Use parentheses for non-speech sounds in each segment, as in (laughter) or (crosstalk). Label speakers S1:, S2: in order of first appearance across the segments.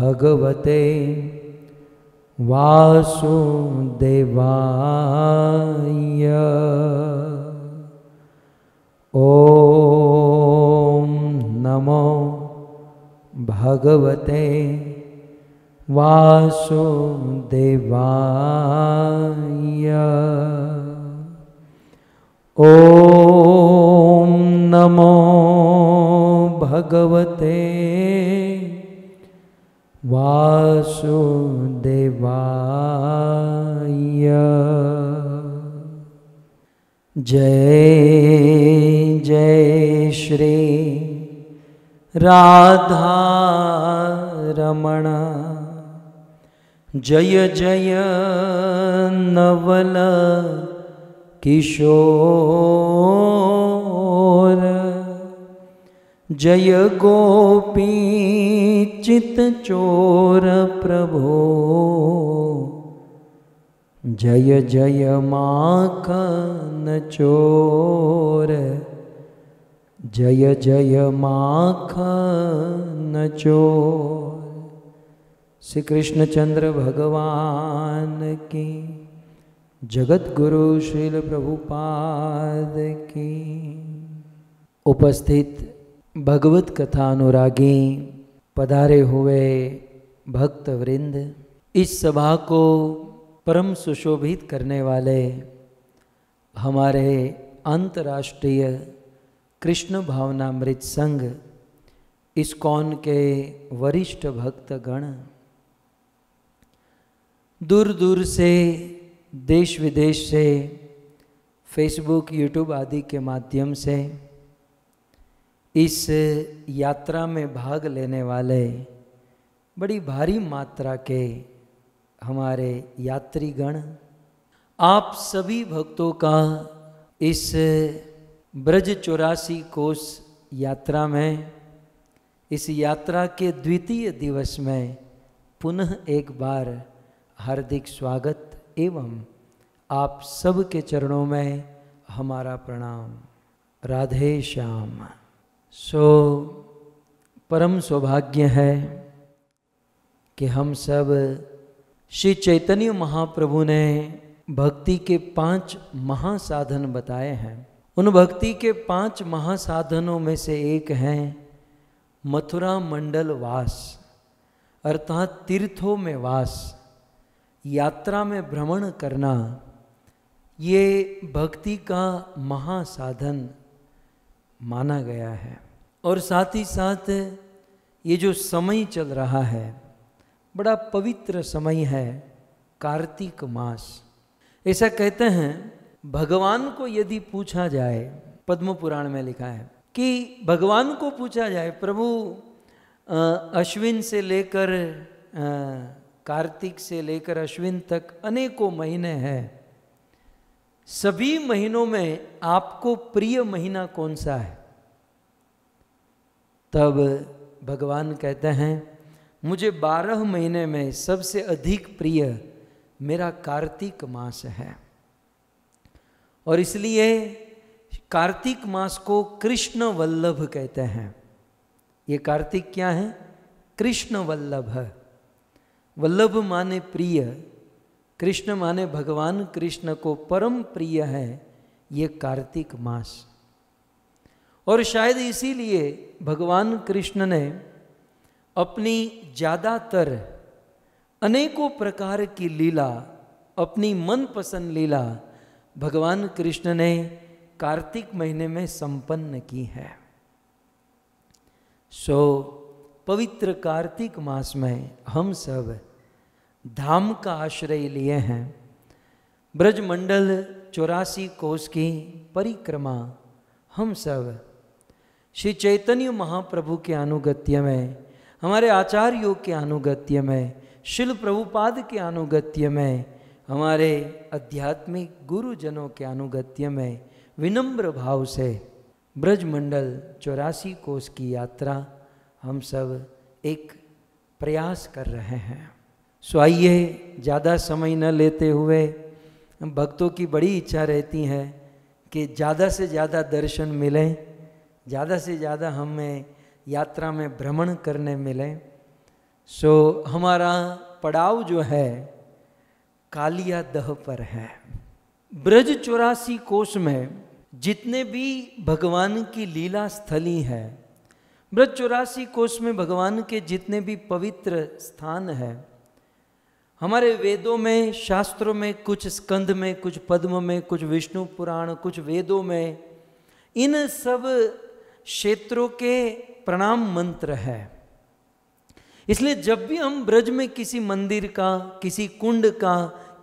S1: भगवते वासुदेवाय ओ नमो भगवते वासुदेवाय ओ नमो भगवते वासुदेवाय जय जय श्री राधा रमण जय जय नवल किशोर जय गोपी चित चोर प्रभो जय जय माखन चोर जय जय माखन चोर श्री कृष्णचंद्र भगवान की जगत गुरु श्रील प्रभुपाद की उपस्थित भगवत कथा अनुरागी पधारे हुए भक्त वृंद इस सभा को परम सुशोभित करने वाले हमारे अंतर्राष्ट्रीय कृष्ण भावनामृत संघ इस्कॉन के वरिष्ठ भक्तगण दूर दूर से देश विदेश से फेसबुक यूट्यूब आदि के माध्यम से इस यात्रा में भाग लेने वाले बड़ी भारी मात्रा के हमारे यात्रीगण आप सभी भक्तों का इस ब्रज चौरासी कोष यात्रा में इस यात्रा के द्वितीय दिवस में पुनः एक बार हार्दिक स्वागत एवं आप सब के चरणों में हमारा प्रणाम राधे श्याम सो परम सौभाग्य है कि हम सब श्री चैतन्य महाप्रभु ने भक्ति के पांच महासाधन बताए हैं उन भक्ति के पांच महासाधनों में से एक हैं मथुरा मंडल वास अर्थात तीर्थों में वास यात्रा में भ्रमण करना ये भक्ति का महासाधन माना गया है और साथ ही साथ ये जो समय चल रहा है बड़ा पवित्र समय है कार्तिक मास ऐसा कहते हैं भगवान को यदि पूछा जाए पद्म पुराण में लिखा है कि भगवान को पूछा जाए प्रभु अश्विन से लेकर कार्तिक से लेकर अश्विन तक अनेकों महीने हैं सभी महीनों में आपको प्रिय महीना कौन सा है तब भगवान कहते हैं मुझे बारह महीने में सबसे अधिक प्रिय मेरा कार्तिक मास है और इसलिए कार्तिक मास को कृष्ण वल्लभ कहते हैं ये कार्तिक क्या है कृष्ण वल्लभ वल्लभ माने प्रिय कृष्ण माने भगवान कृष्ण को परम प्रिय है ये कार्तिक मास और शायद इसीलिए भगवान कृष्ण ने अपनी ज़्यादातर अनेकों प्रकार की लीला अपनी मनपसंद लीला भगवान कृष्ण ने कार्तिक महीने में संपन्न की है सो so, पवित्र कार्तिक मास में हम सब धाम का आश्रय लिए हैं ब्रजमंडल चौरासी कोष की परिक्रमा हम सब श्री चैतन्य महाप्रभु के अनुगत्य में हमारे आचार्यों के अनुगत्य में शिल प्रभुपाद के अनुगत्य में हमारे आध्यात्मिक गुरुजनों के अनुगत्य में विनम्र भाव से ब्रजमंडल चौरासी कोष की यात्रा हम सब एक प्रयास कर रहे हैं सो आइए ज़्यादा समय न लेते हुए भक्तों की बड़ी इच्छा रहती है कि ज़्यादा से ज़्यादा दर्शन मिले ज़्यादा से ज़्यादा हमें यात्रा में भ्रमण करने मिले सो हमारा पड़ाव जो है कालिया दह पर है ब्रज चौरासी कोष में जितने भी भगवान की लीला स्थली है ब्रज चौरासी कोष में भगवान के जितने भी पवित्र स्थान हैं हमारे वेदों में शास्त्रों में कुछ स्कंद में कुछ पद्म में कुछ विष्णु पुराण कुछ वेदों में इन सब क्षेत्रों के प्रणाम मंत्र है इसलिए जब भी हम ब्रज में किसी मंदिर का किसी कुंड का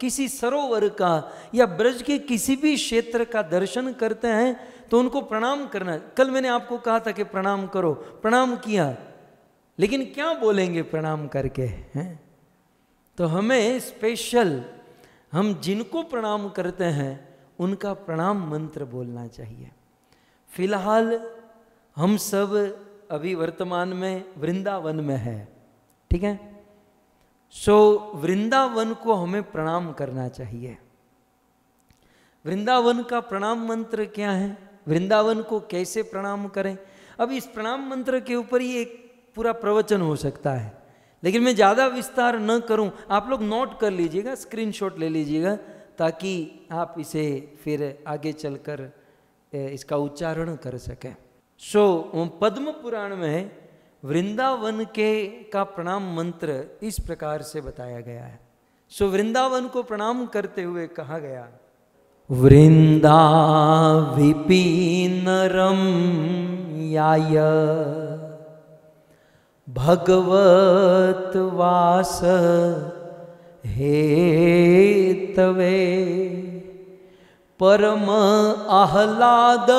S1: किसी सरोवर का या ब्रज के किसी भी क्षेत्र का दर्शन करते हैं तो उनको प्रणाम करना कल मैंने आपको कहा था कि प्रणाम करो प्रणाम किया लेकिन क्या बोलेंगे प्रणाम करके हैं तो हमें स्पेशल हम जिनको प्रणाम करते हैं उनका प्रणाम मंत्र बोलना चाहिए फिलहाल हम सब अभी वर्तमान में वृंदावन में है ठीक है सो so, वृंदावन को हमें प्रणाम करना चाहिए वृंदावन का प्रणाम मंत्र क्या है वृंदावन को कैसे प्रणाम करें अब इस प्रणाम मंत्र के ऊपर ही एक पूरा प्रवचन हो सकता है लेकिन मैं ज़्यादा विस्तार न करूं आप लोग नोट कर लीजिएगा स्क्रीनशॉट ले लीजिएगा ताकि आप इसे फिर आगे चलकर इसका उच्चारण कर सकें सो so, पद्म पुराण में वृंदावन के का प्रणाम मंत्र इस प्रकार से बताया गया है सो so, वृंदावन को प्रणाम करते हुए कहा गया वृंदा नरम याय भगवत वास हे तवे परम आह्लाद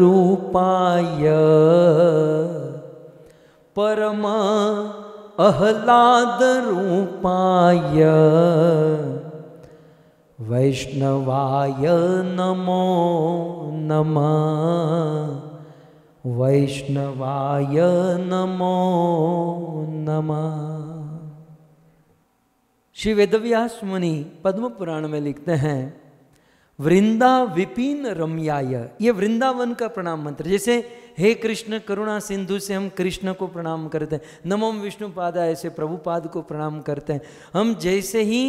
S1: रूपाय परम आह्लाद रूपाय वैष्णवाय नमो नमः वैष्णवाय नमो नमः श्री वेदव्यास मुनि पद्म पुराण में लिखते हैं वृंदा विपिन रम्याय ये वृंदावन का प्रणाम मंत्र जैसे हे कृष्ण करुणा सिंधु से हम कृष्ण को प्रणाम करते हैं नमोम विष्णु पादा ऐसे प्रभुपाद को प्रणाम करते हैं हम जैसे ही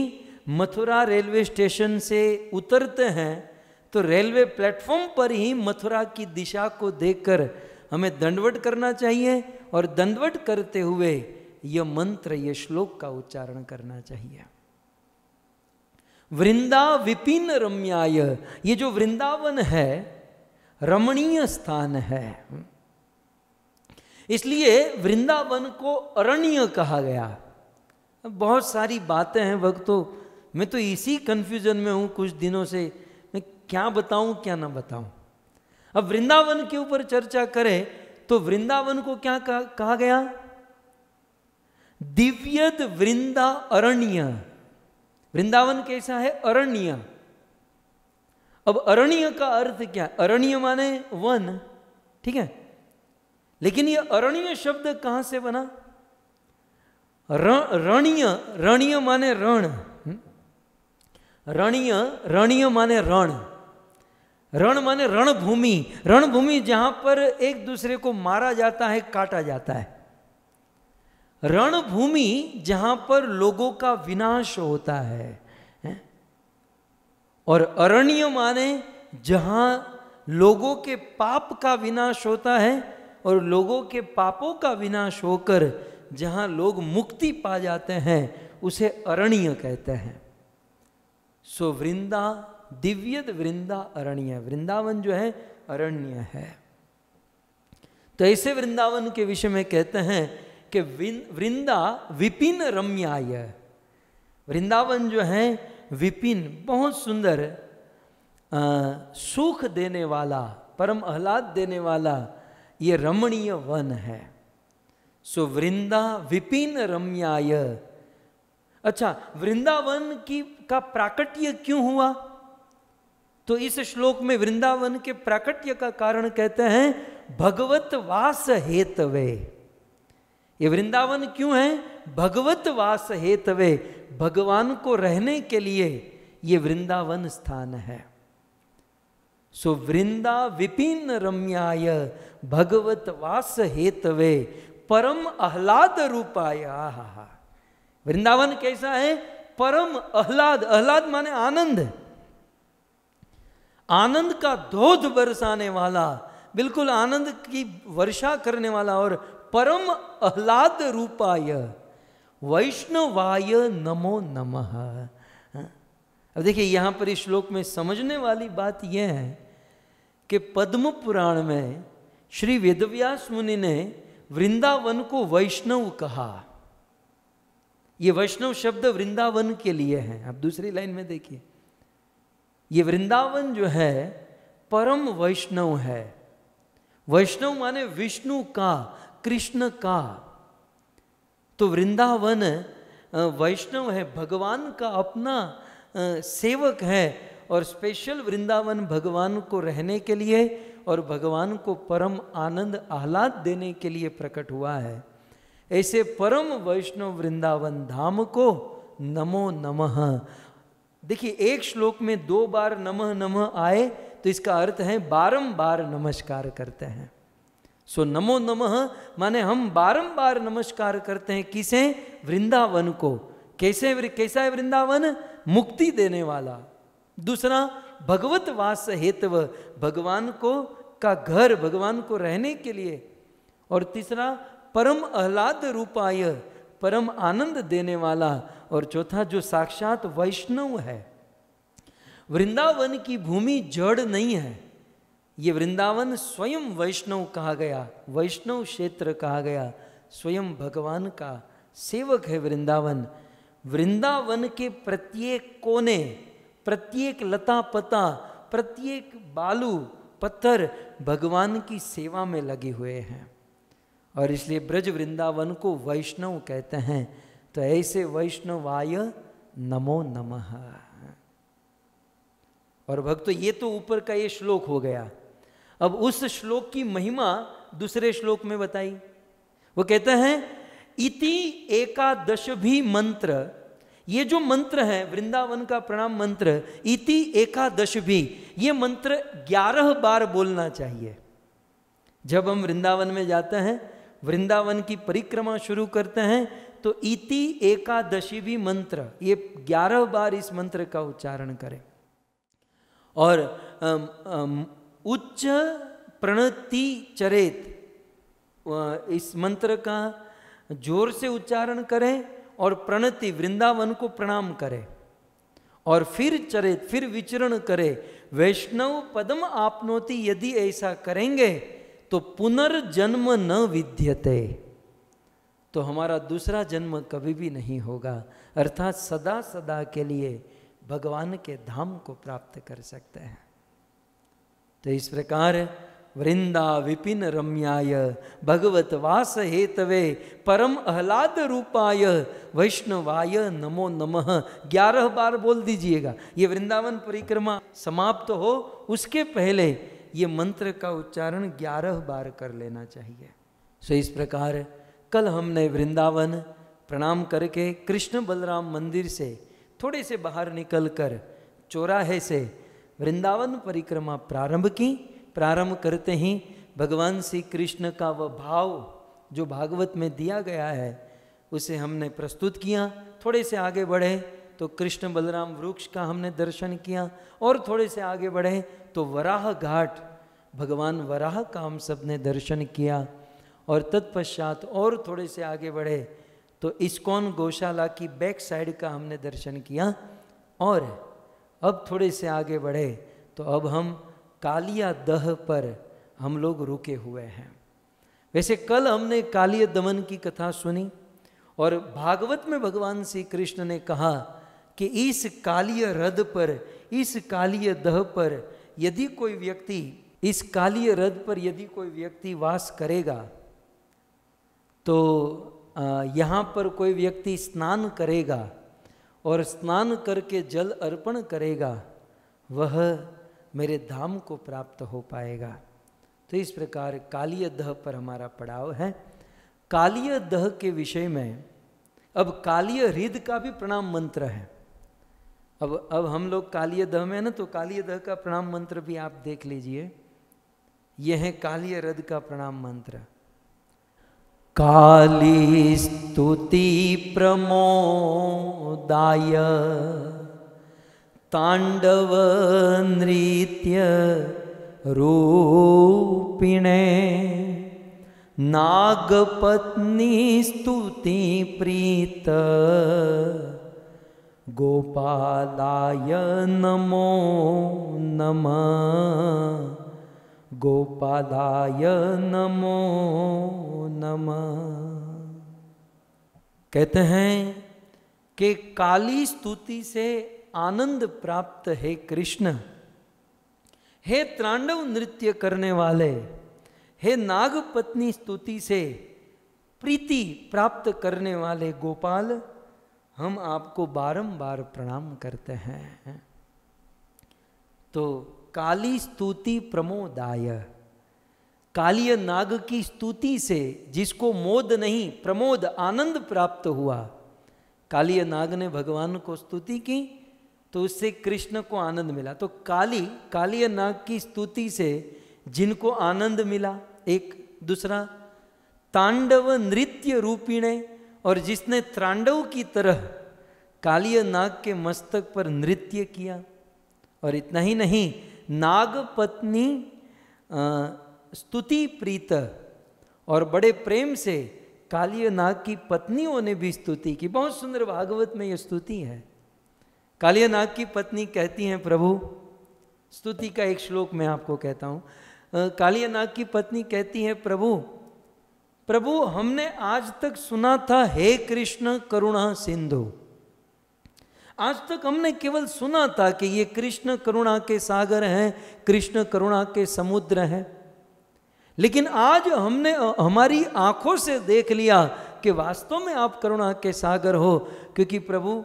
S1: मथुरा रेलवे स्टेशन से उतरते हैं तो रेलवे प्लेटफॉर्म पर ही मथुरा की दिशा को देखकर हमें दंडवट करना चाहिए और दंडवट करते हुए यह मंत्र यह श्लोक का उच्चारण करना चाहिए वृंदा विपिन रम्याय ये जो वृंदावन है रमणीय स्थान है इसलिए वृंदावन को अरण्य कहा गया बहुत सारी बातें हैं भक्तों मैं तो इसी कंफ्यूजन में हूं कुछ दिनों से क्या बताऊं क्या ना बताऊं अब वृंदावन के ऊपर चर्चा करें तो वृंदावन को क्या कहा, गया दिव्यद वृंदा अरण्य वृंदावन कैसा है अरण्य अब अरण्य का अर्थ क्या अरण्य माने वन ठीक है लेकिन ये अरण्य शब्द कहां से बना रणीय रणीय माने रण हम्म? रणीय रणीय माने रण रण माने रणभूमि रणभूमि जहां पर एक दूसरे को मारा जाता है काटा जाता है रणभूमि जहां पर लोगों का विनाश होता है, और अरण्य माने जहां लोगों के पाप का विनाश होता है और लोगों के पापों का विनाश होकर जहां लोग मुक्ति पा जाते हैं उसे अरण्य कहते हैं सो वृंदा दिव्य वृंदा अरण्य वृंदावन जो है अरण्य है तो ऐसे वृंदावन के विषय में कहते हैं कि वृंदा विपिन रम्याय वृंदावन जो है विपिन बहुत सुंदर सुख देने वाला परम आह्लाद देने वाला ये रमणीय वन है सो वृंदा विपिन रम्याय अच्छा वृंदावन की का प्राकट्य क्यों हुआ तो इस श्लोक में वृंदावन के प्राकट्य का कारण कहते हैं भगवत वास हेतवे ये वृंदावन क्यों है भगवत वास हेतवे भगवान को रहने के लिए ये वृंदावन स्थान है सो वृंदा विपिन रम्याय भगवत वास हेतवे परम आह्लाद रूपाय वृंदावन कैसा है परम आह्लाद आह्लाद माने आनंद है आनंद का धोध बरसाने वाला बिल्कुल आनंद की वर्षा करने वाला और परम आह्लाद रूपाय वैष्णवाय नमो नमः हाँ? अब देखिए यहां पर इस श्लोक में समझने वाली बात यह है कि पद्म पुराण में श्री वेदव्यास मुनि ने वृंदावन को वैष्णव कहा यह वैष्णव शब्द वृंदावन के लिए है आप दूसरी लाइन में देखिए ये वृंदावन जो है परम वैष्णव है वैष्णव माने विष्णु का कृष्ण का तो वृंदावन वैष्णव है भगवान का अपना सेवक है और स्पेशल वृंदावन भगवान को रहने के लिए और भगवान को परम आनंद आह्लाद देने के लिए प्रकट हुआ है ऐसे परम वैष्णव वृंदावन धाम को नमो नमः देखिए एक श्लोक में दो बार नमः नमः आए तो इसका अर्थ है बारंबार नमस्कार करते हैं सो नमो नमः माने हम बारंबार नमस्कार करते हैं किसे वृंदावन को कैसे कैसा है वृंदावन मुक्ति देने वाला दूसरा भगवत वास हेतव भगवान को का घर भगवान को रहने के लिए और तीसरा परम आह्लाद रूपाय परम आनंद देने वाला और चौथा जो साक्षात वैष्णव है वृंदावन की भूमि जड़ नहीं है ये वृंदावन स्वयं वैष्णव कहा गया वैष्णव क्षेत्र कहा गया स्वयं भगवान का सेवक है वृंदावन वृंदावन के प्रत्येक कोने प्रत्येक लता पता प्रत्येक बालू पत्थर भगवान की सेवा में लगे हुए हैं और इसलिए ब्रज वृंदावन को वैष्णव कहते हैं तो ऐसे वैष्णवाय नमो नमः और भक्त ये तो ऊपर का ये श्लोक हो गया अब उस श्लोक की महिमा दूसरे श्लोक में बताई वो कहते हैं इति एकादश भी मंत्र ये जो मंत्र है वृंदावन का प्रणाम मंत्र इति एकादश भी ये मंत्र ग्यारह बार बोलना चाहिए जब हम वृंदावन में जाते हैं वृंदावन की परिक्रमा शुरू करते हैं तो इति एकादशी भी मंत्र ये ग्यारह बार इस मंत्र का उच्चारण करें और उच्च प्रणति चरेत इस मंत्र का जोर से उच्चारण करें और प्रणति वृंदावन को प्रणाम करें और फिर चरित फिर विचरण करे वैष्णव पदम आपनोति यदि ऐसा करेंगे तो पुनर्जन्म न विद्यते तो हमारा दूसरा जन्म कभी भी नहीं होगा अर्थात सदा सदा के लिए भगवान के धाम को प्राप्त कर सकते हैं तो इस प्रकार वृंदा विपिन रम्याय भगवत वास हेतवे परम अहलाद रूपाय वैष्णवाय नमो नमः ग्यारह बार बोल दीजिएगा ये वृंदावन परिक्रमा समाप्त हो उसके पहले ये मंत्र का उच्चारण ग्यारह बार कर लेना चाहिए सो इस प्रकार कल हमने वृंदावन प्रणाम करके कृष्ण बलराम मंदिर से थोड़े से बाहर निकलकर चौराहे से वृंदावन परिक्रमा प्रारंभ की प्रारंभ करते ही भगवान श्री कृष्ण का वह भाव जो भागवत में दिया गया है उसे हमने प्रस्तुत किया थोड़े से आगे बढ़े तो कृष्ण बलराम वृक्ष का हमने दर्शन किया और थोड़े से आगे बढ़े तो वराह घाट भगवान वराह का हम सब ने दर्शन किया और तत्पश्चात और थोड़े से आगे बढ़े तो इस्कॉन गौशाला की बैक साइड का हमने दर्शन किया और अब थोड़े से आगे बढ़े तो अब हम कालिया दह पर हम लोग रुके हुए हैं वैसे कल हमने कालिया दमन की कथा सुनी और भागवत में भगवान श्री कृष्ण ने कहा कि इस कालिया रथ पर इस कालिया दह पर यदि कोई व्यक्ति इस कालिया रथ पर यदि कोई व्यक्ति वास करेगा तो यहाँ पर कोई व्यक्ति स्नान करेगा और स्नान करके जल अर्पण करेगा वह मेरे धाम को प्राप्त हो पाएगा तो इस प्रकार कालीय दह पर हमारा पड़ाव है कालीय दह के विषय में अब कालीय हृदय का भी प्रणाम मंत्र है अब अब हम लोग कालीय दह में है ना तो कालीय दह का प्रणाम मंत्र भी आप देख लीजिए यह है कालीय रद का प्रणाम मंत्र कालीस्तुतिप्रमोदाय ताण्डवनृत्य स्तुति नागपत्नीस्तुतिप्रीत गोपालाय नमो नमः गोपालाय नमो नम कहते हैं कि काली स्तुति से आनंद प्राप्त हे कृष्ण हे त्रांडव नृत्य करने वाले हे नागपत्नी स्तुति से प्रीति प्राप्त करने वाले गोपाल हम आपको बारंबार प्रणाम करते हैं तो काली स्तुति प्रमोदाय काली नाग की स्तुति से जिसको मोद नहीं प्रमोद आनंद प्राप्त हुआ काली नाग ने भगवान को स्तुति की तो उससे कृष्ण को आनंद मिला तो काली काली नाग की स्तुति से जिनको आनंद मिला एक दूसरा तांडव नृत्य रूपिणे और जिसने त्रांडव की तरह काली नाग के मस्तक पर नृत्य किया और इतना ही नहीं नागपत्नी स्तुति प्रीत और बड़े प्रेम से काली नाग की पत्नियों ने भी स्तुति की बहुत सुंदर भागवत में यह स्तुति है काली नाग की पत्नी कहती हैं प्रभु स्तुति का एक श्लोक मैं आपको कहता हूं काली नाग की पत्नी कहती है प्रभु प्रभु हमने आज तक सुना था हे कृष्ण करुणा सिंधु आज तक हमने केवल सुना था कि ये कृष्ण करुणा के सागर हैं कृष्ण करुणा के समुद्र हैं लेकिन आज हमने हमारी आंखों से देख लिया कि वास्तव में आप करुणा के सागर हो क्योंकि प्रभु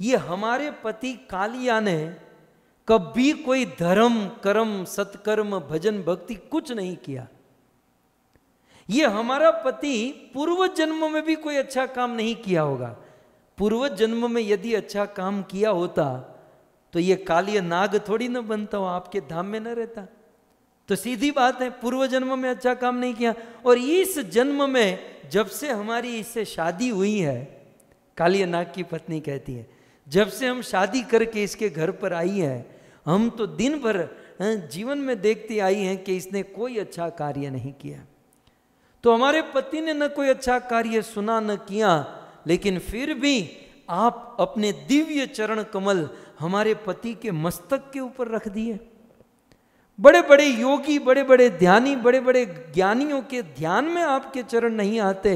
S1: ये हमारे पति कालिया ने कभी कोई धर्म कर्म सत्कर्म भजन भक्ति कुछ नहीं किया ये हमारा पति पूर्व जन्म में भी कोई अच्छा काम नहीं किया होगा पूर्व जन्म में यदि अच्छा काम किया होता तो ये काली नाग थोड़ी ना बनता हो आपके धाम में ना रहता तो सीधी बात है पूर्व जन्म में अच्छा काम नहीं किया और इस जन्म में जब से हमारी इससे शादी हुई है काली नाग की पत्नी कहती है जब से हम शादी करके इसके घर पर आई है हम तो दिन भर जीवन में देखती आई हैं कि इसने कोई अच्छा कार्य नहीं किया तो हमारे पति ने न कोई अच्छा कार्य सुना न किया लेकिन फिर भी आप अपने दिव्य चरण कमल हमारे पति के मस्तक के ऊपर रख दिए बड़े बड़े योगी बड़े बड़े ध्यानी बड़े बड़े ज्ञानियों के ध्यान में आपके चरण नहीं आते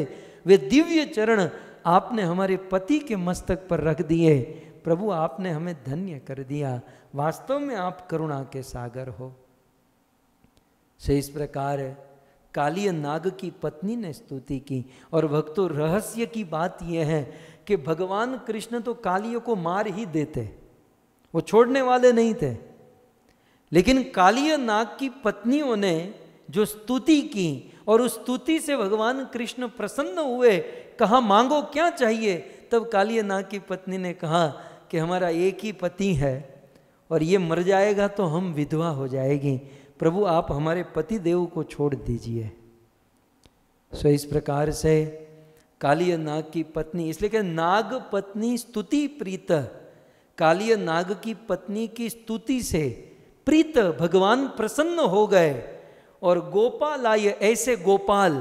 S1: वे दिव्य चरण आपने हमारे पति के मस्तक पर रख दिए प्रभु आपने हमें धन्य कर दिया वास्तव में आप करुणा के सागर हो से इस प्रकार है कालिय नाग की पत्नी ने स्तुति की और भक्तों रहस्य की बात यह है कि भगवान कृष्ण तो कालिय को मार ही देते वो छोड़ने वाले नहीं थे लेकिन कालिय नाग की पत्नियों ने जो स्तुति की और उस स्तुति से भगवान कृष्ण प्रसन्न हुए कहा मांगो क्या चाहिए तब कालिय नाग की पत्नी ने कहा कि हमारा एक ही पति है और ये मर जाएगा तो हम विधवा हो जाएगी प्रभु आप हमारे पति देव को छोड़ दीजिए सो इस प्रकार से कालिय नाग की पत्नी इसलिए कि नाग पत्नी स्तुति प्रीत कालिय नाग की पत्नी की स्तुति से प्रीत भगवान प्रसन्न हो गए और गोपाल आय ऐसे गोपाल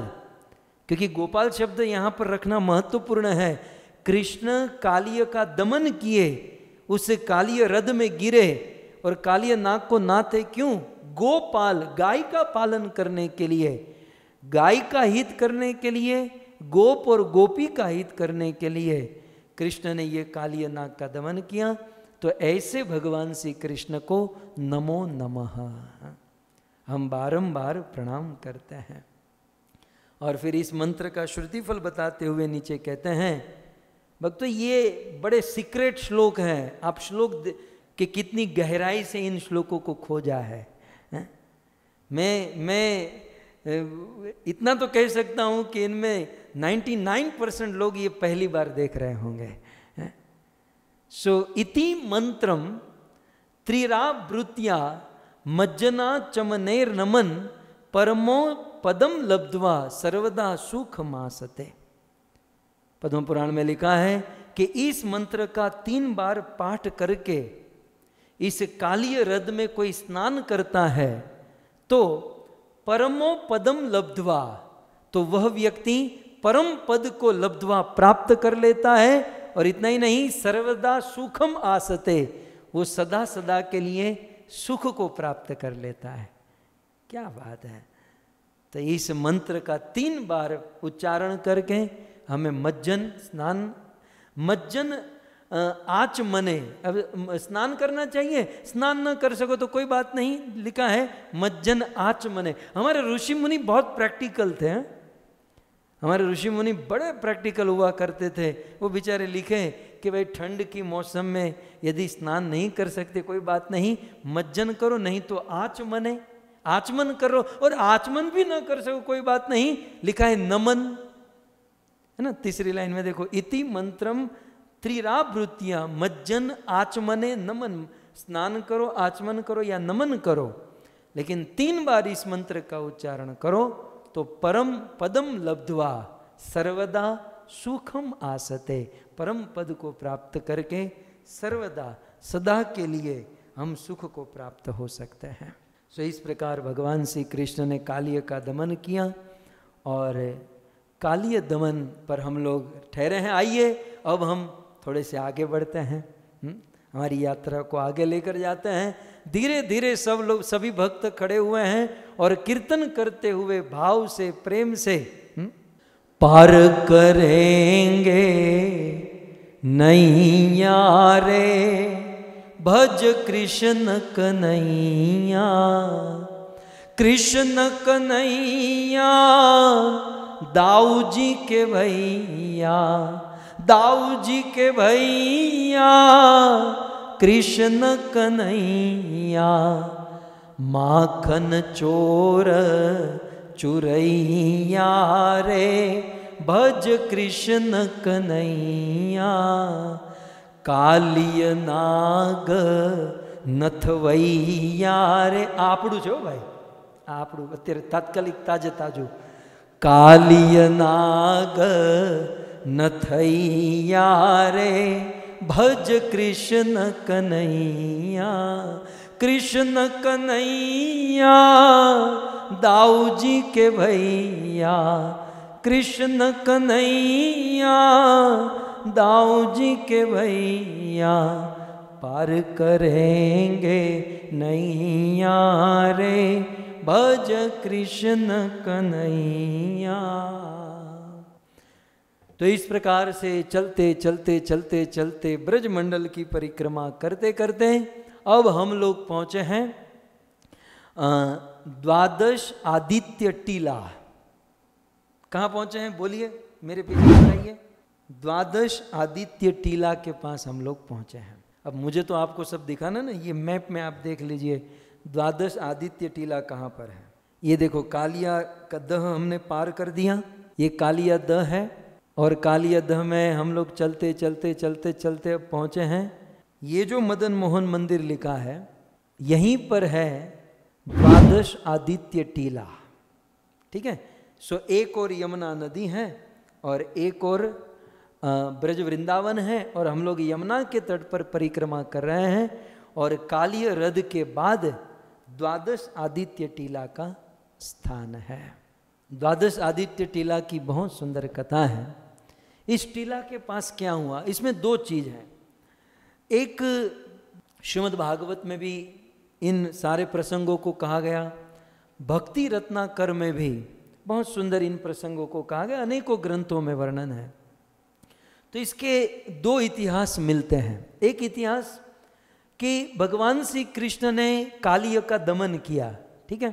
S1: क्योंकि गोपाल शब्द यहां पर रखना महत्वपूर्ण है कृष्ण कालिय का दमन किए उस कालिय रद में गिरे और कालिय नाग को नाते क्यों गोपाल गाय का पालन करने के लिए गाय का हित करने के लिए गोप और गोपी का हित करने के लिए कृष्ण ने यह काली नाग का दमन किया तो ऐसे भगवान श्री कृष्ण को नमो नमः हम बारंबार प्रणाम करते हैं और फिर इस मंत्र का श्रुति फल बताते हुए नीचे कहते हैं भक्तो ये बड़े सीक्रेट श्लोक हैं आप श्लोक कि कितनी गहराई से इन श्लोकों को खोजा है मैं मैं इतना तो कह सकता हूं कि इनमें 99 परसेंट लोग ये पहली बार देख रहे होंगे सो इति मंत्रम त्रिरावृत्तिया मज्जना चमनेर नमन परमो पदम लब्धवा सर्वदा सुख मासते पद्म पुराण में लिखा है कि इस मंत्र का तीन बार पाठ करके इस कालीय रद में कोई स्नान करता है तो परमो पदम लब्धवा तो वह व्यक्ति परम पद को लब्धवा प्राप्त कर लेता है और इतना ही नहीं सर्वदा सुखम आसते वो सदा सदा के लिए सुख को प्राप्त कर लेता है क्या बात है तो इस मंत्र का तीन बार उच्चारण करके हमें मज्जन स्नान मज्जन आच मने अब स्नान करना चाहिए स्नान ना कर सको तो कोई बात नहीं लिखा है मज्जन आच मने हमारे ऋषि मुनि बहुत प्रैक्टिकल थे हैं हमारे ऋषि मुनि बड़े प्रैक्टिकल हुआ करते थे वो बेचारे लिखे कि भाई ठंड की मौसम में यदि स्नान नहीं कर सकते कोई बात नहीं मज्जन करो नहीं तो आच मने आचमन करो और आचमन भी ना कर सको कोई बात नहीं लिखा है नमन है ना तीसरी लाइन में देखो इति मंत्रम त्रिरावृत्तियाँ मज्जन आचमने नमन स्नान करो आचमन करो या नमन करो लेकिन तीन बार इस मंत्र का उच्चारण करो तो परम पदम लब्धवा सर्वदा सुखम आसते परम पद को प्राप्त करके सर्वदा सदा के लिए हम सुख को प्राप्त हो सकते हैं सो इस प्रकार भगवान श्री कृष्ण ने कालिय का दमन किया और कालिय दमन पर हम लोग ठहरे हैं आइए अब हम थोड़े से आगे बढ़ते हैं हम्म, हमारी यात्रा को आगे लेकर जाते हैं धीरे धीरे सब लोग सभी भक्त खड़े हुए हैं और कीर्तन करते हुए भाव से प्रेम से हम्म, पार करेंगे नैया रे भज कृष्ण कन्हैया कृष्ण कन्हैया दाऊ जी के भैया દાઉજી કે ભૈયા કૃષ્ણ કનૈયા માખન ચોર ચુરૈયા રે ભજ કૃષ્ણ કનૈયા કાલિય નાગ નથવૈયા રે આપણું છો ભાઈ આપણું અત્યારે તાત્કાલિક તાજે તાજું કાલિય નાગ न थैया रे भज कृष्ण कन्हैया कृष्ण कन्हैया जी के भैया कृष्ण कन्हैया जी के भैया पार करेंगे नैया रे भज कृष्ण कन्हैया तो इस प्रकार से चलते चलते चलते चलते ब्रजमंडल की परिक्रमा करते करते अब हम लोग पहुंचे हैं द्वादश आदित्य टीला कहाँ पहुंचे हैं बोलिए मेरे पीछे बताइए द्वादश आदित्य टीला के पास हम लोग पहुंचे हैं अब मुझे तो आपको सब दिखाना ना ये मैप में आप देख लीजिए द्वादश आदित्य टीला कहाँ पर है ये देखो कालिया का दह हमने पार कर दिया ये कालिया दह है और काली अधह में हम लोग चलते चलते चलते चलते अब पहुँचे हैं ये जो मदन मोहन मंदिर लिखा है यहीं पर है द्वादश आदित्य टीला ठीक है सो एक और यमुना नदी है और एक और ब्रज वृंदावन है और हम लोग यमुना के तट पर परिक्रमा कर रहे हैं और कालीय रद के बाद द्वादश आदित्य टीला का स्थान है द्वादश आदित्य टीला की बहुत सुंदर कथा है इस टीला के पास क्या हुआ इसमें दो चीज़ है एक श्रीमद् भागवत में भी इन सारे प्रसंगों को कहा गया भक्ति रत्नाकर में भी बहुत सुंदर इन प्रसंगों को कहा गया अनेकों ग्रंथों में वर्णन है तो इसके दो इतिहास मिलते हैं एक इतिहास कि भगवान श्री कृष्ण ने काली का दमन किया ठीक है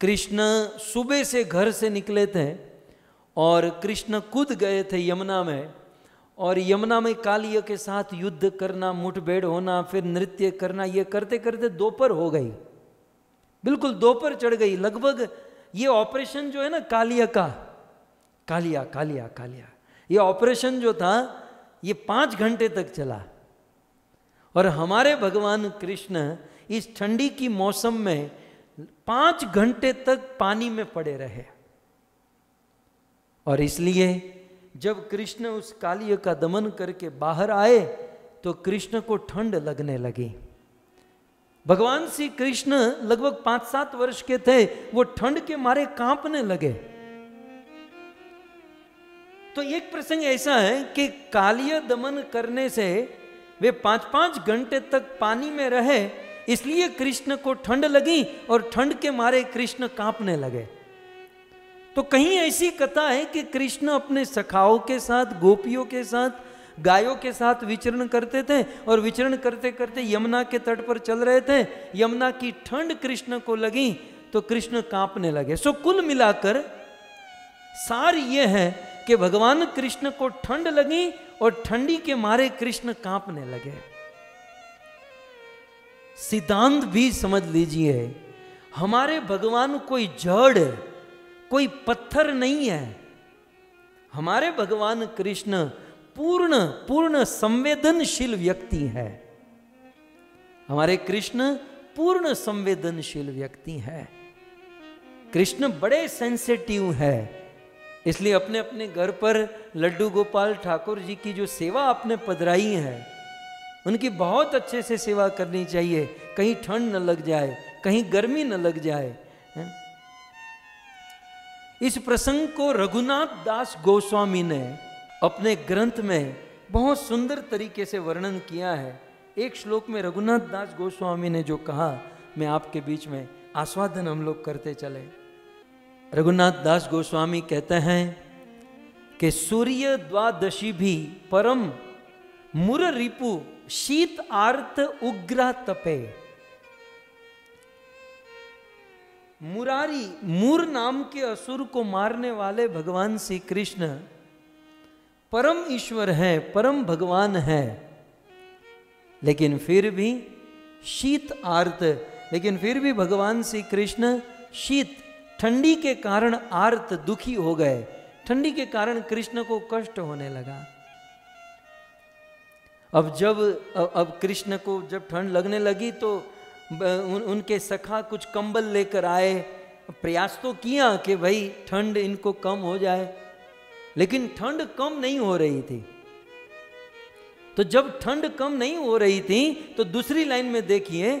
S1: कृष्ण सुबह से घर से निकले थे और कृष्ण खुद गए थे यमुना में और यमुना में कालिय के साथ युद्ध करना मुठभेड़ होना फिर नृत्य करना ये करते करते दोपहर हो गई बिल्कुल दोपहर चढ़ गई लगभग ये ऑपरेशन जो है ना कालिया का कालिया कालिया कालिया ये ऑपरेशन जो था ये पांच घंटे तक चला और हमारे भगवान कृष्ण इस ठंडी की मौसम में पाँच घंटे तक पानी में पड़े रहे और इसलिए जब कृष्ण उस कालिय का दमन करके बाहर आए तो कृष्ण को ठंड लगने लगी भगवान श्री कृष्ण लगभग पांच सात वर्ष के थे वो ठंड के मारे कांपने लगे तो एक प्रसंग ऐसा है कि काली दमन करने से वे पांच पांच घंटे तक पानी में रहे इसलिए कृष्ण को ठंड लगी और ठंड के मारे कृष्ण कांपने लगे तो कहीं ऐसी कथा है कि कृष्ण अपने सखाओं के साथ गोपियों के साथ गायों के साथ विचरण करते थे और विचरण करते करते यमुना के तट पर चल रहे थे यमुना की ठंड कृष्ण को लगी तो कृष्ण कांपने लगे सो कुल मिलाकर सार ये है कि भगवान कृष्ण को ठंड लगी और ठंडी के मारे कृष्ण कांपने लगे सिद्धांत भी समझ लीजिए हमारे भगवान कोई जड़ है कोई पत्थर नहीं है हमारे भगवान कृष्ण पूर्ण पूर्ण संवेदनशील व्यक्ति है हमारे कृष्ण पूर्ण संवेदनशील व्यक्ति है कृष्ण बड़े सेंसिटिव है इसलिए अपने अपने घर पर लड्डू गोपाल ठाकुर जी की जो सेवा आपने पधराई है उनकी बहुत अच्छे से सेवा करनी चाहिए कहीं ठंड न लग जाए कहीं गर्मी न लग जाए इस प्रसंग को रघुनाथ दास गोस्वामी ने अपने ग्रंथ में बहुत सुंदर तरीके से वर्णन किया है एक श्लोक में रघुनाथ दास गोस्वामी ने जो कहा मैं आपके बीच में आस्वादन हम लोग करते चले रघुनाथ दास गोस्वामी कहते हैं कि सूर्य द्वादशी भी परम मुर रिपु शीत आर्त उग्र तपे मुरारी मूर नाम के असुर को मारने वाले भगवान श्री कृष्ण परम ईश्वर है परम भगवान है लेकिन फिर भी शीत आर्त लेकिन फिर भी भगवान श्री कृष्ण शीत ठंडी के कारण आर्त दुखी हो गए ठंडी के कारण कृष्ण को कष्ट होने लगा अब जब अब कृष्ण को जब ठंड लगने लगी तो उन, उनके सखा कुछ कंबल लेकर आए प्रयास तो किया कि भाई ठंड इनको कम हो जाए लेकिन ठंड कम नहीं हो रही थी तो जब ठंड कम नहीं हो रही थी तो दूसरी लाइन में देखिए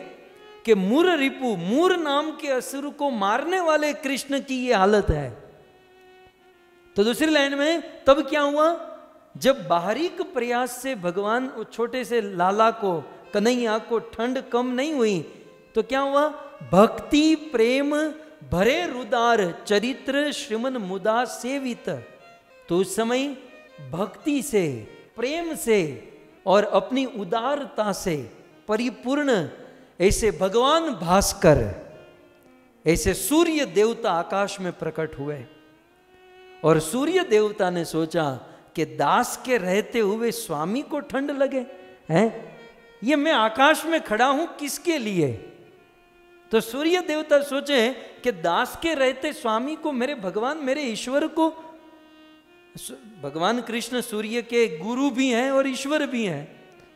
S1: कि मूर रिपु मूर नाम के असुर को मारने वाले कृष्ण की यह हालत है तो दूसरी लाइन में तब क्या हुआ जब बाहरिक प्रयास से भगवान छोटे से लाला को कन्हैया को ठंड कम नहीं हुई तो क्या हुआ भक्ति प्रेम भरे रुदार चरित्र श्रीमन मुदा सेवित तो उस समय भक्ति से प्रेम से और अपनी उदारता से परिपूर्ण ऐसे भगवान भास्कर ऐसे सूर्य देवता आकाश में प्रकट हुए और सूर्य देवता ने सोचा कि दास के रहते हुए स्वामी को ठंड लगे हैं ये मैं आकाश में खड़ा हूं किसके लिए तो सूर्य देवता सोचे कि दास के रहते स्वामी को मेरे भगवान मेरे ईश्वर को भगवान कृष्ण सूर्य के गुरु भी हैं और ईश्वर भी हैं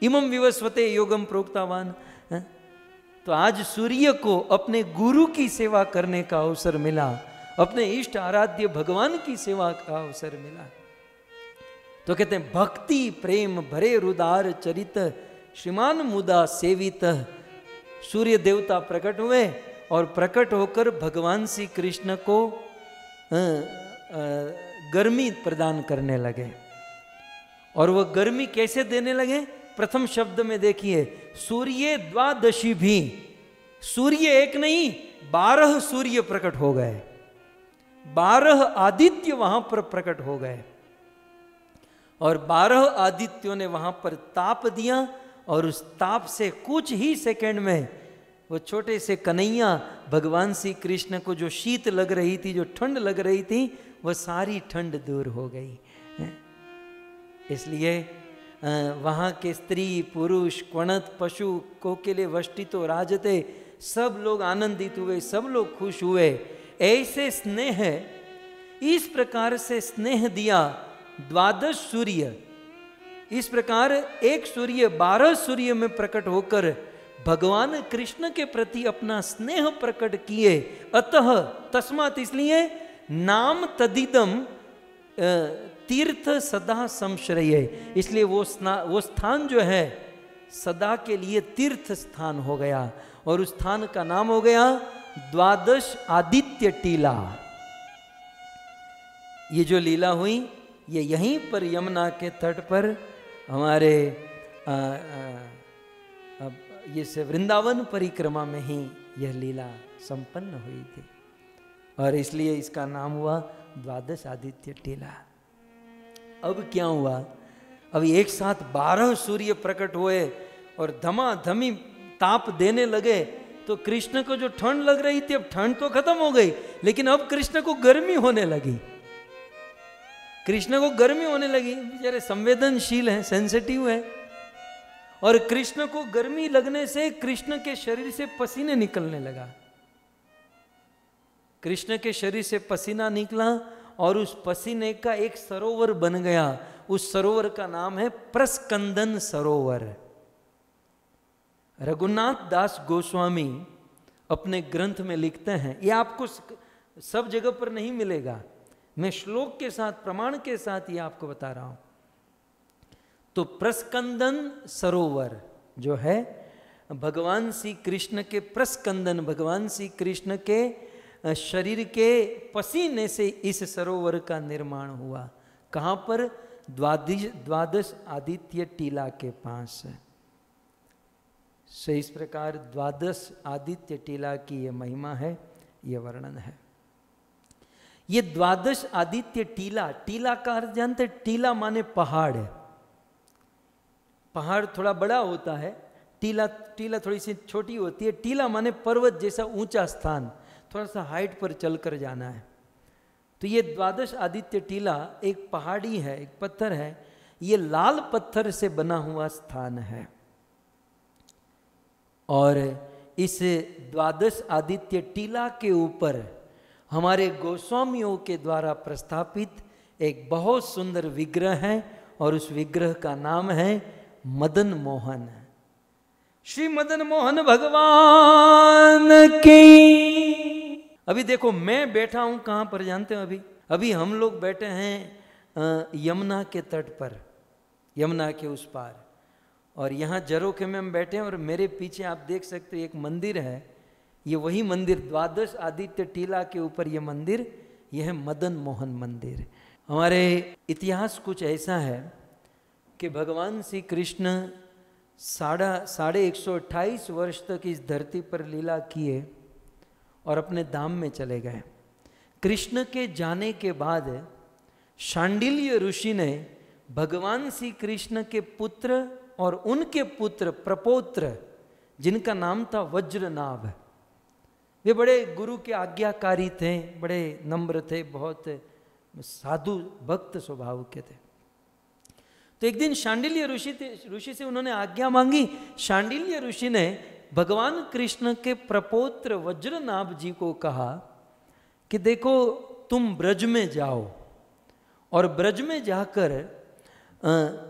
S1: इमम विवस्वते योगम प्रोक्तावान हाँ? तो आज सूर्य को अपने गुरु की सेवा करने का अवसर मिला अपने इष्ट आराध्य भगवान की सेवा का अवसर मिला तो कहते हैं भक्ति प्रेम भरे रुदार चरित श्रीमान मुदा सेवित सूर्य देवता प्रकट हुए और प्रकट होकर भगवान श्री कृष्ण को गर्मी प्रदान करने लगे और वह गर्मी कैसे देने लगे प्रथम शब्द में देखिए सूर्य द्वादशी भी सूर्य एक नहीं बारह सूर्य प्रकट हो गए बारह आदित्य वहां पर प्रकट हो गए और बारह आदित्यों ने वहां पर ताप दिया और उस ताप से कुछ ही सेकंड में वो छोटे से कन्हैया भगवान श्री कृष्ण को जो शीत लग रही थी जो ठंड लग रही थी वह सारी ठंड दूर हो गई इसलिए वहाँ के स्त्री पुरुष कणत पशु कोकिले वष्टि तो राजते सब लोग आनंदित हुए सब लोग खुश हुए ऐसे स्नेह इस प्रकार से स्नेह दिया द्वादश सूर्य इस प्रकार एक सूर्य बारह सूर्य में प्रकट होकर भगवान कृष्ण के प्रति अपना स्नेह प्रकट किए अतः तस्मात इसलिए नाम तदिदम तीर्थ सदा संश्रय इसलिए वो वो स्थान जो है सदा के लिए तीर्थ स्थान हो गया और उस स्थान का नाम हो गया द्वादश आदित्य टीला ये जो लीला हुई ये यहीं पर यमुना के तट पर हमारे आ, आ, ये से वृंदावन परिक्रमा में ही यह लीला संपन्न हुई थी और इसलिए इसका नाम हुआ द्वादश आदित्य टीला अब क्या हुआ अब एक साथ बारह सूर्य प्रकट हुए और धमाधमी ताप देने लगे तो कृष्ण को जो ठंड लग रही थी अब ठंड तो खत्म हो गई लेकिन अब कृष्ण को गर्मी होने लगी कृष्ण को गर्मी होने लगी बेचारे संवेदनशील हैं सेंसिटिव हैं और कृष्ण को गर्मी लगने से कृष्ण के शरीर से पसीने निकलने लगा कृष्ण के शरीर से पसीना निकला और उस पसीने का एक सरोवर बन गया उस सरोवर का नाम है प्रस्कंदन सरोवर रघुनाथ दास गोस्वामी अपने ग्रंथ में लिखते हैं ये आपको सब जगह पर नहीं मिलेगा मैं श्लोक के साथ प्रमाण के साथ ये आपको बता रहा हूं तो प्रस्कंदन सरोवर जो है भगवान श्री कृष्ण के प्रस्कंदन भगवान श्री कृष्ण के शरीर के पसीने से इस सरोवर का निर्माण हुआ कहां पर द्वादश द्वादश आदित्य टीला के पास से इस प्रकार द्वादश आदित्य टीला की यह महिमा है यह वर्णन है ये द्वादश आदित्य टीला टीला का अर्थ जानते टीला माने पहाड़ है पहाड़ थोड़ा बड़ा होता है टीला टीला थोड़ी सी छोटी होती है टीला माने पर्वत जैसा ऊंचा स्थान थोड़ा सा हाइट पर चल कर जाना है तो ये द्वादश आदित्य टीला एक पहाड़ी है एक पत्थर है ये लाल पत्थर से बना हुआ स्थान है और इस द्वादश आदित्य टीला के ऊपर हमारे गोस्वामियों के द्वारा प्रस्थापित एक बहुत सुंदर विग्रह है और उस विग्रह का नाम है मदन मोहन श्री मदन मोहन भगवान की अभी देखो मैं बैठा हूं कहां पर जानते हो अभी अभी हम लोग बैठे हैं यमुना के तट पर यमुना के उस पार और यहाँ जरोखे में हम बैठे हैं और मेरे पीछे आप देख सकते हो एक मंदिर है ये वही मंदिर द्वादश आदित्य टीला के ऊपर ये मंदिर यह है मदन मोहन मंदिर हमारे इतिहास कुछ ऐसा है कि भगवान श्री कृष्ण साढ़ा साढ़े एक सौ अट्ठाईस वर्ष तक इस धरती पर लीला किए और अपने धाम में चले गए कृष्ण के जाने के बाद शांडिल्य ऋषि ने भगवान श्री कृष्ण के पुत्र और उनके पुत्र प्रपोत्र जिनका नाम था वज्रनाभ वे बड़े गुरु के आज्ञाकारी थे बड़े नम्र थे बहुत साधु भक्त स्वभाव के थे तो एक दिन शांडिल्य ऋषि ऋषि से उन्होंने आज्ञा मांगी शांडिल्य ऋषि ने भगवान कृष्ण के प्रपोत्र वज्रनाभ जी को कहा कि देखो तुम ब्रज में जाओ और ब्रज में जाकर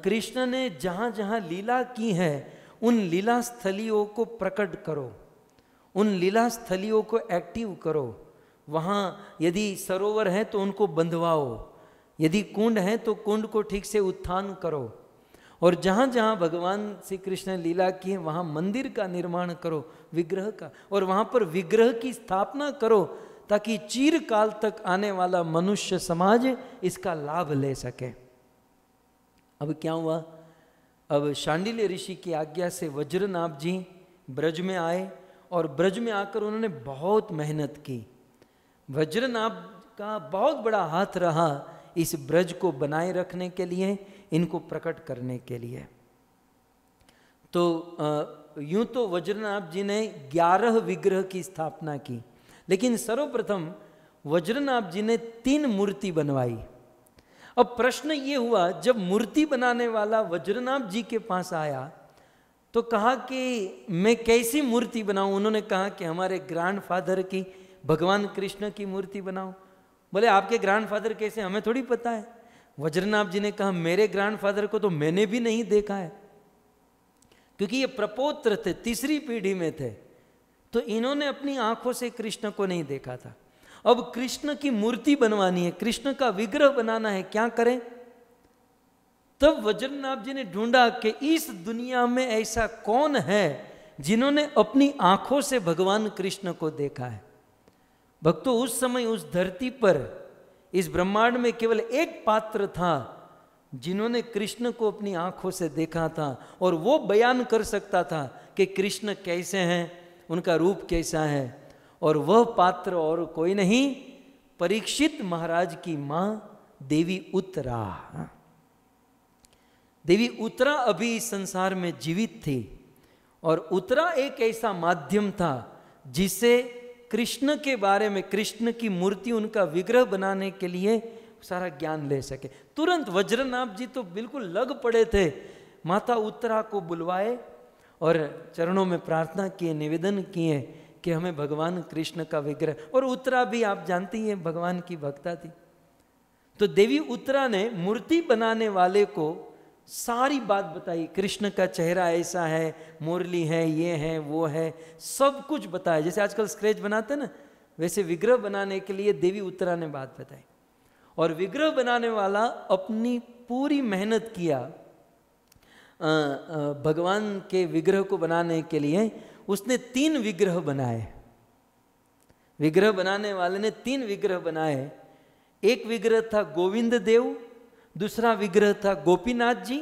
S1: कृष्ण ने जहां जहां लीला की है उन लीला स्थलियों को प्रकट करो उन लीला स्थलियों को एक्टिव करो वहाँ यदि सरोवर है तो उनको बंधवाओ यदि कुंड है तो कुंड को ठीक से उत्थान करो और जहाँ जहाँ भगवान श्री कृष्ण लीला की है वहाँ मंदिर का निर्माण करो विग्रह का और वहाँ पर विग्रह की स्थापना करो ताकि चीरकाल तक आने वाला मनुष्य समाज इसका लाभ ले सके अब क्या हुआ अब शांडिल्य ऋषि की आज्ञा से वज्रनाभ जी ब्रज में आए और ब्रज में आकर उन्होंने बहुत मेहनत की वज्रनाभ का बहुत बड़ा हाथ रहा इस ब्रज को बनाए रखने के लिए इनको प्रकट करने के लिए तो यूं तो वज्रनाभ जी ने ग्यारह विग्रह की स्थापना की लेकिन सर्वप्रथम वज्रनाभ जी ने तीन मूर्ति बनवाई अब प्रश्न ये हुआ जब मूर्ति बनाने वाला वज्रनाभ जी के पास आया तो कहा कि मैं कैसी मूर्ति बनाऊं उन्होंने कहा कि हमारे ग्रैंडफादर की भगवान कृष्ण की मूर्ति बनाओ बोले आपके ग्रैंडफादर कैसे हमें थोड़ी पता है वज्रनाथ जी ने कहा मेरे ग्रैंडफादर को तो मैंने भी नहीं देखा है क्योंकि ये प्रपोत्र थे तीसरी पीढ़ी में थे तो इन्होंने अपनी आंखों से कृष्ण को नहीं देखा था अब कृष्ण की मूर्ति बनवानी है कृष्ण का विग्रह बनाना है क्या करें तब वज्रनाथ जी ने ढूंढा कि इस दुनिया में ऐसा कौन है जिन्होंने अपनी आंखों से भगवान कृष्ण को देखा है भक्तों उस समय उस धरती पर इस ब्रह्मांड में केवल एक पात्र था जिन्होंने कृष्ण को अपनी आंखों से देखा था और वो बयान कर सकता था कि कृष्ण कैसे हैं उनका रूप कैसा है और वह पात्र और कोई नहीं परीक्षित महाराज की माँ देवी उत्तरा देवी उत्तरा अभी इस संसार में जीवित थी और उतरा एक ऐसा माध्यम था जिसे कृष्ण के बारे में कृष्ण की मूर्ति उनका विग्रह बनाने के लिए सारा ज्ञान ले सके तुरंत वज्रनाभ जी तो बिल्कुल लग पड़े थे माता उत्तरा को बुलवाए और चरणों में प्रार्थना किए निवेदन किए कि हमें भगवान कृष्ण का विग्रह और उत्तरा भी आप जानती हैं भगवान की भक्ता थी तो देवी उत्तरा ने मूर्ति बनाने वाले को सारी बात बताई कृष्ण का चेहरा ऐसा है मुरली है ये है वो है सब कुछ बताया जैसे आजकल स्क्रेच बनाते ना वैसे विग्रह बनाने के लिए देवी उत्तरा ने बात बताई और विग्रह बनाने वाला अपनी पूरी मेहनत किया भगवान के विग्रह को बनाने के लिए उसने तीन विग्रह बनाए विग्रह बनाने वाले ने तीन विग्रह बनाए एक विग्रह था गोविंद देव दूसरा विग्रह था गोपीनाथ जी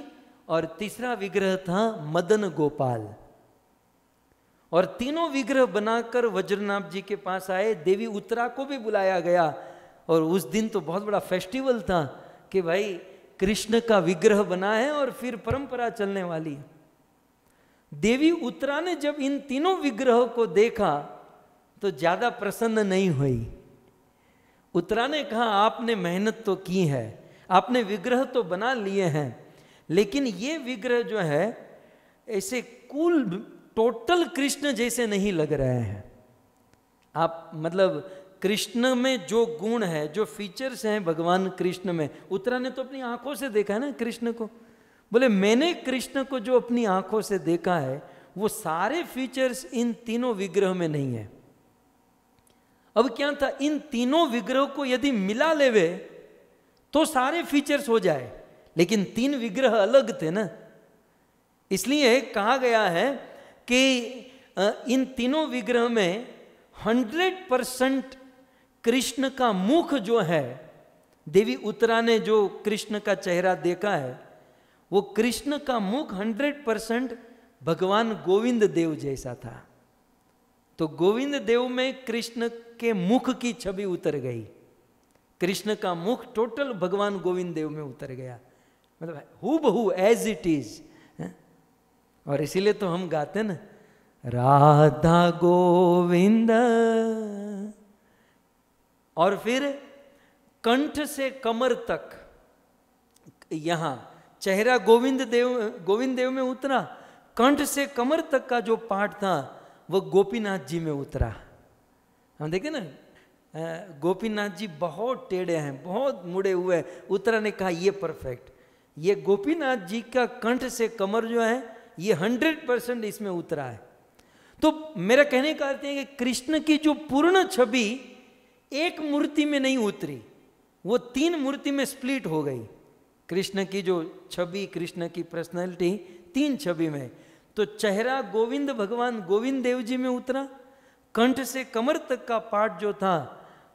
S1: और तीसरा विग्रह था मदन गोपाल और तीनों विग्रह बनाकर वज्रनाभ जी के पास आए देवी उत्तरा को भी बुलाया गया और उस दिन तो बहुत बड़ा फेस्टिवल था कि भाई कृष्ण का विग्रह बना है और फिर परंपरा चलने वाली देवी उत्तरा ने जब इन तीनों विग्रहों को देखा तो ज़्यादा प्रसन्न नहीं हुई उत्तरा ने कहा आपने मेहनत तो की है आपने विग्रह तो बना लिए हैं लेकिन ये विग्रह जो है ऐसे कुल टोटल कृष्ण जैसे नहीं लग रहे हैं आप मतलब कृष्ण में जो गुण है जो फीचर्स हैं भगवान कृष्ण में उतरा ने तो अपनी आंखों से देखा है ना कृष्ण को बोले मैंने कृष्ण को जो अपनी आंखों से देखा है वो सारे फीचर्स इन तीनों विग्रह में नहीं है अब क्या था इन तीनों विग्रह को यदि मिला लेवे तो सारे फीचर्स हो जाए लेकिन तीन विग्रह अलग थे ना इसलिए कहा गया है कि इन तीनों विग्रह में हंड्रेड परसेंट कृष्ण का मुख जो है देवी उत्तरा ने जो कृष्ण का चेहरा देखा है वो कृष्ण का मुख हंड्रेड परसेंट भगवान गोविंद देव जैसा था तो गोविंद देव में कृष्ण के मुख की छवि उतर गई कृष्ण का मुख टोटल भगवान गोविंद देव में उतर गया मतलब हु बहु एज इट इज और इसीलिए तो हम गाते ना राधा गोविंद और फिर कंठ से कमर तक यहां चेहरा गोविंद देव गोविंद देव में उतरा कंठ से कमर तक का जो पाठ था वह गोपीनाथ जी में उतरा हम देखे ना गोपीनाथ जी बहुत टेढ़े हैं बहुत मुड़े हुए हैं उत्तरा ने कहा ये परफेक्ट ये गोपीनाथ जी का कंठ से कमर जो है ये हंड्रेड परसेंट इसमें उतरा है तो मेरा कहने का अर्थ है कि कृष्ण की जो पूर्ण छवि एक मूर्ति में नहीं उतरी वो तीन मूर्ति में स्प्लिट हो गई कृष्ण की जो छवि कृष्ण की पर्सनैलिटी तीन छवि में तो चेहरा गोविंद भगवान गोविंद देव जी में उतरा कंठ से कमर तक का पाठ जो था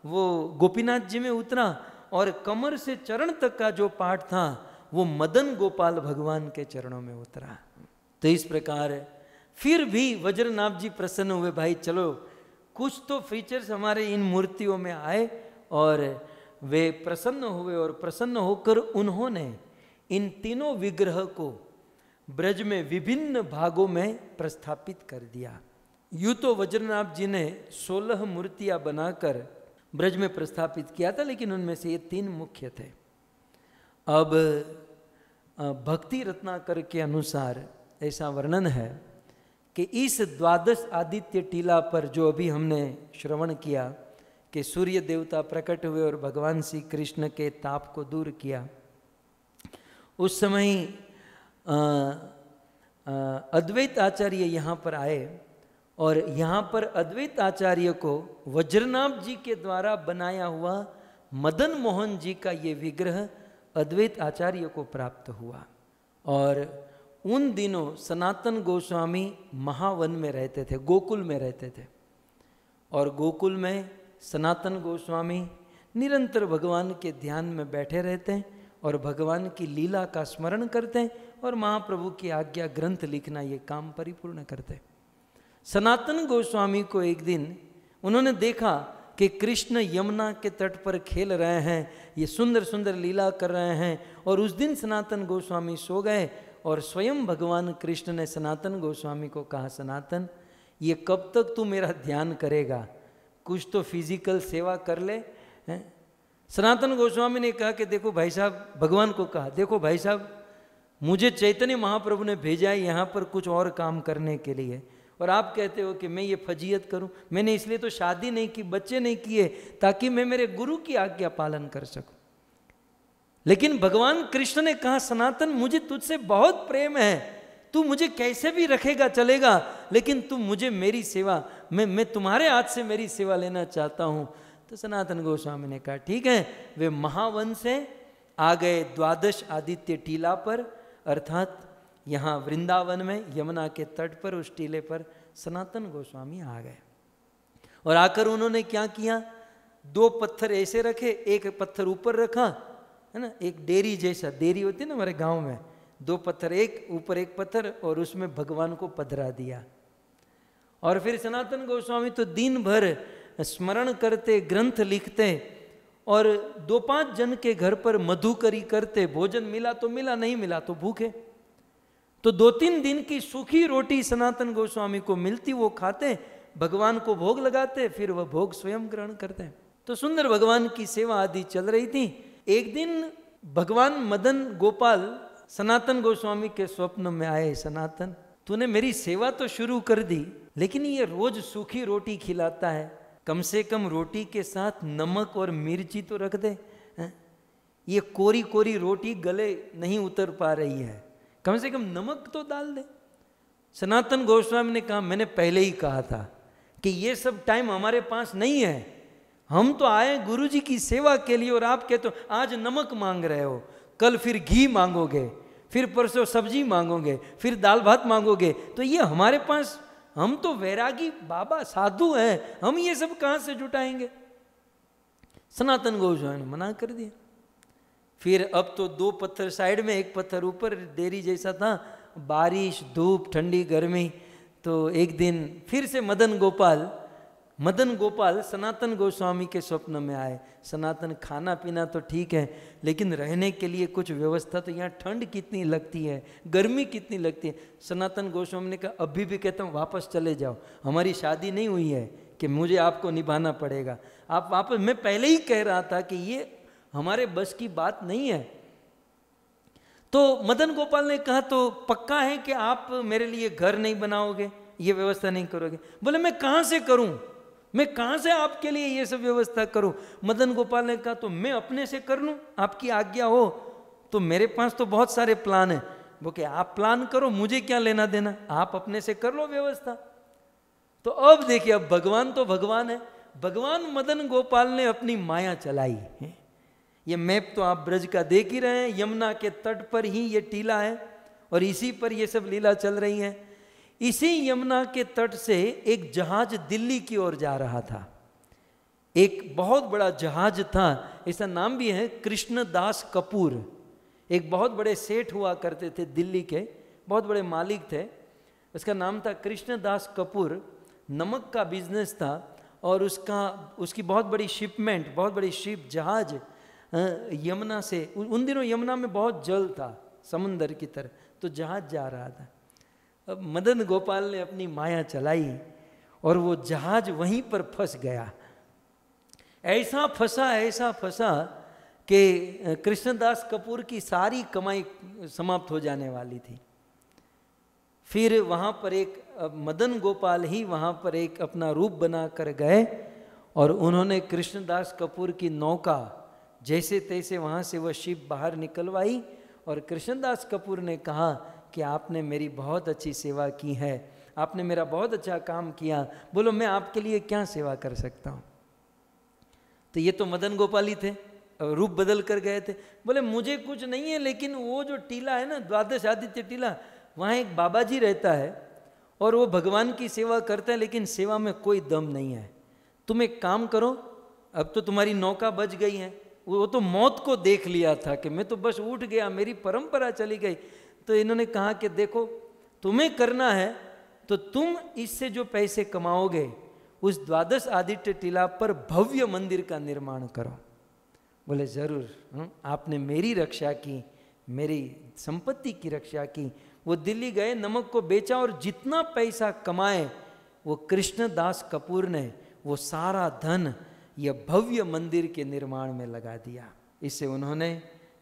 S1: वो गोपीनाथ जी में उतरा और कमर से चरण तक का जो पाठ था वो मदन गोपाल भगवान के चरणों में उतरा तो इस प्रकार फिर भी वज्रनाभ जी प्रसन्न हुए भाई चलो कुछ तो फीचर्स हमारे इन मूर्तियों में आए और वे प्रसन्न हुए और प्रसन्न होकर उन्होंने इन तीनों विग्रह को ब्रज में विभिन्न भागों में प्रस्थापित कर दिया यूँ तो वज्रनाभ जी ने सोलह मूर्तियाँ बनाकर ब्रज में प्रस्थापित किया था लेकिन उनमें से ये तीन मुख्य थे अब भक्ति रत्नाकर के अनुसार ऐसा वर्णन है कि इस द्वादश आदित्य टीला पर जो अभी हमने श्रवण किया कि सूर्य देवता प्रकट हुए और भगवान श्री कृष्ण के ताप को दूर किया उस समय अद्वैत आचार्य यहाँ पर आए और यहाँ पर अद्वैत आचार्य को वज्रनाभ जी के द्वारा बनाया हुआ मदन मोहन जी का ये विग्रह अद्वैत आचार्य को प्राप्त हुआ और उन दिनों सनातन गोस्वामी महावन में रहते थे गोकुल में रहते थे और गोकुल में सनातन गोस्वामी निरंतर भगवान के ध्यान में बैठे रहते हैं और भगवान की लीला का स्मरण करते हैं और महाप्रभु की आज्ञा ग्रंथ लिखना ये काम परिपूर्ण करते हैं सनातन गोस्वामी को एक दिन उन्होंने देखा कि कृष्ण यमुना के तट पर खेल रहे हैं ये सुंदर सुंदर लीला कर रहे हैं और उस दिन सनातन गोस्वामी सो गए और स्वयं भगवान कृष्ण ने सनातन गोस्वामी को कहा सनातन ये कब तक तू मेरा ध्यान करेगा कुछ तो फिजिकल सेवा कर ले है? सनातन गोस्वामी ने कहा कि देखो भाई साहब भगवान को कहा देखो भाई साहब मुझे चैतन्य महाप्रभु ने भेजा है यहाँ पर कुछ और काम करने के लिए और आप कहते हो कि मैं ये फजीयत करूं मैंने इसलिए तो शादी नहीं की बच्चे नहीं किए ताकि मैं मेरे गुरु की आज्ञा पालन कर सकूं लेकिन भगवान कृष्ण ने कहा सनातन मुझे तुझसे बहुत प्रेम है तू मुझे कैसे भी रखेगा चलेगा लेकिन तू मुझे मेरी सेवा मैं मैं तुम्हारे हाथ से मेरी सेवा लेना चाहता हूं तो सनातन गोस्वामी ने कहा ठीक है वे महावंश से आ गए द्वादश आदित्य टीला पर अर्थात यहाँ वृंदावन में यमुना के तट पर उस टीले पर सनातन गोस्वामी आ गए और आकर उन्होंने क्या किया दो पत्थर ऐसे रखे एक पत्थर ऊपर रखा है ना एक डेरी जैसा डेरी होती है ना हमारे गांव में दो पत्थर एक ऊपर एक पत्थर और उसमें भगवान को पधरा दिया और फिर सनातन गोस्वामी तो दिन भर स्मरण करते ग्रंथ लिखते और दो पांच जन के घर पर मधुकरी करते भोजन मिला तो मिला नहीं मिला तो भूखे तो दो तीन दिन की सूखी रोटी सनातन गोस्वामी को मिलती वो खाते भगवान को भोग लगाते फिर वह भोग स्वयं ग्रहण करते तो सुंदर भगवान की सेवा आदि चल रही थी एक दिन भगवान मदन गोपाल सनातन गोस्वामी के स्वप्न में आए सनातन तूने मेरी सेवा तो शुरू कर दी लेकिन ये रोज सूखी रोटी खिलाता है कम से कम रोटी के साथ नमक और मिर्ची तो रख दे है? ये कोरी कोरी रोटी गले नहीं उतर पा रही है कम से कम नमक तो डाल दे सनातन गोस्वामी ने कहा मैंने पहले ही कहा था कि ये सब टाइम हमारे पास नहीं है हम तो आए गुरु जी की सेवा के लिए और आप कहते हो तो आज नमक मांग रहे हो कल फिर घी मांगोगे फिर परसों सब्जी मांगोगे फिर दाल भात मांगोगे तो ये हमारे पास हम तो वैरागी बाबा साधु हैं हम ये सब कहाँ से जुटाएंगे सनातन गोस्वामी ने मना कर दिया फिर अब तो दो पत्थर साइड में एक पत्थर ऊपर डेरी जैसा था बारिश धूप ठंडी गर्मी तो एक दिन फिर से मदन गोपाल मदन गोपाल सनातन गोस्वामी के स्वप्न में आए सनातन खाना पीना तो ठीक है लेकिन रहने के लिए कुछ व्यवस्था तो यहाँ ठंड कितनी लगती है गर्मी कितनी लगती है सनातन गोस्वामी ने कहा अभी भी कहता हूँ वापस चले जाओ हमारी शादी नहीं हुई है कि मुझे आपको निभाना पड़ेगा आप वापस मैं पहले ही कह रहा था कि ये हमारे बस की बात नहीं है तो मदन गोपाल ने कहा तो पक्का है कि आप मेरे लिए घर नहीं बनाओगे ये व्यवस्था नहीं करोगे बोले मैं कहां से करूं मैं कहां से आपके लिए ये सब व्यवस्था करूं मदन गोपाल ने कहा तो मैं अपने से कर लू आपकी आज्ञा हो तो मेरे पास तो बहुत सारे प्लान है बोके आप प्लान करो मुझे क्या लेना देना आप अपने से कर लो व्यवस्था तो अब देखिए अब भगवान तो भगवान है भगवान मदन गोपाल ने अपनी माया चलाई है ये मैप तो आप ब्रज का देख ही रहे हैं यमुना के तट पर ही ये टीला है और इसी पर ये सब लीला चल रही है इसी यमुना के तट से एक जहाज दिल्ली की ओर जा रहा था एक बहुत बड़ा जहाज था इसका नाम भी है कृष्णदास कपूर एक बहुत बड़े सेठ हुआ करते थे दिल्ली के बहुत बड़े मालिक थे उसका नाम था कृष्णदास कपूर नमक का बिजनेस था और उसका उसकी बहुत बड़ी शिपमेंट बहुत बड़ी शिप जहाज़ हाँ, यमुना से उन दिनों यमुना में बहुत जल था समुंदर की तरह तो जहाज जा रहा था अब मदन गोपाल ने अपनी माया चलाई और वो जहाज वहीं पर फंस गया ऐसा फंसा ऐसा फंसा कि कृष्णदास कपूर की सारी कमाई समाप्त हो जाने वाली थी फिर वहाँ पर एक मदन गोपाल ही वहाँ पर एक अपना रूप बना कर गए और उन्होंने कृष्णदास कपूर की नौका जैसे तैसे वहाँ से वह शिप बाहर निकलवाई और कृष्णदास कपूर ने कहा कि आपने मेरी बहुत अच्छी सेवा की है आपने मेरा बहुत अच्छा काम किया बोलो मैं आपके लिए क्या सेवा कर सकता हूँ तो ये तो मदन गोपाली थे रूप बदल कर गए थे बोले मुझे कुछ नहीं है लेकिन वो जो टीला है ना द्वादश आदित्य टीला वहाँ एक बाबा जी रहता है और वो भगवान की सेवा करता है लेकिन सेवा में कोई दम नहीं है तुम एक काम करो अब तो तुम्हारी नौका बच गई है वो तो मौत को देख लिया था कि मैं तो बस उठ गया मेरी परंपरा चली गई तो इन्होंने कहा कि देखो तुम्हें करना है तो तुम इससे जो पैसे कमाओगे उस द्वादश आदित्य टीला पर भव्य मंदिर का निर्माण करो बोले ज़रूर हुँ? हम्म, आपने मेरी रक्षा की मेरी संपत्ति की रक्षा की वो दिल्ली गए नमक को बेचा और जितना पैसा कमाए वो कृष्णदास कपूर ने वो सारा धन यह भव्य मंदिर के निर्माण में लगा दिया इसे उन्होंने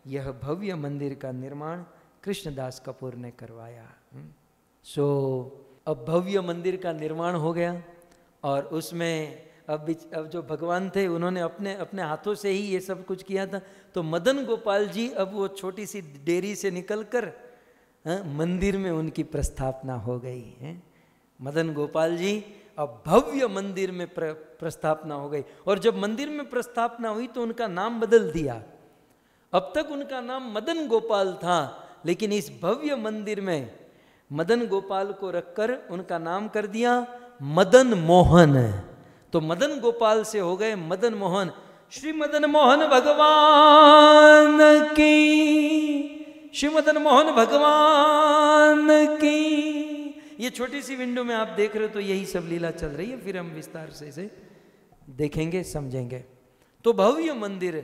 S1: यह भव्य मंदिर का निर्माण कृष्णदास कपूर ने करवाया सो हम्म। so, अब भव्य मंदिर का निर्माण हो गया और उसमें अब अब जो भगवान थे उन्होंने अपने अपने हाथों से ही ये सब कुछ किया था तो मदन गोपाल जी अब वो छोटी सी डेरी से निकल कर हाँ, मंदिर में उनकी प्रस्थापना हो गई है हाँ। मदन गोपाल जी अब भव्य मंदिर में प्र, प्रस्थापना हो गई और जब मंदिर में प्रस्थापना हुई तो उनका नाम बदल दिया अब तक उनका नाम मदन गोपाल था लेकिन इस भव्य मंदिर में मदन गोपाल को रखकर उनका नाम कर दिया मदन मोहन तो मदन गोपाल से हो गए मदन मोहन श्री मदन मोहन भगवान की श्री मदन मोहन भगवान की ये छोटी सी विंडो में आप देख रहे हो तो यही सब लीला चल रही है फिर हम विस्तार से इसे देखेंगे समझेंगे तो भव्य मंदिर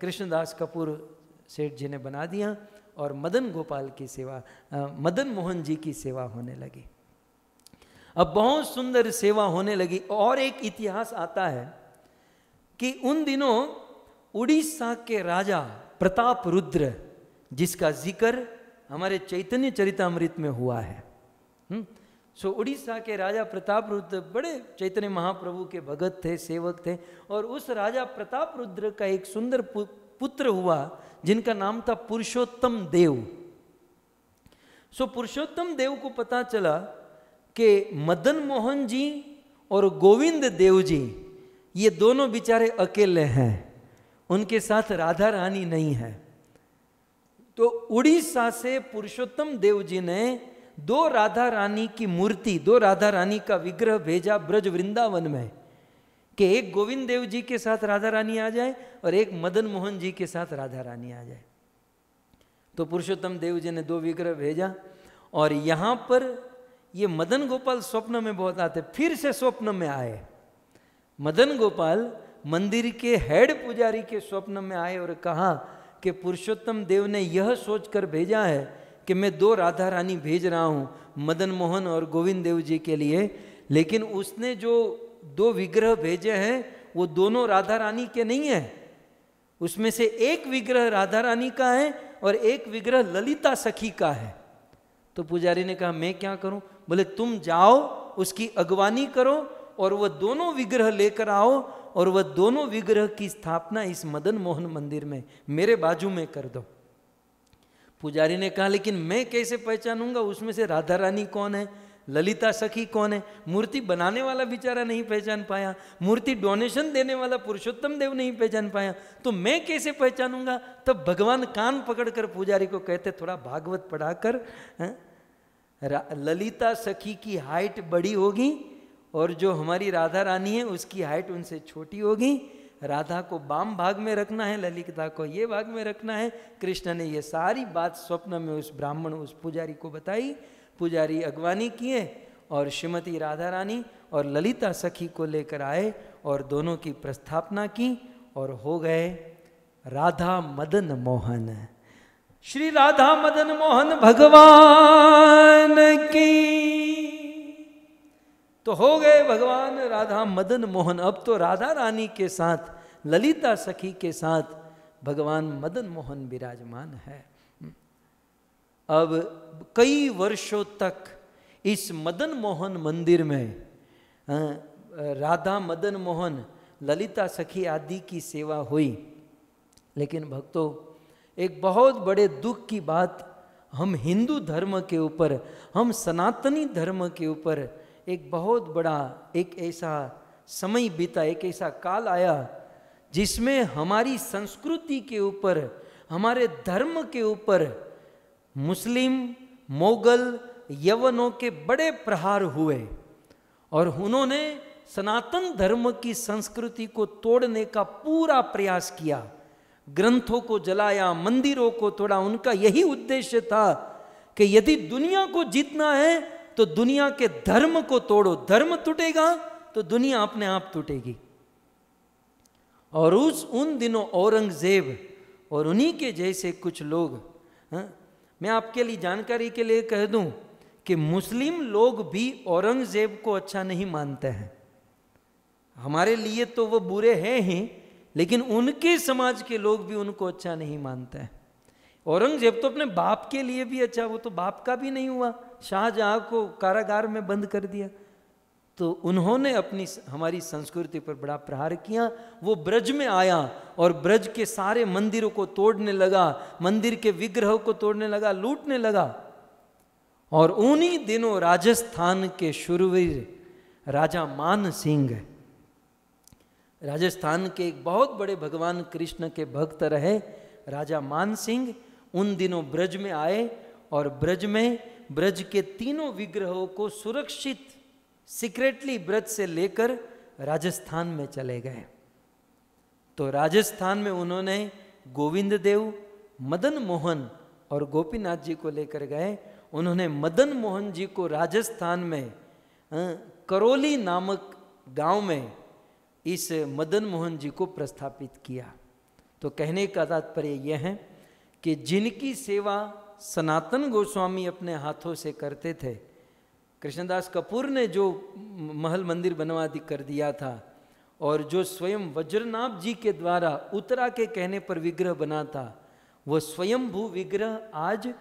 S1: कृष्णदास कपूर सेठ जी ने बना दिया और मदन गोपाल की सेवा मदन मोहन जी की सेवा होने लगी अब बहुत सुंदर सेवा होने लगी और एक इतिहास आता है कि उन दिनों उड़ीसा के राजा प्रताप रुद्र जिसका जिक्र हमारे चैतन्य चरितमृत में हुआ है हम्म? सो so, उड़ीसा के राजा प्रताप रुद्र बड़े चैतन्य महाप्रभु के भगत थे सेवक थे और उस राजा प्रताप रुद्र का एक सुंदर पुत्र हुआ जिनका नाम था पुरुषोत्तम देव सो so, पुरुषोत्तम देव को पता चला कि मदन मोहन जी और गोविंद देव जी ये दोनों बेचारे अकेले हैं उनके साथ राधा रानी नहीं है तो उड़ीसा से पुरुषोत्तम देव जी ने दो राधा रानी की मूर्ति दो राधा रानी का विग्रह भेजा ब्रज वृंदावन में कि एक गोविंद देव जी के साथ राधा रानी आ जाए और एक मदन मोहन जी के साथ राधा रानी आ जाए तो पुरुषोत्तम देव जी ने दो विग्रह भेजा और यहां पर ये मदन गोपाल स्वप्न में बहुत आते फिर से स्वप्न में आए मदन गोपाल मंदिर के हेड पुजारी के स्वप्न में आए और कहा कि पुरुषोत्तम देव ने यह सोचकर भेजा है कि मैं दो राधा रानी भेज रहा हूँ मदन मोहन और गोविंद देव जी के लिए लेकिन उसने जो दो विग्रह भेजे हैं वो दोनों राधा रानी के नहीं है उसमें से एक विग्रह राधा रानी का है और एक विग्रह ललिता सखी का है तो पुजारी ने कहा मैं क्या करूं बोले तुम जाओ उसकी अगवानी करो और वह दोनों विग्रह लेकर आओ और वह दोनों विग्रह की स्थापना इस मदन मोहन मंदिर में मेरे बाजू में कर दो पुजारी ने कहा लेकिन मैं कैसे पहचानूंगा उसमें से राधा रानी कौन है ललिता सखी कौन है मूर्ति बनाने वाला बेचारा नहीं पहचान पाया मूर्ति डोनेशन देने वाला पुरुषोत्तम देव नहीं पहचान पाया तो मैं कैसे पहचानूंगा तब भगवान कान पकड़कर पुजारी को कहते थोड़ा भागवत पढ़ाकर हाँ? ललिता सखी की हाइट बड़ी होगी और जो हमारी राधा रानी है उसकी हाइट उनसे छोटी होगी राधा को बाम भाग में रखना है ललिता को ये भाग में रखना है कृष्ण ने ये सारी बात स्वप्न में उस ब्राह्मण उस पुजारी को बताई पुजारी अगवानी किए और श्रीमती राधा रानी और ललिता सखी को लेकर आए और दोनों की प्रस्थापना की और हो गए राधा मदन मोहन श्री राधा मदन मोहन भगवान की तो हो गए भगवान राधा मदन मोहन अब तो राधा रानी के साथ ललिता सखी के साथ भगवान मदन मोहन विराजमान है अब कई वर्षों तक इस मदन मोहन मंदिर में राधा मदन मोहन ललिता सखी आदि की सेवा हुई लेकिन भक्तों एक बहुत बड़े दुख की बात हम हिंदू धर्म के ऊपर हम सनातनी धर्म के ऊपर एक बहुत बड़ा एक ऐसा समय बीता एक ऐसा काल आया जिसमें हमारी संस्कृति के ऊपर हमारे धर्म के ऊपर मुस्लिम मोगल यवनों के बड़े प्रहार हुए और उन्होंने सनातन धर्म की संस्कृति को तोड़ने का पूरा प्रयास किया ग्रंथों को जलाया मंदिरों को तोड़ा उनका यही उद्देश्य था कि यदि दुनिया को जीतना है तो दुनिया के धर्म को तोड़ो धर्म टूटेगा तो दुनिया अपने आप टूटेगी और उस उन दिनों औरंगजेब और उन्हीं के जैसे कुछ लोग हा? मैं आपके लिए जानकारी के लिए कह दूं कि मुस्लिम लोग भी औरंगजेब को अच्छा नहीं मानते हैं हमारे लिए तो वो बुरे हैं ही लेकिन उनके समाज के लोग भी उनको अच्छा नहीं मानते हैं औरंगजेब तो अपने बाप के लिए भी अच्छा वो तो बाप का भी नहीं हुआ शाहजहां को कारागार में बंद कर दिया तो उन्होंने अपनी हमारी संस्कृति पर बड़ा प्रहार किया वो ब्रज में आया और ब्रज के सारे मंदिरों को तोड़ने लगा मंदिर के विग्रह को तोड़ने लगा लूटने लगा और उन्हीं दिनों राजस्थान के शुरवीर राजा मान सिंह राजस्थान के एक बहुत बड़े भगवान कृष्ण के भक्त रहे राजा मान सिंह उन दिनों ब्रज में आए और ब्रज में ब्रज के तीनों विग्रहों को सुरक्षित सीक्रेटली ब्रज से लेकर राजस्थान में चले गए तो राजस्थान में उन्होंने गोविंद देव मदन मोहन और गोपीनाथ जी को लेकर गए उन्होंने मदन मोहन जी को राजस्थान में करोली नामक गांव में इस मदन मोहन जी को प्रस्थापित किया तो कहने का तात्पर्य यह है कि जिनकी सेवा सनातन गोस्वामी अपने हाथों से करते थे कृष्णदास कपूर ने जो महल मंदिर बनवा कर दिया था और जो स्वयं वज्रनाभ जी के द्वारा उतरा के कहने पर विग्रह बना था वह स्वयं भू विग्रह आज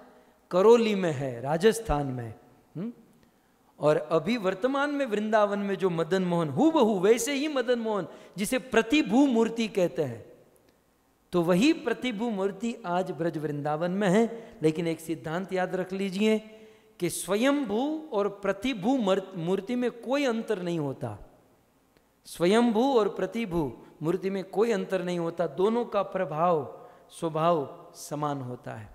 S1: करौली में है राजस्थान में हम्म? और अभी वर्तमान में वृंदावन में जो मदन मोहन हु बहु वैसे ही मदन मोहन जिसे प्रतिभू मूर्ति कहते हैं तो वही प्रतिभु मूर्ति आज ब्रज वृंदावन में है लेकिन एक सिद्धांत याद रख लीजिए कि स्वयंभू और प्रतिभू मूर्ति में कोई अंतर नहीं होता स्वयंभू और प्रतिभू मूर्ति में कोई अंतर नहीं होता दोनों का प्रभाव स्वभाव समान होता है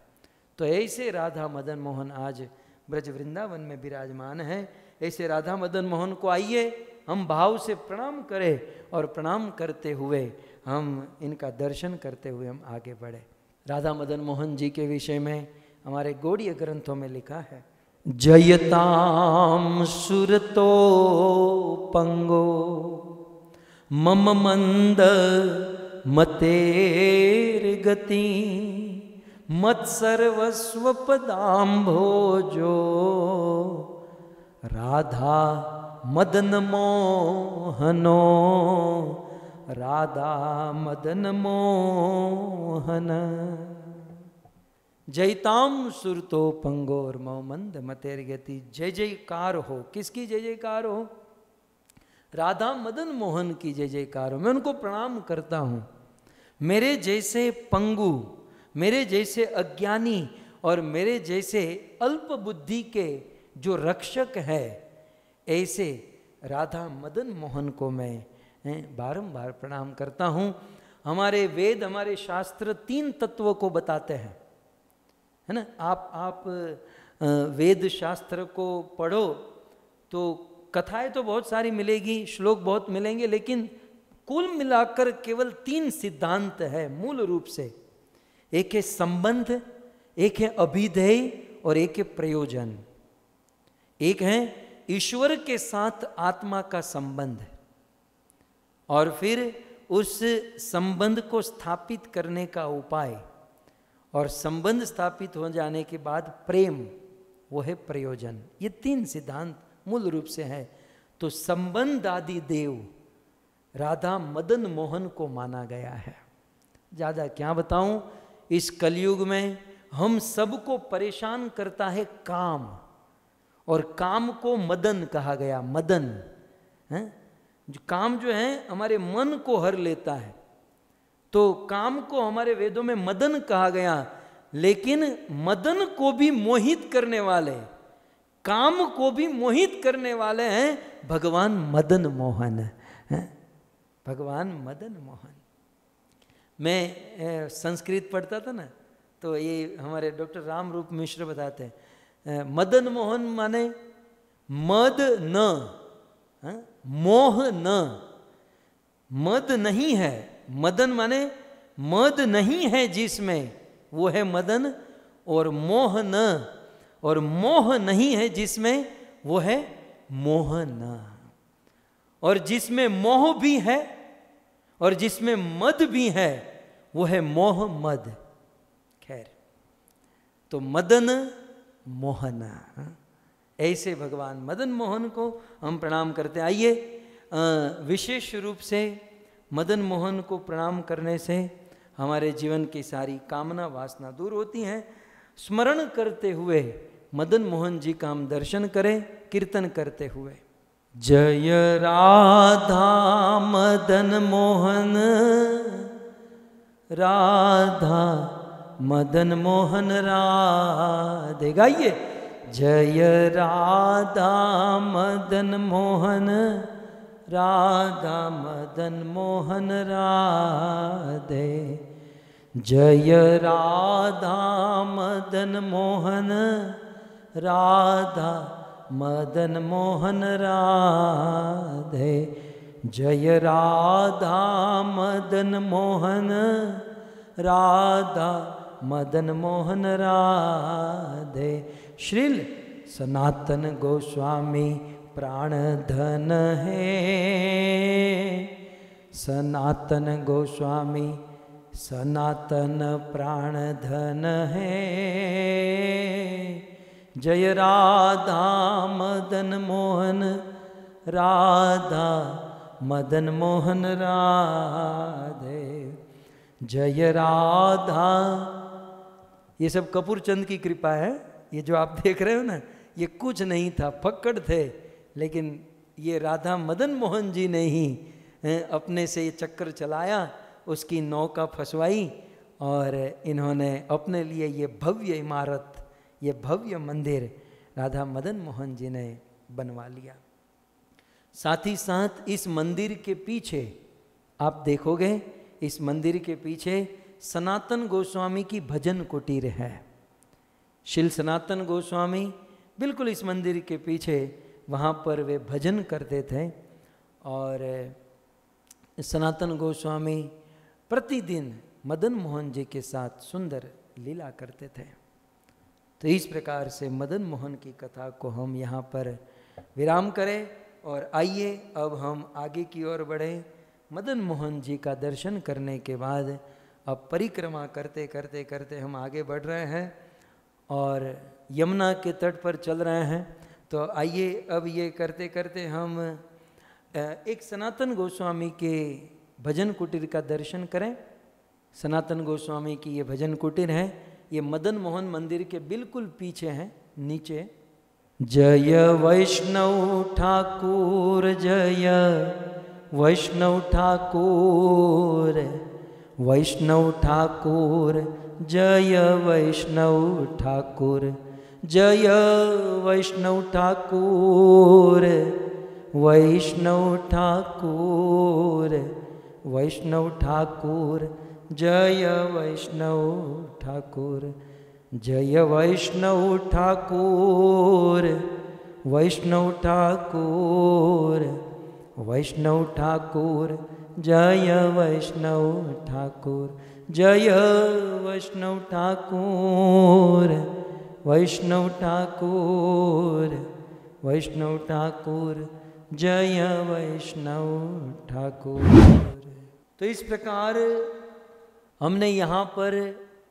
S1: तो ऐसे राधा मदन मोहन आज ब्रज वृंदावन में विराजमान है ऐसे राधा मदन मोहन को आइए हम भाव से प्रणाम करें और प्रणाम करते हुए हम इनका दर्शन करते हुए हम आगे बढ़े राधा मदन मोहन जी के विषय में हमारे गोड़ीय ग्रंथों में लिखा है जयताम सुरतो पंगो मम मंद मतेर गति मत सर्वस्व भोजो राधा मदन मोहनो राधा मदन मोहन जयताम सुरतो पंगोर मंद मतेर गति जय जयकार हो किसकी जय जयकार हो राधा मदन मोहन की जय जयकार हो मैं उनको प्रणाम करता हूं मेरे जैसे पंगु मेरे जैसे अज्ञानी और मेरे जैसे अल्प बुद्धि के जो रक्षक है ऐसे राधा मदन मोहन को मैं हैं बारंबार प्रणाम करता हूँ हमारे वेद हमारे शास्त्र तीन तत्वों को बताते हैं है ना आप आप वेद शास्त्र को पढ़ो तो कथाएं तो बहुत सारी मिलेगी श्लोक बहुत मिलेंगे लेकिन कुल मिलाकर केवल तीन सिद्धांत है मूल रूप से एक है संबंध एक है अभिधेय और एक है प्रयोजन एक है ईश्वर के साथ आत्मा का संबंध और फिर उस संबंध को स्थापित करने का उपाय और संबंध स्थापित हो जाने के बाद प्रेम वो है प्रयोजन ये तीन सिद्धांत मूल रूप से हैं तो संबंध आदि देव राधा मदन मोहन को माना गया है ज़्यादा क्या बताऊं इस कलयुग में हम सबको परेशान करता है काम और काम को मदन कहा गया मदन है जो काम जो है हमारे मन को हर लेता है तो काम को हमारे वेदों में मदन कहा गया लेकिन मदन को भी मोहित करने वाले काम को भी मोहित करने वाले हैं भगवान मदन मोहन है भगवान मदन मोहन मैं संस्कृत पढ़ता था ना तो ये हमारे डॉक्टर राम रूप मिश्र बताते हैं मदन मोहन माने मद न हाँ, मोह न मद नहीं है मदन माने मद नहीं है जिसमें वो है मदन और मोह न और मोह नहीं है जिसमें वो है मोह न और जिसमें मोह भी है और जिसमें मद भी है वो है मोह मद खैर तो मदन मोहना ऐसे भगवान मदन मोहन को हम प्रणाम करते हैं आइए विशेष रूप से मदन मोहन को प्रणाम करने से हमारे जीवन की सारी कामना वासना दूर होती हैं स्मरण करते हुए मदन मोहन जी का हम दर्शन करें कीर्तन करते हुए जय राधा मदन मोहन राधा मदन मोहन राधे गाइए जय राधा मदन मोहन राधा मदन मोहन राधे जय राधा मदन मोहन राधा मदन मोहन राधे जय राधा मदन मोहन राधा मदन मोहन राधे श्रील सनातन गोस्वामी प्राण धन है सनातन गोस्वामी सनातन प्राण धन है जय राधा मदन मोहन राधा मदन मोहन राधे जय राधा ये सब कपूर चंद की कृपा है ये जो आप देख रहे हो ना ये कुछ नहीं था फक्कड़ थे लेकिन ये राधा मदन मोहन जी ने ही अपने से ये चक्कर चलाया उसकी नौका फंसवाई और इन्होंने अपने लिए ये भव्य इमारत ये भव्य मंदिर राधा मदन मोहन जी ने बनवा लिया साथ ही साथ इस मंदिर के पीछे आप देखोगे इस मंदिर के पीछे सनातन गोस्वामी की भजन कुटीर है शिल सनातन गोस्वामी बिल्कुल इस मंदिर के पीछे वहाँ पर वे भजन करते थे और सनातन गोस्वामी प्रतिदिन मदन मोहन जी के साथ सुंदर लीला करते थे तो इस प्रकार से मदन मोहन की कथा को हम यहाँ पर विराम करें और आइए अब हम आगे की ओर बढ़ें मदन मोहन जी का दर्शन करने के बाद अब परिक्रमा करते करते करते हम आगे बढ़ रहे हैं और यमुना के तट पर चल रहे हैं तो आइए अब ये करते करते हम एक सनातन गोस्वामी के भजन कुटीर का दर्शन करें सनातन गोस्वामी की ये भजन कुटीर है ये मदन मोहन मंदिर के बिल्कुल पीछे हैं नीचे जय वैष्णव ठाकुर जय वैष्णव ठाकुर वैष्णव ठाकुर जय वैष्णव ठाकुर जय वैष्णव ठाकुर वैष्णव ठाकुर वैष्णव ठाकुर जय वैष्णव ठाकुर जय वैष्णव ठाकुर वैष्णव ठाकुर वैष्णव ठाकुर जय वैष्णव ठाकुर जय वैष्णव ठाकुर वैष्णव ठाकुर वैष्णव ठाकुर जय वैष्णव ठाकुर तो इस प्रकार हमने यहाँ पर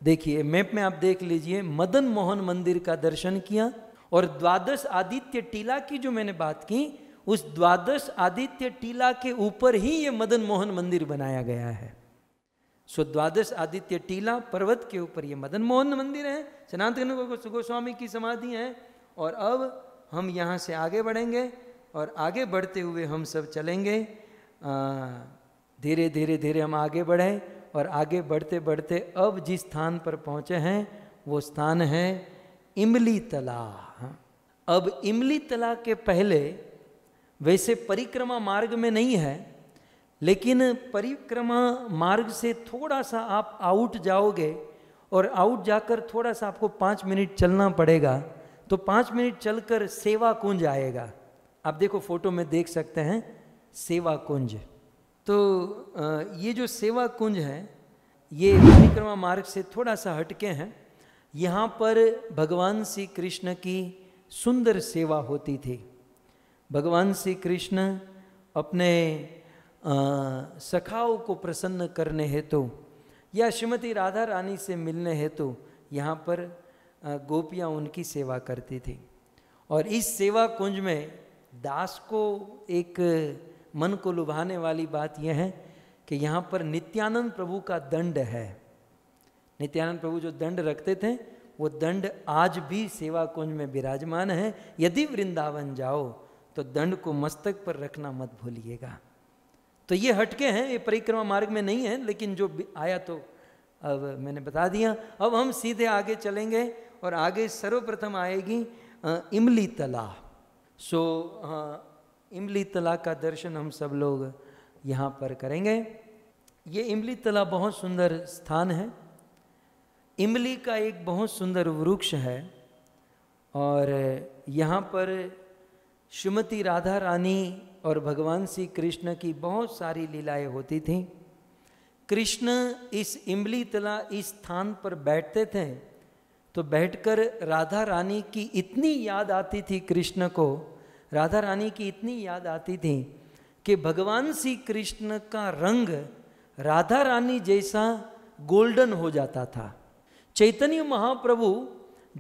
S1: देखिए मैप में आप देख लीजिए मदन मोहन मंदिर का दर्शन किया और द्वादश आदित्य टीला की जो मैंने बात की उस द्वादश आदित्य टीला के ऊपर ही ये मदन मोहन मंदिर बनाया गया है सो द्वादश आदित्य टीला पर्वत के ऊपर ये मदन मोहन मंदिर है सनातन गोस्वामी की समाधि है और अब हम यहाँ से आगे बढ़ेंगे और आगे बढ़ते हुए हम सब चलेंगे धीरे धीरे धीरे हम आगे बढ़े और आगे बढ़ते बढ़ते अब जिस स्थान पर पहुँचे हैं वो स्थान है इमली तला अब इमली तला के पहले वैसे परिक्रमा मार्ग में नहीं है लेकिन परिक्रमा मार्ग से थोड़ा सा आप आउट जाओगे और आउट जाकर थोड़ा सा आपको पाँच मिनट चलना पड़ेगा तो पाँच मिनट चलकर सेवा कुंज आएगा आप देखो फोटो में देख सकते हैं सेवा कुंज तो ये जो सेवा कुंज है ये परिक्रमा मार्ग से थोड़ा सा हटके हैं यहाँ पर भगवान श्री कृष्ण की सुंदर सेवा होती थी भगवान श्री कृष्ण अपने सखाओं को प्रसन्न करने हेतु तो, या श्रीमती राधा रानी से मिलने हेतु तो, यहाँ पर गोपियाँ उनकी सेवा करती थी और इस सेवा कुंज में दास को एक मन को लुभाने वाली बात यह है कि यहाँ पर नित्यानंद प्रभु का दंड है नित्यानंद प्रभु जो दंड रखते थे वो दंड आज भी सेवा कुंज में विराजमान है यदि वृंदावन जाओ तो दंड को मस्तक पर रखना मत भूलिएगा तो ये हटके हैं ये परिक्रमा मार्ग में नहीं है लेकिन जो आया तो अब मैंने बता दिया अब हम सीधे आगे चलेंगे और आगे सर्वप्रथम आएगी इमली तला सो इमली तला का दर्शन हम सब लोग यहाँ पर करेंगे ये इमली तला बहुत सुंदर स्थान है इमली का एक बहुत सुंदर वृक्ष है और यहाँ पर श्रीमती राधा रानी और भगवान श्री कृष्ण की बहुत सारी लीलाएं होती थी कृष्ण इस इमली तला इस स्थान पर बैठते थे तो बैठकर राधा रानी की इतनी याद आती थी कृष्ण को राधा रानी की इतनी याद आती थी कि भगवान श्री कृष्ण का रंग राधा रानी जैसा गोल्डन हो जाता था चैतन्य महाप्रभु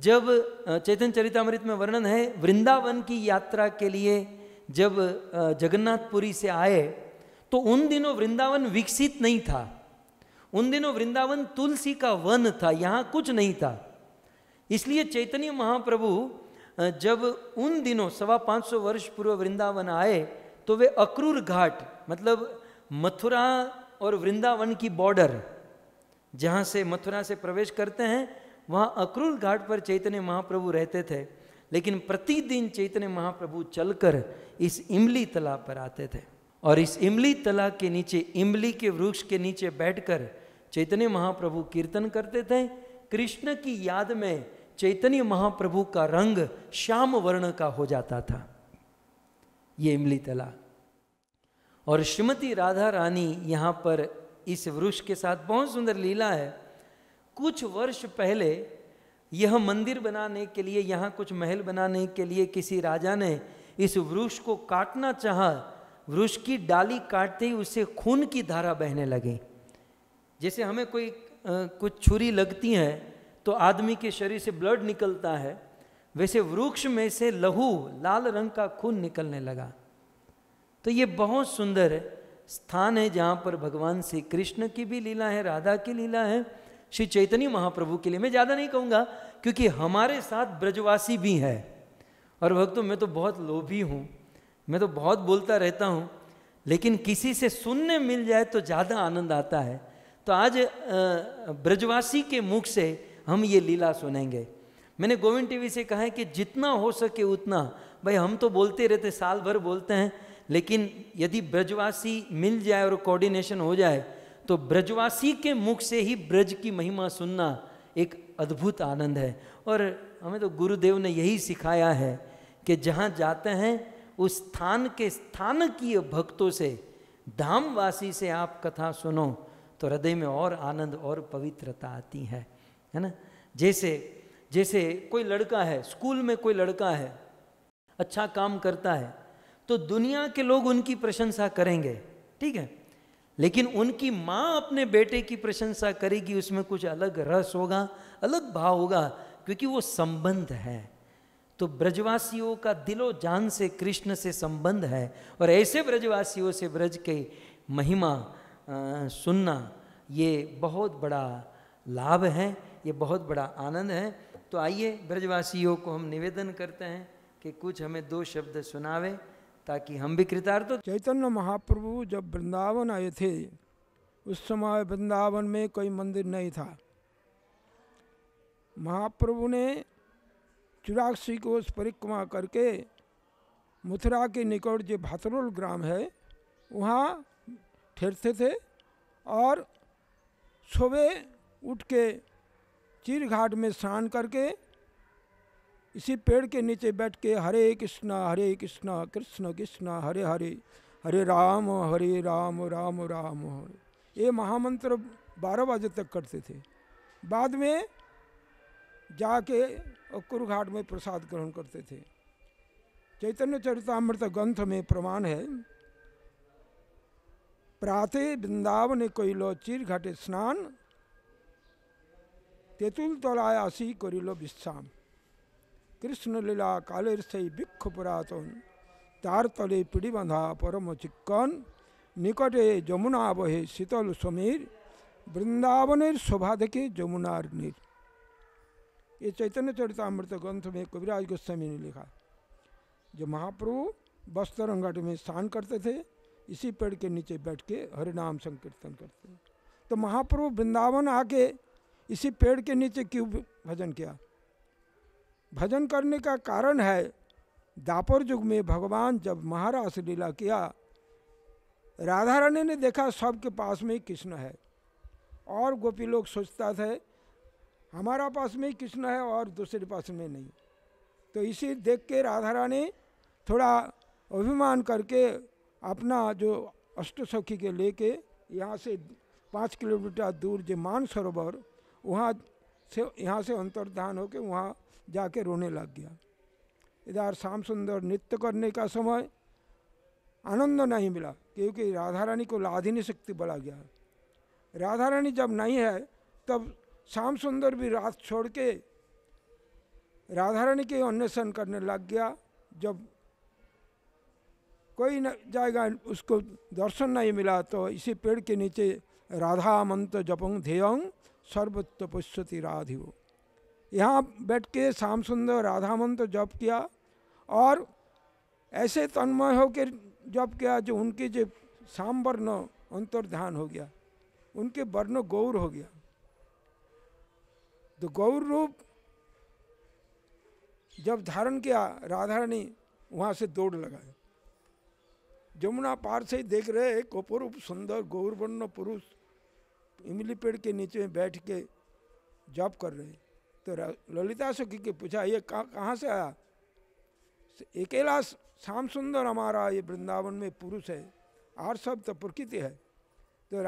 S1: जब चैतन्य चरितमृत में वर्णन है वृंदावन की यात्रा के लिए जब जगन्नाथपुरी से आए तो उन दिनों वृंदावन विकसित नहीं था उन दिनों वृंदावन तुलसी का वन था यहाँ कुछ नहीं था इसलिए चैतन्य महाप्रभु जब उन दिनों सवा पाँच सौ वर्ष पूर्व वृंदावन आए तो वे अक्रूर घाट मतलब मथुरा और वृंदावन की बॉर्डर जहाँ से मथुरा से प्रवेश करते हैं वहाँ अक्रूर घाट पर चैतन्य महाप्रभु रहते थे लेकिन प्रतिदिन चैतन्य महाप्रभु चलकर इस इमली तला पर आते थे और इस इमली तला के नीचे इमली के वृक्ष के नीचे बैठकर चैतन्य महाप्रभु कीर्तन करते थे कृष्ण की याद में चैतन्य महाप्रभु का रंग श्याम वर्ण का हो जाता था ये इमली तला और श्रीमती राधा रानी यहाँ पर इस वृक्ष के साथ बहुत सुंदर लीला है कुछ वर्ष पहले यह मंदिर बनाने के लिए यहाँ कुछ महल बनाने के लिए किसी राजा ने इस वृक्ष को काटना चाहा वृक्ष की डाली काटते ही उससे खून की धारा बहने लगी जैसे हमें कोई आ, कुछ छुरी लगती है तो आदमी के शरीर से ब्लड निकलता है वैसे वृक्ष में से लहू लाल रंग का खून निकलने लगा तो ये बहुत सुंदर स्थान है जहाँ पर भगवान श्री कृष्ण की भी लीला है राधा की लीला है श्री चैतन्य महाप्रभु के लिए मैं ज़्यादा नहीं कहूँगा क्योंकि हमारे साथ ब्रजवासी भी हैं और भक्तों मैं तो बहुत लोभी हूँ मैं तो बहुत बोलता रहता हूँ लेकिन किसी से सुनने मिल जाए तो ज़्यादा आनंद आता है तो आज ब्रजवासी के मुख से हम ये लीला सुनेंगे मैंने गोविंद टीवी से कहा है कि जितना हो सके उतना भाई हम तो बोलते रहते साल भर बोलते हैं लेकिन यदि ब्रजवासी मिल जाए और कोऑर्डिनेशन हो जाए तो ब्रजवासी के मुख से ही ब्रज की महिमा सुनना एक अद्भुत आनंद है और हमें तो गुरुदेव ने यही सिखाया है कि जहाँ जाते हैं उस स्थान के स्थानकीय भक्तों से धामवासी से आप कथा सुनो तो हृदय में और आनंद और पवित्रता आती है है ना जैसे जैसे कोई लड़का है स्कूल में कोई लड़का है अच्छा काम करता है तो दुनिया के लोग उनकी प्रशंसा करेंगे ठीक है लेकिन उनकी माँ अपने बेटे की प्रशंसा करेगी उसमें कुछ अलग रस होगा अलग भाव होगा क्योंकि वो संबंध है तो ब्रजवासियों का दिलो जान से कृष्ण से संबंध है और ऐसे ब्रजवासियों से ब्रज के महिमा आ, सुनना ये बहुत बड़ा लाभ है ये बहुत बड़ा आनंद है तो आइए ब्रजवासियों को हम निवेदन करते हैं कि कुछ हमें दो शब्द सुनावे ताकि हम भी कृतार्थ तो
S2: चैतन्य महाप्रभु जब वृंदावन आए थे उस समय वृंदावन में कोई मंदिर नहीं था महाप्रभु ने चुराक्षी कोष परिक्रमा करके मथुरा के निकट जो भातरोल ग्राम है वहाँ ठहरते थे और सुबह उठ के चीर घाट में स्नान करके इसी पेड़ के नीचे बैठ के हरे कृष्णा हरे कृष्णा कृष्ण कृष्णा हरे हरे हरे राम हरे राम राम राम हरे ये महामंत्र बारह बजे तक करते थे बाद में जाके कुरुघाट में प्रसाद ग्रहण करते थे चैतन्य चरितमृत ग्रंथ में प्रमाण है प्रातः वृंदावन कोइलो चीर घाटे स्नान तेतुल तलायासी कोरिलो विश्राम कृष्ण लीला कालेर से विक्ष पुरातन तार तले पीढ़ी बंधा परम चिक्कन निकटे जमुना बहे शीतल समीर वृंदावन शोभा देखे যমুনার नीर ये चैतन्य चरितमृत ग्रंथ में कविराज गोस्वामी ने लिखा जो महाप्रभु बस्तर अंगठ में स्नान करते थे इसी पेड़ के नीचे बैठ के हरिनाम संकीर्तन करते तो महाप्रभु वृंदावन आके इसी पेड़ के नीचे क्यों भजन किया भजन करने का कारण है दापर युग में भगवान जब महाराज लीला किया राधा रानी ने देखा सबके पास में कृष्ण है और गोपी लोग सोचता थे हमारा पास में ही कृष्ण है और दूसरे पास में नहीं तो इसी देख के राधा रानी थोड़ा अभिमान करके अपना जो अष्ट सखी के लेके यहाँ से पाँच किलोमीटर दूर जो मान सरोवर वहाँ से यहाँ से अंतर्धान होकर वहाँ जाके रोने लग गया इधर शाम सुंदर नृत्य करने का समय आनंद नहीं मिला क्योंकि राधा रानी को लाधिनी शक्ति बढ़ा गया राधा रानी जब नहीं है तब श्याम सुंदर भी रात छोड़ के राधारानी के अन्वेषण करने लग गया जब कोई न जाएगा उसको दर्शन नहीं मिला तो इसी पेड़ के नीचे राधा मंत जपंग ध्येयंग सर्वतपस्वती हो यहाँ बैठ के श्याम सुंदर राधा मंत्र जप किया और ऐसे तन्मय होकर जप किया जो उनके जो श्याम वर्ण अंतर्ध्यान हो गया उनके वर्ण गौर हो गया तो गौर रूप जब धारण किया राधा रानी वहाँ से दौड़ लगाए जमुना पार से ही देख रहे कोपरूप सुंदर गौरवर्ण पुरुष इमली पेड़ के नीचे बैठ के जॉब कर रहे तो ललिता सुखी के पूछा ये कहाँ कहाँ से आया अकेला श्याम सुंदर हमारा ये वृंदावन में पुरुष है और सब तो प्रकृति है तो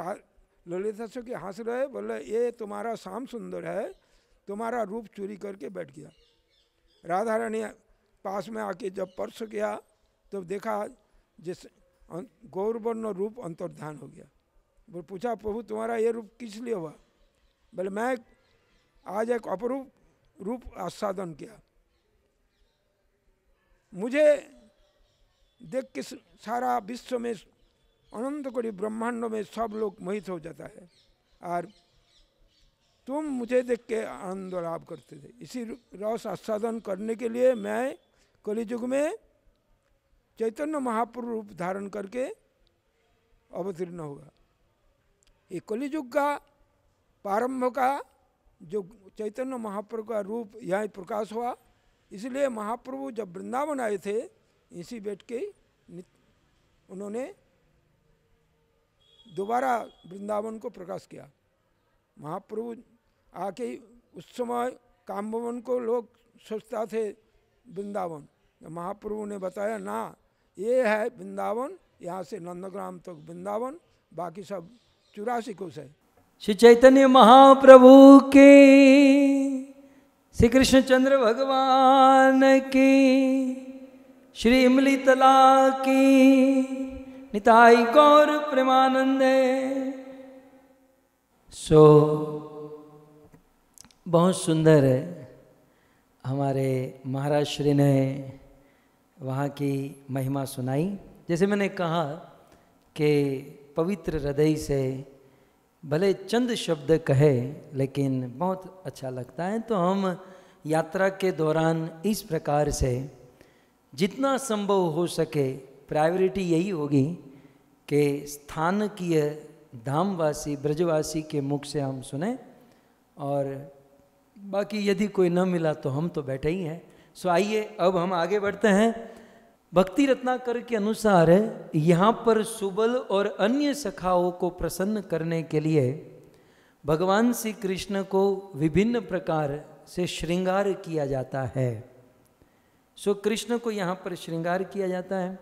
S2: ललिता सुखी हंस रहे बोले ये तुम्हारा श्याम सुंदर है तुम्हारा रूप चोरी करके बैठ गया राधा रानी पास में आके जब पर्स गया तो देखा जिस अं-, गौरवर्ण रूप अंतर्ध्यान हो गया वो पूछा प्रभु तुम्हारा ये रूप किस लिए हुआ बोले मैं आज एक अपरूप रूप आस्वादन किया मुझे देख के सारा विश्व में अनंत कोटि ब्रह्मांड में सब लोग मोहित हो जाता है और तुम मुझे देख के आनंद लाभ करते थे इसी रस आस्वादन करने के लिए मैं कलिजुग में चैतन्य महाप्रभु रूप धारण करके अवतीर्ण होगा ये कलिजुग का प्रारंभ का जो चैतन्य महाप्रभु का रूप यहाँ प्रकाश हुआ इसलिए महाप्रभु जब वृंदावन आए थे इसी बैठ के उन्होंने दोबारा वृंदावन को प्रकाश किया महाप्रभु आके उस समय काम भवन को लोग सोचता थे वृंदावन तो महाप्रभु ने बताया ना ये है वृंदावन यहाँ से नंदग्राम तक वृंदावन बाकी सब चौरासी कोश है
S1: श्री चैतन्य महाप्रभु के श्री कृष्ण चंद्र भगवान की श्री इमली तला की निताई कौर प्रेमानंद सो so, बहुत सुंदर है हमारे महाराष्ट्र ने वहाँ की महिमा सुनाई जैसे मैंने कहा कि पवित्र हृदय से भले चंद शब्द कहे लेकिन बहुत अच्छा लगता है तो हम यात्रा के दौरान इस प्रकार से जितना संभव हो सके प्रायोरिटी यही होगी कि स्थान की धामवासी ब्रजवासी के मुख से हम सुने और बाकी यदि कोई न मिला तो हम तो बैठे ही हैं सो आइए अब हम आगे बढ़ते हैं भक्ति रत्नाकर के अनुसार यहाँ पर सुबल और अन्य सखाओं को प्रसन्न करने के लिए भगवान श्री कृष्ण को विभिन्न प्रकार से श्रृंगार किया जाता है सो कृष्ण को यहाँ पर श्रृंगार किया जाता है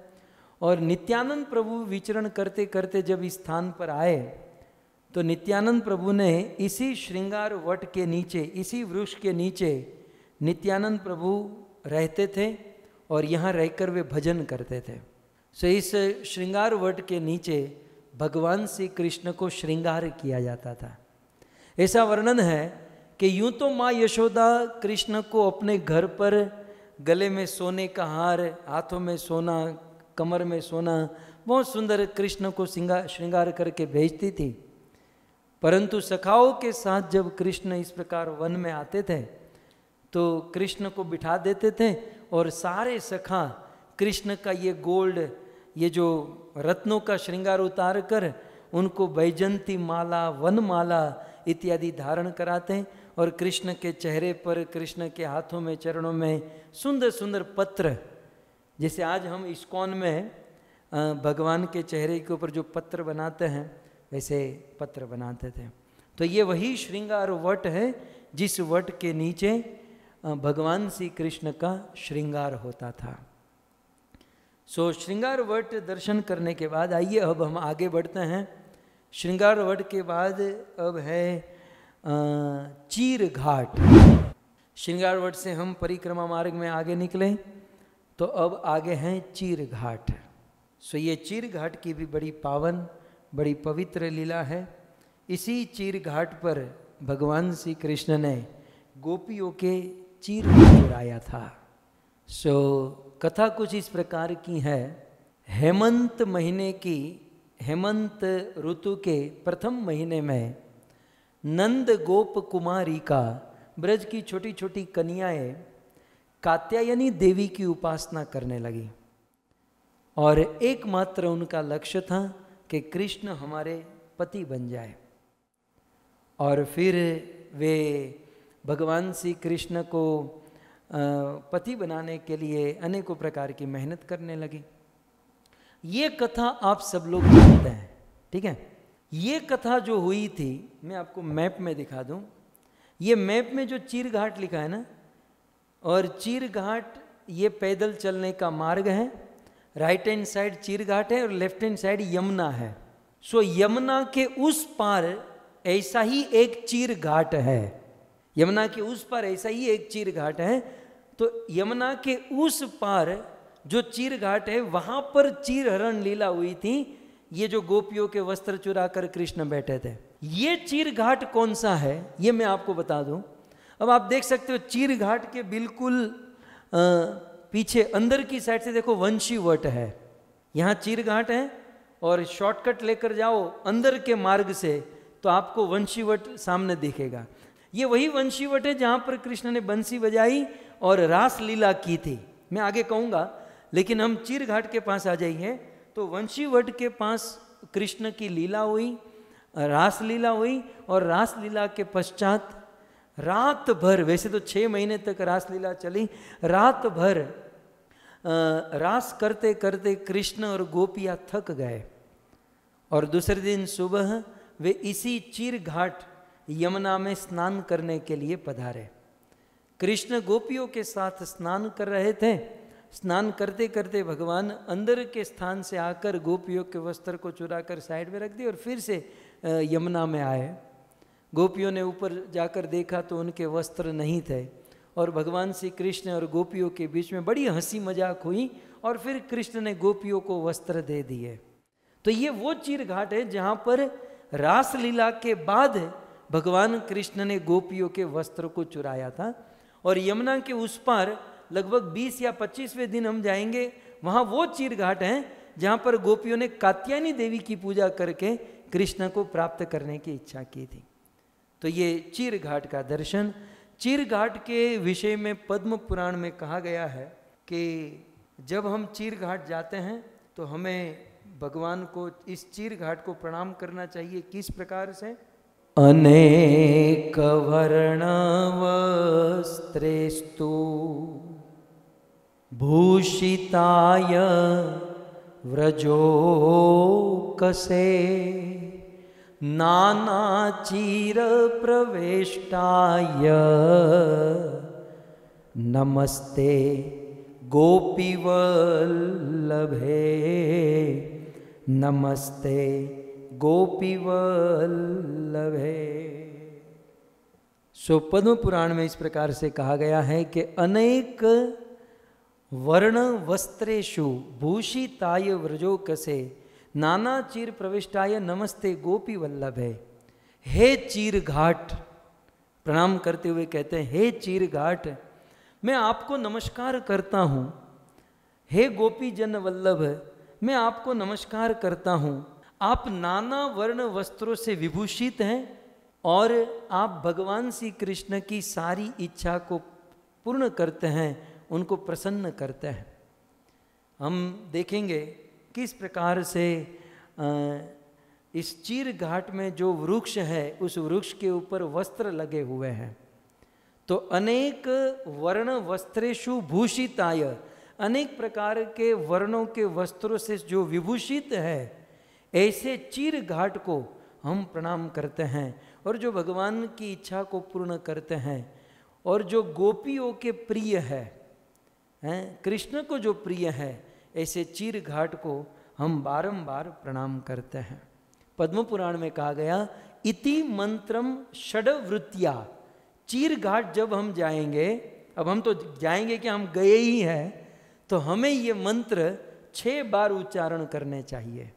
S1: और नित्यानंद प्रभु विचरण करते करते जब इस स्थान पर आए तो नित्यानंद प्रभु ने इसी श्रृंगार वट के नीचे इसी वृक्ष के नीचे नित्यानंद प्रभु रहते थे और यहाँ रहकर वे भजन करते थे सो इस श्रृंगार वट के नीचे भगवान श्री कृष्ण को श्रृंगार किया जाता था ऐसा वर्णन है कि यूँ तो माँ यशोदा कृष्ण को अपने घर पर गले में सोने का हार हाथों में सोना कमर में सोना बहुत सुंदर कृष्ण को श्रृंगार श्रृंगार करके भेजती थी परंतु सखाओं के साथ जब कृष्ण इस प्रकार वन में आते थे तो कृष्ण को बिठा देते थे और सारे सखा कृष्ण का ये गोल्ड ये जो रत्नों का श्रृंगार उतार कर उनको बैजंती माला वन माला इत्यादि धारण कराते हैं और कृष्ण के चेहरे पर कृष्ण के हाथों में चरणों में सुंदर सुंदर पत्र जैसे आज हम इस्कॉन में भगवान के चेहरे के ऊपर जो पत्र बनाते हैं ऐसे पत्र बनाते थे तो ये वही श्रृंगार वट है जिस वट के नीचे भगवान श्री कृष्ण का श्रृंगार होता था सो so, श्रृंगार वट दर्शन करने के बाद आइए अब हम आगे बढ़ते हैं श्रृंगार वट के बाद अब है चीर घाट श्रृंगार वट से हम परिक्रमा मार्ग में आगे निकले तो अब आगे हैं चीर घाट सो so, ये चीर घाट की भी बड़ी पावन बड़ी पवित्र लीला है इसी चीर घाट पर भगवान श्री कृष्ण ने गोपियों के चीर चुराया था सो so, कथा कुछ इस प्रकार की है हेमंत महीने की हेमंत ऋतु के प्रथम महीने में नंद गोप कुमारी का ब्रज की छोटी छोटी कन्याएं कात्यायनी देवी की उपासना करने लगी और एकमात्र उनका लक्ष्य था कि कृष्ण हमारे पति बन जाए और फिर वे भगवान श्री कृष्ण को पति बनाने के लिए अनेकों प्रकार की मेहनत करने लगी ये कथा आप सब लोग जानते हैं ठीक है ये कथा जो हुई थी मैं आपको मैप में दिखा दूं ये मैप में जो चीर घाट लिखा है ना और चीर घाट ये पैदल चलने का मार्ग है राइट हैंड साइड चीरघाट है और लेफ्ट हैंड साइड यमुना है सो यमुना के उस पार ऐसा ही एक चीर घाट है यमुना के उस पार ऐसा ही एक चीर घाट है तो यमुना के उस पार जो चीर घाट है वहां पर चीर हरण लीला हुई थी ये जो गोपियों के वस्त्र चुरा कर कृष्ण बैठे थे ये चीर घाट कौन सा है ये मैं आपको बता दूं अब आप देख सकते हो चीर घाट के बिल्कुल आ, पीछे अंदर की साइड से देखो वंशी वट है यहाँ चीरघाट है और शॉर्टकट लेकर जाओ अंदर के मार्ग से तो आपको वंशीवट सामने दिखेगा ये वही वंशीवट है जहाँ पर कृष्ण ने बंसी बजाई और रास लीला की थी मैं आगे कहूँगा लेकिन हम चीरघाट के पास आ जाइए तो वंशीवट के पास कृष्ण की लीला हुई रास लीला हुई और रास लीला के पश्चात रात भर वैसे तो छह महीने तक रासलीला चली रात भर रास करते करते कृष्ण और गोपिया थक गए और दूसरे दिन सुबह वे इसी चीर घाट यमुना में स्नान करने के लिए पधारे कृष्ण गोपियों के साथ स्नान कर रहे थे स्नान करते करते भगवान अंदर के स्थान से आकर गोपियों के वस्त्र को चुरा कर साइड में रख दिए और फिर से यमुना में आए गोपियों ने ऊपर जाकर देखा तो उनके वस्त्र नहीं थे और भगवान श्री कृष्ण और गोपियों के बीच में बड़ी हंसी मजाक हुई और फिर कृष्ण ने गोपियों को वस्त्र दे दिए तो ये वो चीर घाट है जहाँ पर रास लीला के बाद भगवान कृष्ण ने गोपियों के वस्त्र को चुराया था और यमुना के उस पार लगभग 20 या 25वें दिन हम जाएंगे वहाँ वो चीर घाट है जहाँ पर गोपियों ने कात्यायनी देवी की पूजा करके कृष्ण को प्राप्त करने की इच्छा की थी तो ये चीर घाट का दर्शन चीरघाट के विषय में पद्म पुराण में कहा गया है कि जब हम चीरघाट जाते हैं तो हमें भगवान को इस चीरघाट को प्रणाम करना चाहिए किस प्रकार से अनेक वस्त्रेस्तु भूषिताय व्रजो कसे चीर प्रवेशा नमस्ते गोपीवल्लभे नमस्ते गोपीवल्लभे सो पद्म पुराण में इस प्रकार से कहा गया है कि अनेक वर्ण वस्त्रेशु भूषिताय व्रजोकसे कसे नाना चीर प्रविष्टाय नमस्ते गोपी वल्लभ है हे चीर घाट प्रणाम करते हुए कहते हैं हे चीर घाट मैं आपको नमस्कार करता हूँ हे गोपी जन वल्लभ मैं आपको नमस्कार करता हूँ आप नाना वर्ण वस्त्रों से विभूषित हैं और आप भगवान श्री कृष्ण की सारी इच्छा को पूर्ण करते हैं उनको प्रसन्न करते हैं हम देखेंगे किस प्रकार से इस चीर घाट में जो वृक्ष है उस वृक्ष के ऊपर वस्त्र लगे हुए हैं तो अनेक वर्ण वस्त्रेशु भूषिताय अनेक प्रकार के वर्णों के वस्त्रों से जो विभूषित है ऐसे चीर घाट को हम प्रणाम करते हैं और जो भगवान की इच्छा को पूर्ण करते हैं और जो गोपियों के प्रिय है हैं कृष्ण को जो प्रिय है ऐसे चीर घाट को हम बारंबार प्रणाम करते हैं पद्म पुराण में कहा गया इति मंत्रम षडवृत्तिया चीर घाट जब हम जाएंगे अब हम तो जाएंगे कि हम गए ही हैं तो हमें ये मंत्र छः बार उच्चारण करने चाहिए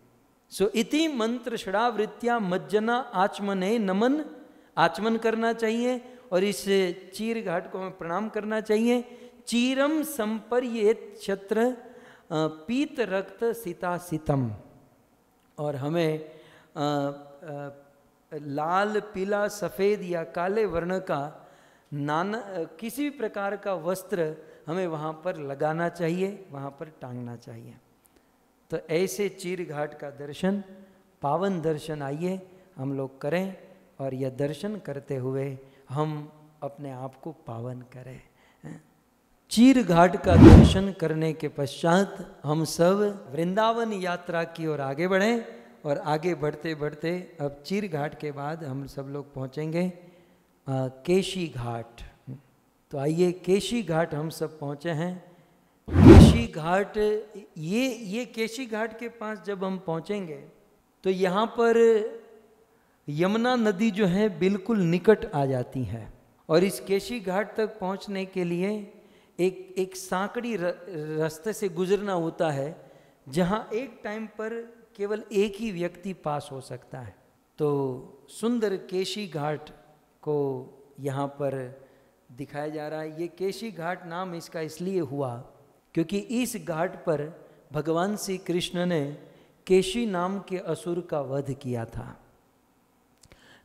S1: सो so, इति मंत्र षडावृत्तिया मज्जना आचमने नमन आचमन करना चाहिए और इस चीर घाट को हमें प्रणाम करना चाहिए चीरम संपर्य क्षत्र पीत रक्त सीता सीतम और हमें लाल पीला सफ़ेद या काले वर्ण का नाना किसी भी प्रकार का वस्त्र हमें वहाँ पर लगाना चाहिए वहाँ पर टांगना चाहिए तो ऐसे चीर घाट का दर्शन पावन दर्शन आइए हम लोग करें और यह दर्शन करते हुए हम अपने आप को पावन करें चीर घाट का दर्शन करने के पश्चात हम सब वृंदावन यात्रा की ओर आगे बढ़े और आगे बढ़ते बढ़ते अब चीर घाट के बाद हम सब लोग पहुँचेंगे केशी घाट तो आइए केशी घाट हम सब पहुँचे हैं केशी घाट ये ये केशी घाट के पास जब हम पहुँचेंगे तो यहाँ पर यमुना नदी जो है बिल्कुल निकट आ जाती है और इस केशी घाट तक पहुँचने के लिए एक एक सांकड़ी रास्ते से गुजरना होता है जहाँ एक टाइम पर केवल एक ही व्यक्ति पास हो सकता है तो सुंदर केशी घाट को यहाँ पर दिखाया जा रहा है ये केशी घाट नाम इसका इसलिए हुआ क्योंकि इस घाट पर भगवान श्री कृष्ण ने केशी नाम के असुर का वध किया था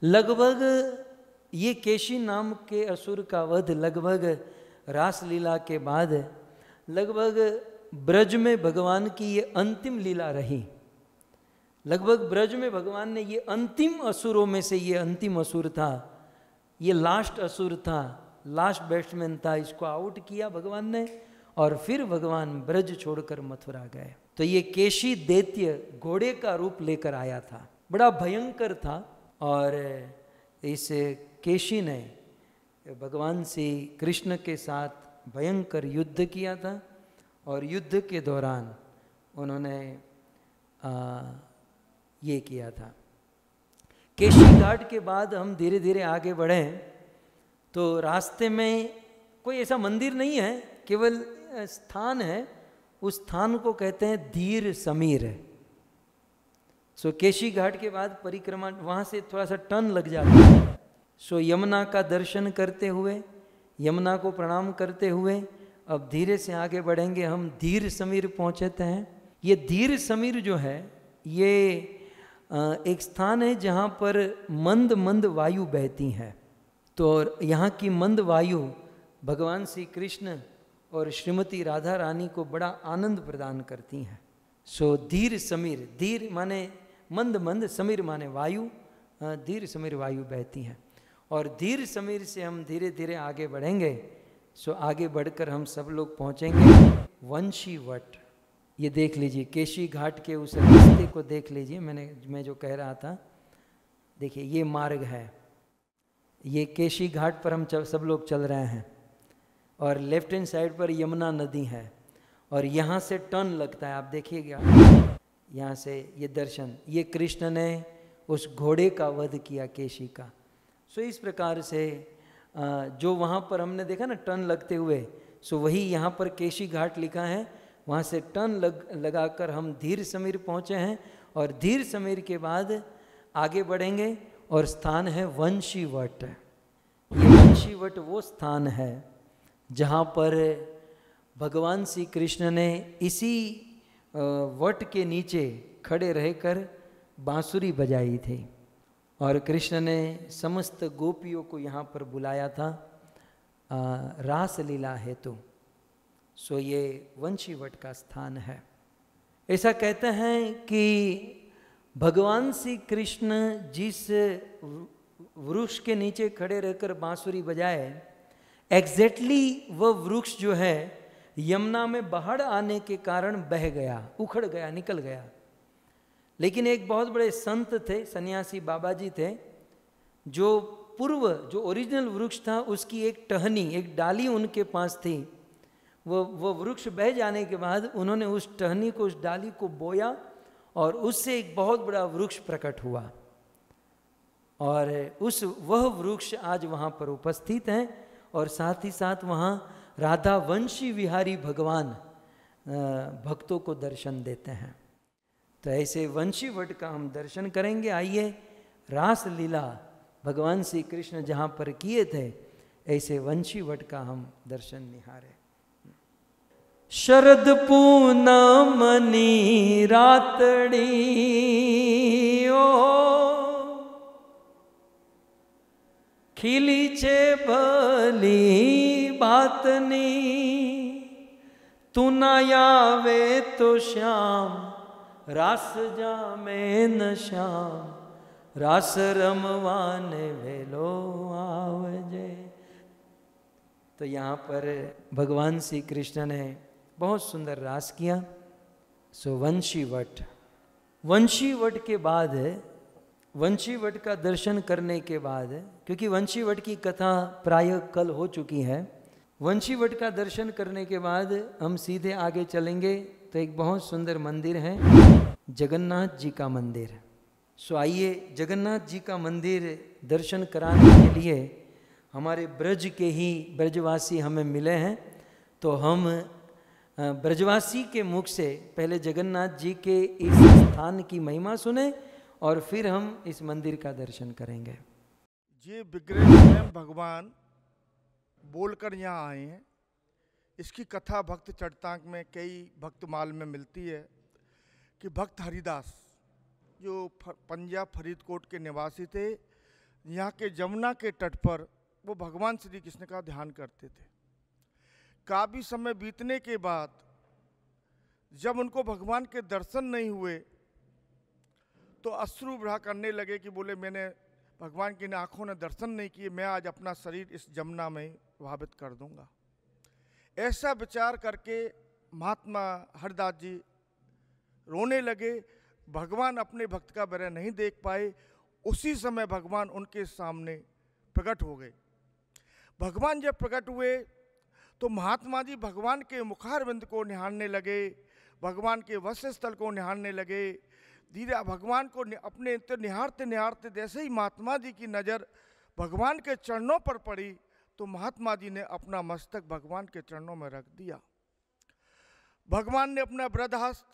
S1: लगभग ये केशी नाम के असुर का वध लगभग रासलीला के बाद लगभग ब्रज में भगवान की ये अंतिम लीला रही लगभग ब्रज में भगवान ने ये अंतिम असुरों में से ये अंतिम असुर था ये लास्ट असुर था लास्ट बैट्समैन था इसको आउट किया भगवान ने और फिर भगवान ब्रज छोड़कर मथुरा गए तो ये केशी दैत्य घोड़े का रूप लेकर आया था बड़ा भयंकर था और इस केशी ने भगवान से कृष्ण के साथ भयंकर युद्ध किया था और युद्ध के दौरान उन्होंने आ, ये किया था केशी घाट के बाद हम धीरे धीरे आगे बढ़े तो रास्ते में कोई ऐसा मंदिर नहीं है केवल स्थान है उस स्थान को कहते हैं धीर समीर है सो केशी घाट के बाद परिक्रमा वहाँ से थोड़ा सा टर्न लग जाता है सो यमुना का दर्शन करते हुए यमुना को प्रणाम करते हुए अब धीरे से आगे बढ़ेंगे हम धीर समीर पहुँचे हैं ये धीर समीर जो है ये एक स्थान है जहाँ पर मंद मंद वायु बहती हैं तो यहाँ की मंद वायु भगवान श्री कृष्ण और श्रीमती राधा रानी को बड़ा आनंद प्रदान करती हैं सो धीर समीर धीर माने मंद मंद समीर माने वायु धीर समीर वायु बहती हैं और धीर समीर से हम धीरे धीरे आगे बढ़ेंगे सो आगे बढ़कर हम सब लोग पहुंचेंगे वंशी वट ये देख लीजिए केशी घाट के उस रास्ते को देख लीजिए मैंने मैं जो कह रहा था देखिए ये मार्ग है ये केशी घाट पर हम सब लोग चल रहे हैं और लेफ्ट हैंड साइड पर यमुना नदी है और यहाँ से टर्न लगता है आप देखिएगा यहाँ से ये दर्शन ये कृष्ण ने उस घोड़े का वध किया केशी का सो इस प्रकार से जो वहाँ पर हमने देखा ना टर्न लगते हुए सो वही यहाँ पर केशी घाट लिखा है वहाँ से टर्न लग लगाकर हम धीर समीर पहुँचे हैं और धीर समीर के बाद आगे बढ़ेंगे और स्थान है वंशीवट वंशीवट वो स्थान है जहाँ पर भगवान श्री कृष्ण ने इसी वट के नीचे खड़े रहकर बांसुरी बजाई थी और कृष्ण ने समस्त गोपियों को यहाँ पर बुलाया था आ, रास लीला हेतु सो ये वंशीवट का स्थान है ऐसा कहते हैं कि भगवान श्री कृष्ण जिस वृक्ष के नीचे खड़े रहकर बांसुरी बजाए एग्जैक्टली वह वृक्ष जो है यमुना में बाहर आने के कारण बह गया उखड़ गया निकल गया लेकिन एक बहुत बड़े संत थे सन्यासी बाबा जी थे जो पूर्व जो ओरिजिनल वृक्ष था उसकी एक टहनी एक डाली उनके पास थी वो वो वृक्ष बह जाने के बाद उन्होंने उस टहनी को उस डाली को बोया और उससे एक बहुत बड़ा वृक्ष प्रकट हुआ और उस वह वृक्ष आज वहाँ पर उपस्थित हैं और साथ ही साथ वहाँ राधा वंशी विहारी भगवान भक्तों को दर्शन देते हैं तो ऐसे वट का हम दर्शन करेंगे आइए रास लीला भगवान श्री कृष्ण जहाँ पर किए थे ऐसे वंशी वट का हम दर्शन निहारे शरद पूनमनी रातड़ी ओ खिली छे भली बातनी तू ना आवे तो श्याम जा में नशा રાસ रमवान वेलो आवजे तो यहाँ पर भगवान श्री कृष्ण ने बहुत सुंदर रास किया सो वंशी वट वंशी वट के बाद वंशी वट का दर्शन करने के बाद क्योंकि वंशी वट की कथा प्राय कल हो चुकी है वंशी वट का दर्शन करने के बाद हम सीधे आगे चलेंगे तो एक बहुत सुंदर मंदिर है जगन्नाथ जी का मंदिर सो आइए जगन्नाथ जी का मंदिर दर्शन कराने के लिए हमारे ब्रज के ही ब्रजवासी हमें मिले हैं तो हम ब्रजवासी के मुख से पहले जगन्नाथ जी के इस स्थान की महिमा सुने और फिर हम इस मंदिर का दर्शन करेंगे
S3: जी विग्रह भगवान बोलकर यहाँ आए हैं इसकी कथा भक्त चटतांक में कई भक्तमाल में मिलती है कि भक्त हरिदास जो पंजाब फरीदकोट के निवासी थे यहाँ के जमुना के तट पर वो भगवान श्री कृष्ण का ध्यान करते थे काफ़ी समय बीतने के बाद जब उनको भगवान के दर्शन नहीं हुए तो अश्रु भ्रा करने लगे कि बोले मैंने भगवान की आँखों ने दर्शन नहीं किए मैं आज अपना शरीर इस जमुना में प्रभावित कर दूंगा ऐसा विचार करके महात्मा हरदास जी रोने लगे भगवान अपने भक्त का बरह नहीं देख पाए उसी समय भगवान उनके सामने प्रकट हो गए भगवान जब प्रकट हुए तो महात्मा जी भगवान के मुखारविंद को निहारने लगे भगवान के वस्त्र स्थल को निहारने लगे धीरे भगवान को अपने निहारते निहारते जैसे ही महात्मा जी की नज़र भगवान के चरणों पर पड़ी तो महात्मा जी ने अपना मस्तक भगवान के चरणों में रख दिया भगवान ने अपना वृद्धहस्त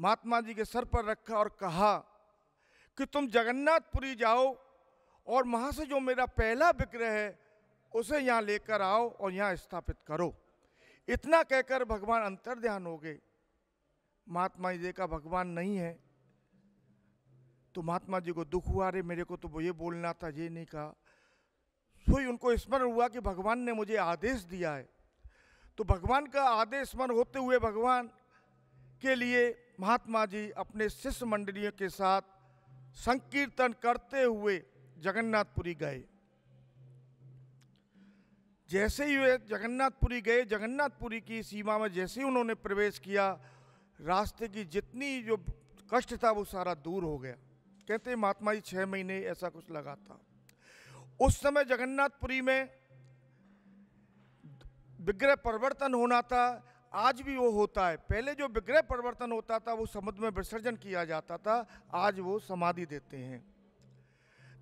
S3: महात्मा जी के सर पर रखा और कहा कि तुम जगन्नाथपुरी जाओ और वहाँ से जो मेरा पहला विग्रह है उसे यहाँ लेकर आओ और यहाँ स्थापित करो इतना कहकर भगवान अंतर ध्यान हो गए महात्मा जी का भगवान नहीं है तो महात्मा जी को दुख हुआ रे मेरे को तो वो ये बोलना था ये नहीं कहा ही उनको स्मरण हुआ कि भगवान ने मुझे आदेश दिया है तो भगवान का आदेश स्मरण होते हुए भगवान के लिए महात्मा जी अपने शिष्य मंडलियों के साथ संकीर्तन करते हुए जगन्नाथपुरी गए जैसे ही वे जगन्नाथपुरी गए जगन्नाथपुरी की सीमा में जैसे ही उन्होंने प्रवेश किया रास्ते की जितनी जो कष्ट था वो सारा दूर हो गया कहते महात्मा जी छः महीने ऐसा कुछ लगा था उस समय जगन्नाथपुरी में विग्रह परिवर्तन होना था आज भी वो होता है पहले जो विग्रह परिवर्तन होता था वो समुद्र में विसर्जन किया जाता था आज वो समाधि देते हैं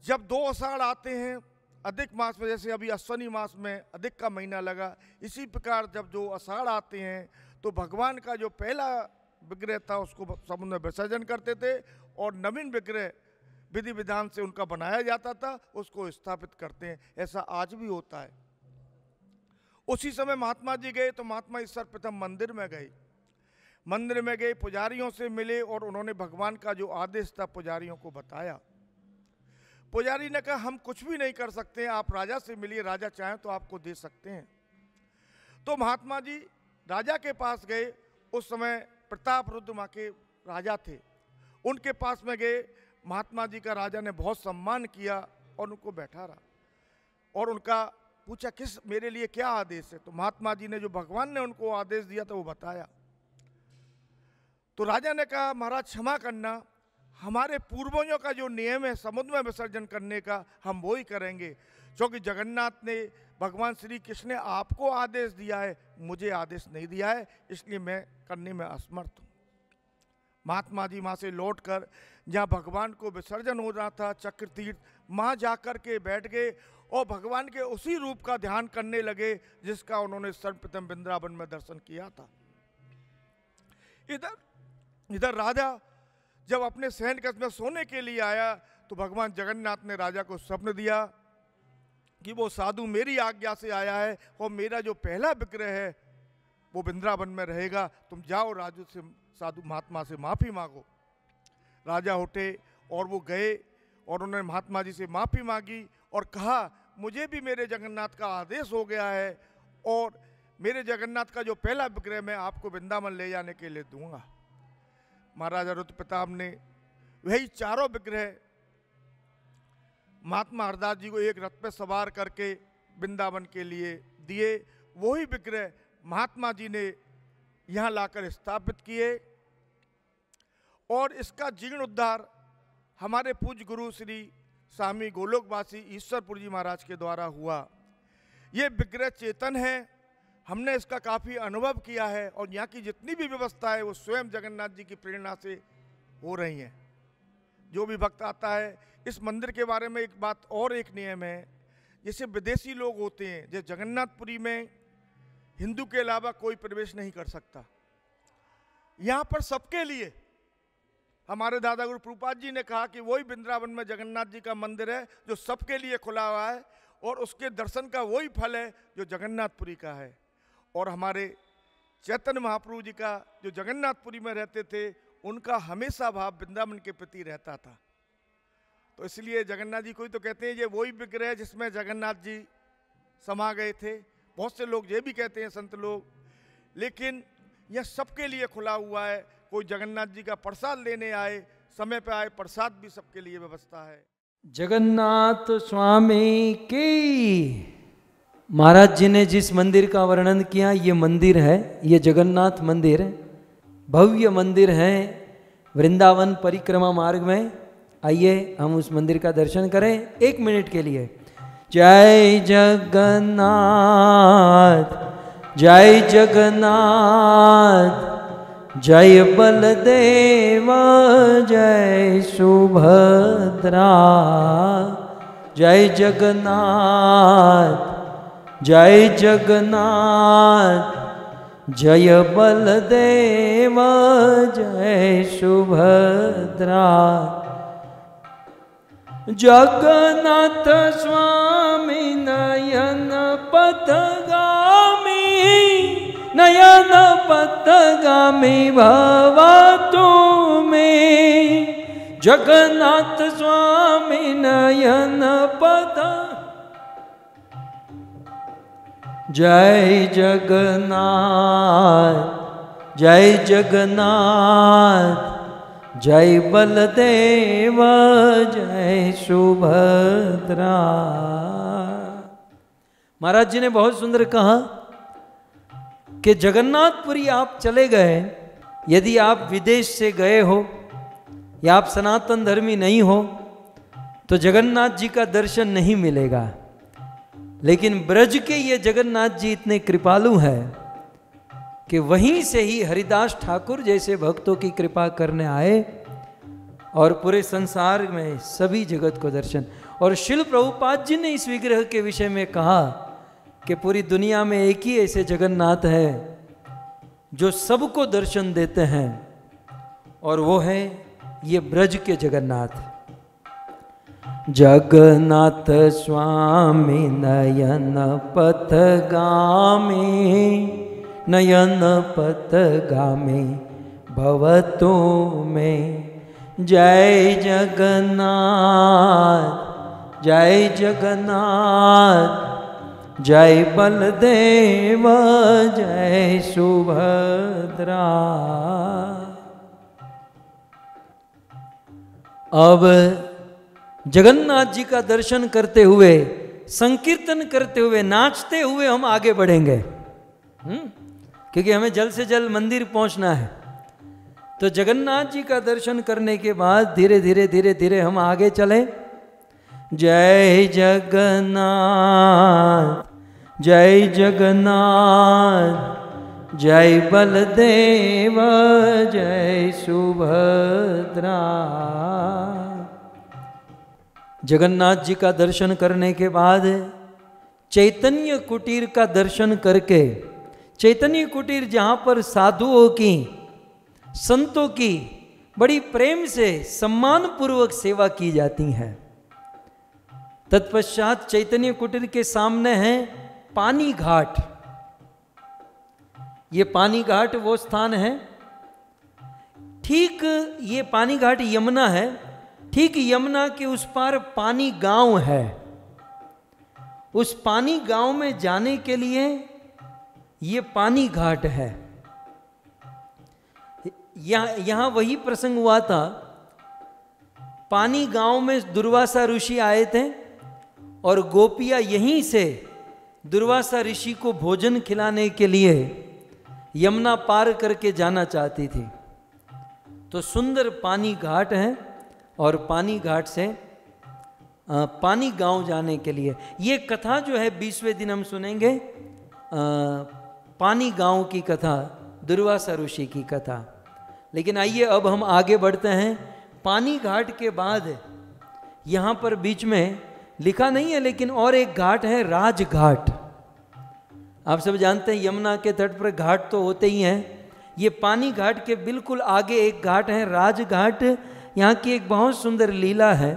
S3: जब दो अषाढ़ आते हैं अधिक मास में जैसे अभी अश्वनी मास में अधिक का महीना लगा इसी प्रकार जब जो अषाढ़ आते हैं तो भगवान का जो पहला विग्रह था उसको समुद्र में विसर्जन करते थे और नवीन विग्रह विधि विधान से उनका बनाया जाता था उसको स्थापित करते हैं ऐसा आज भी होता है उसी समय महात्मा जी गए तो महात्मा ईश्वर सर्वप्रथम मंदिर में गए मंदिर में गए पुजारियों से मिले और उन्होंने भगवान का जो आदेश था पुजारियों को बताया पुजारी ने कहा हम कुछ भी नहीं कर सकते आप राजा से मिलिए राजा चाहें तो आपको दे सकते हैं तो महात्मा जी राजा के पास गए उस समय प्रताप रुद्रमा के राजा थे उनके पास में गए महात्मा जी का राजा ने बहुत सम्मान किया और उनको बैठा रहा और उनका पूछा किस मेरे लिए क्या आदेश है तो महात्मा जी ने जो भगवान ने उनको आदेश दिया था वो बताया तो राजा ने कहा महाराज क्षमा करना हमारे पूर्वजों का जो नियम है समुद्र में विसर्जन करने का हम वो ही करेंगे क्योंकि जगन्नाथ ने भगवान श्री कृष्ण ने आपको आदेश दिया है मुझे आदेश नहीं दिया है इसलिए मैं करने में असमर्थ हूँ महात्मा जी वहाँ से लौट कर जहाँ भगवान को विसर्जन हो रहा था चक्र तीर्थ वहाँ जा कर के बैठ गए और भगवान के उसी रूप का ध्यान करने लगे जिसका उन्होंने सर्वप्रथम वृंदावन में दर्शन किया था इधर इधर राजा जब अपने सहन कक्ष में सोने के लिए आया तो भगवान जगन्नाथ ने राजा को स्वप्न दिया कि वो साधु मेरी आज्ञा से आया है और मेरा जो पहला विग्रह है वो वृंदावन में रहेगा तुम जाओ राजू से साधु महात्मा से माफ़ी मांगो राजा होटे और वो गए और उन्होंने महात्मा जी से माफ़ी मांगी और कहा मुझे भी मेरे जगन्नाथ का आदेश हो गया है और मेरे जगन्नाथ का जो पहला विग्रह मैं आपको वृंदावन ले जाने के लिए दूंगा महाराजा रुद्र प्रताप ने वही चारों विग्रह महात्मा हरदास जी को एक रथ पर सवार करके वृंदावन के लिए दिए वही विग्रह महात्मा जी ने यहाँ लाकर स्थापित किए और इसका जीर्ण उद्धार हमारे पूज्य गुरु श्री स्वामी गोलोकवासी ईश्वरपुर जी महाराज के द्वारा हुआ ये विग्रह चेतन है हमने इसका काफ़ी अनुभव किया है और यहाँ की जितनी भी व्यवस्था है वो स्वयं जगन्नाथ जी की प्रेरणा से हो रही हैं जो भी भक्त आता है इस मंदिर के बारे में एक बात और एक नियम है जैसे विदेशी लोग होते हैं जैसे जगन्नाथपुरी में हिंदू के अलावा कोई प्रवेश नहीं कर सकता यहाँ पर सबके लिए हमारे दादा गुरु प्रभुपाद जी ने कहा कि वही वृंदावन में जगन्नाथ जी का मंदिर है जो सबके लिए खुला हुआ है और उसके दर्शन का वही फल है जो जगन्नाथपुरी का है और हमारे चैतन्य महाप्रभु जी का जो जगन्नाथपुरी में रहते थे उनका हमेशा भाव वृंदावन के प्रति रहता था तो इसलिए जगन्नाथ जी को तो कहते हैं ये वही विग्रह जिसमें जगन्नाथ जी समा गए थे बहुत से लोग ये भी कहते हैं संत लोग लेकिन यह सबके लिए खुला हुआ है कोई जगन्नाथ जी का प्रसाद लेने आए समय पे आए प्रसाद भी सबके लिए व्यवस्था है
S1: जगन्नाथ स्वामी की महाराज जी ने जिस मंदिर का वर्णन किया ये मंदिर है ये जगन्नाथ मंदिर भव्य मंदिर है वृंदावन परिक्रमा मार्ग में आइए हम उस मंदिर का दर्शन करें एक मिनट के लिए जय जगन्नाथ जय जगन्नाथ जय बलदेवा जय सुभद्रा जय जगन्नाथ जय जगन्नाथ जय बलदेवा जय सुभद्रा जगन्नाथ स्वामी नयन पथगामी नयन तगामी भवतु जगन्नाथ स्वामी नयन पद जय जगन्नाथ जय जगन्नाथ जय बलदेव जय सुभद्रा महाराज जी ने बहुत सुंदर कहा कि जगन्नाथपुरी आप चले गए यदि आप विदेश से गए हो या आप सनातन धर्मी नहीं हो तो जगन्नाथ जी का दर्शन नहीं मिलेगा लेकिन ब्रज के ये जगन्नाथ जी इतने कृपालु हैं कि वहीं से ही हरिदास ठाकुर जैसे भक्तों की कृपा करने आए और पूरे संसार में सभी जगत को दर्शन और शिल प्रभुपाद जी ने इस विग्रह के विषय में कहा कि पूरी दुनिया में एक ही ऐसे जगन्नाथ है जो सबको दर्शन देते हैं और वो है ये ब्रज के जगन्नाथ जगन्नाथ स्वामी नयन पथ गामी नयन पथ गामी भवतो में जय जगन्नाथ जय जगन्नाथ जय बलदेव जय सुभद्रा अब जगन्नाथ जी का दर्शन करते हुए संकीर्तन करते हुए नाचते हुए हम आगे बढ़ेंगे हुँ? हम्म? क्योंकि हमें जल्द से जल्द मंदिर पहुंचना है तो जगन्नाथ जी का दर्शन करने के बाद धीरे धीरे धीरे धीरे हम आगे चलें जय जगन्नाथ जय जगन्नाथ जय बलदेव जय सुभद्रा जगन्नाथ जी का दर्शन करने के बाद चैतन्य कुटीर का दर्शन करके चैतन्य कुटीर जहाँ पर साधुओं की संतों की बड़ी प्रेम से सम्मान पूर्वक सेवा की जाती है तत्पश्चात चैतन्य कुटीर के सामने है पानी घाट ये पानी घाट वो स्थान है ठीक ये पानी घाट यमुना है ठीक यमुना के उस पार पानी गांव है उस पानी गांव में जाने के लिए ये पानी घाट है यहां वही प्रसंग हुआ था पानी गांव में दुर्वासा ऋषि आए थे और गोपिया यहीं से दुर्वासा ऋषि को भोजन खिलाने के लिए यमुना पार करके जाना चाहती थी तो सुंदर पानी घाट है और पानी घाट से पानी गांव जाने के लिए ये कथा जो है बीसवें दिन हम सुनेंगे पानी गांव की कथा दुर्वासा ऋषि की कथा लेकिन आइए अब हम आगे बढ़ते हैं पानी घाट के बाद यहाँ पर बीच में लिखा नहीं है लेकिन और एक घाट है राजघाट आप सब जानते हैं यमुना के तट पर घाट तो होते ही हैं ये पानी घाट के बिल्कुल आगे एक घाट है राजघाट यहाँ की एक बहुत सुंदर लीला है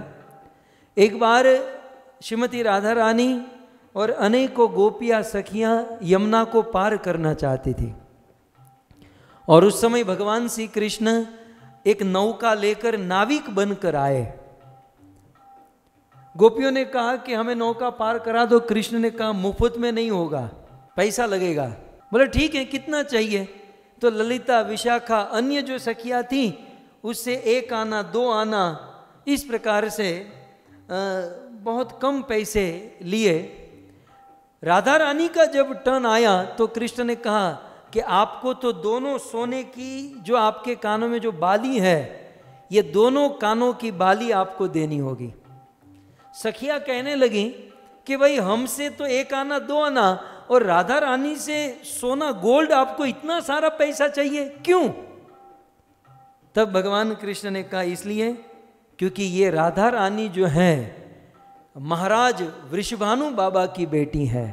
S1: एक बार श्रीमती राधा रानी और अनेकों गोपियाँ सखियाँ यमुना को पार करना चाहती थी और उस समय भगवान श्री कृष्ण एक नौका लेकर नाविक बनकर आए गोपियों ने कहा कि हमें नौका पार करा दो कृष्ण ने कहा मुफ्त में नहीं होगा पैसा लगेगा बोले ठीक है कितना चाहिए तो ललिता विशाखा अन्य जो सखिया थी उससे एक आना दो आना इस प्रकार से बहुत कम पैसे लिए राधा रानी का जब टर्न आया तो कृष्ण ने कहा कि आपको तो दोनों सोने की जो आपके कानों में जो बाली है ये दोनों कानों की बाली आपको देनी होगी सखिया कहने लगी कि भाई हमसे तो एक आना दो आना और राधा रानी से सोना गोल्ड आपको इतना सारा पैसा चाहिए क्यों तब भगवान कृष्ण ने कहा इसलिए क्योंकि ये राधा रानी जो है महाराज वृषभानु बाबा की बेटी है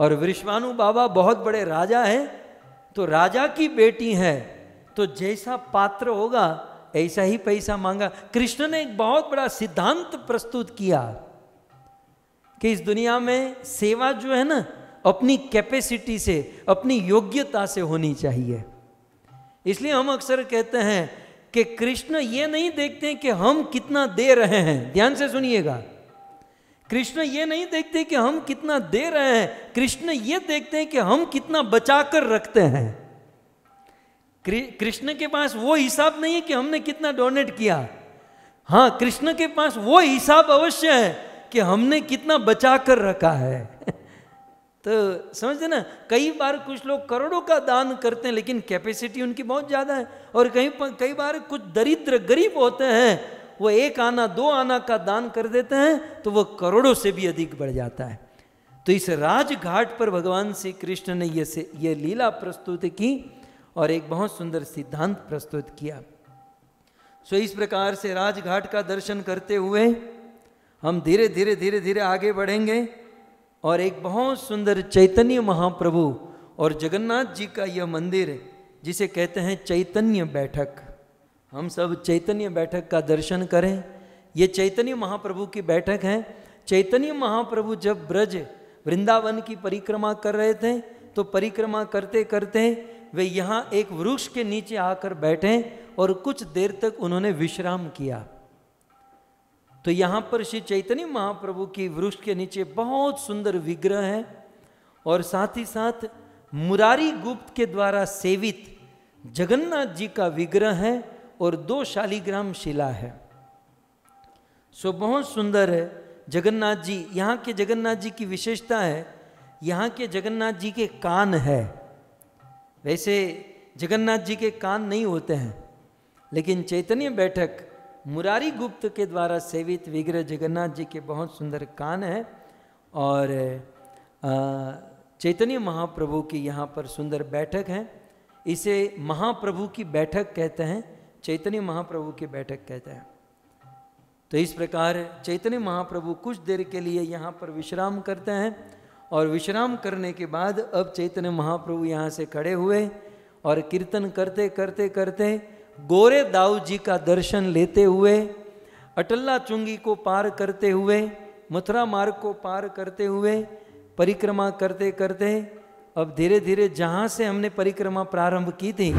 S1: और वृषभानु बाबा बहुत बड़े राजा हैं तो राजा की बेटी है तो जैसा पात्र होगा ऐसा ही पैसा मांगा कृष्ण ने एक बहुत बड़ा सिद्धांत प्रस्तुत किया कि इस दुनिया में सेवा जो है ना अपनी कैपेसिटी से अपनी योग्यता से होनी चाहिए इसलिए हम अक्सर कहते हैं कि कृष्ण ये नहीं देखते कि हम कितना दे रहे हैं ध्यान से सुनिएगा कृष्ण ये नहीं देखते कि हम कितना दे रहे हैं कृष्ण ये देखते हैं कि हम कितना बचा कर रखते हैं कृष्ण के पास वो हिसाब नहीं है कि हमने कितना डोनेट किया हाँ कृष्ण के पास वो हिसाब अवश्य है कि हमने कितना बचा कर रखा है (laughs) तो समझते ना कई बार कुछ लोग करोड़ों का दान करते हैं लेकिन कैपेसिटी उनकी बहुत ज़्यादा है और कहीं कई बार कुछ दरिद्र गरीब होते हैं वो एक आना दो आना का दान कर देते हैं तो वो करोड़ों से भी अधिक बढ़ जाता है तो इस राजघाट पर भगवान श्री कृष्ण ने ये से ये लीला प्रस्तुत की और एक बहुत सुंदर सिद्धांत प्रस्तुत किया सो इस प्रकार से राजघाट का दर्शन करते हुए हम धीरे धीरे धीरे धीरे आगे बढ़ेंगे और एक बहुत सुंदर चैतन्य महाप्रभु और जगन्नाथ जी का यह मंदिर जिसे कहते हैं चैतन्य बैठक हम सब चैतन्य बैठक का दर्शन करें ये चैतन्य महाप्रभु की बैठक है चैतन्य महाप्रभु जब ब्रज वृंदावन की परिक्रमा कर रहे थे तो परिक्रमा करते करते वे यहाँ एक वृक्ष के नीचे आकर बैठे और कुछ देर तक उन्होंने विश्राम किया तो यहाँ पर श्री चैतन्य महाप्रभु की वृक्ष के नीचे बहुत सुंदर विग्रह है और साथ ही साथ मुरारी गुप्त के द्वारा सेवित जगन्नाथ जी का विग्रह है और दो शालीग्राम शिला है सो बहुत सुंदर है जगन्नाथ जी यहाँ के जगन्नाथ जी की विशेषता है यहाँ के जगन्नाथ जी के कान है वैसे जगन्नाथ जी के कान नहीं होते हैं लेकिन चैतन्य बैठक मुरारी गुप्त के द्वारा सेवित विग्रह जगन्नाथ जी के बहुत सुंदर कान है और चैतन्य महाप्रभु की यहाँ पर सुंदर बैठक है इसे महाप्रभु की बैठक कहते हैं चैतन्य महाप्रभु की बैठक कहते हैं तो इस प्रकार चैतन्य महाप्रभु कुछ देर के लिए यहाँ पर विश्राम करते हैं और विश्राम करने के बाद अब चैतन्य महाप्रभु यहाँ से खड़े हुए और कीर्तन करते करते करते गोरे दाऊ जी का दर्शन लेते हुए अटल्ला चुंगी को पार करते हुए मथुरा मार्ग को पार करते हुए परिक्रमा करते करते अब धीरे धीरे जहाँ से हमने परिक्रमा प्रारंभ की थी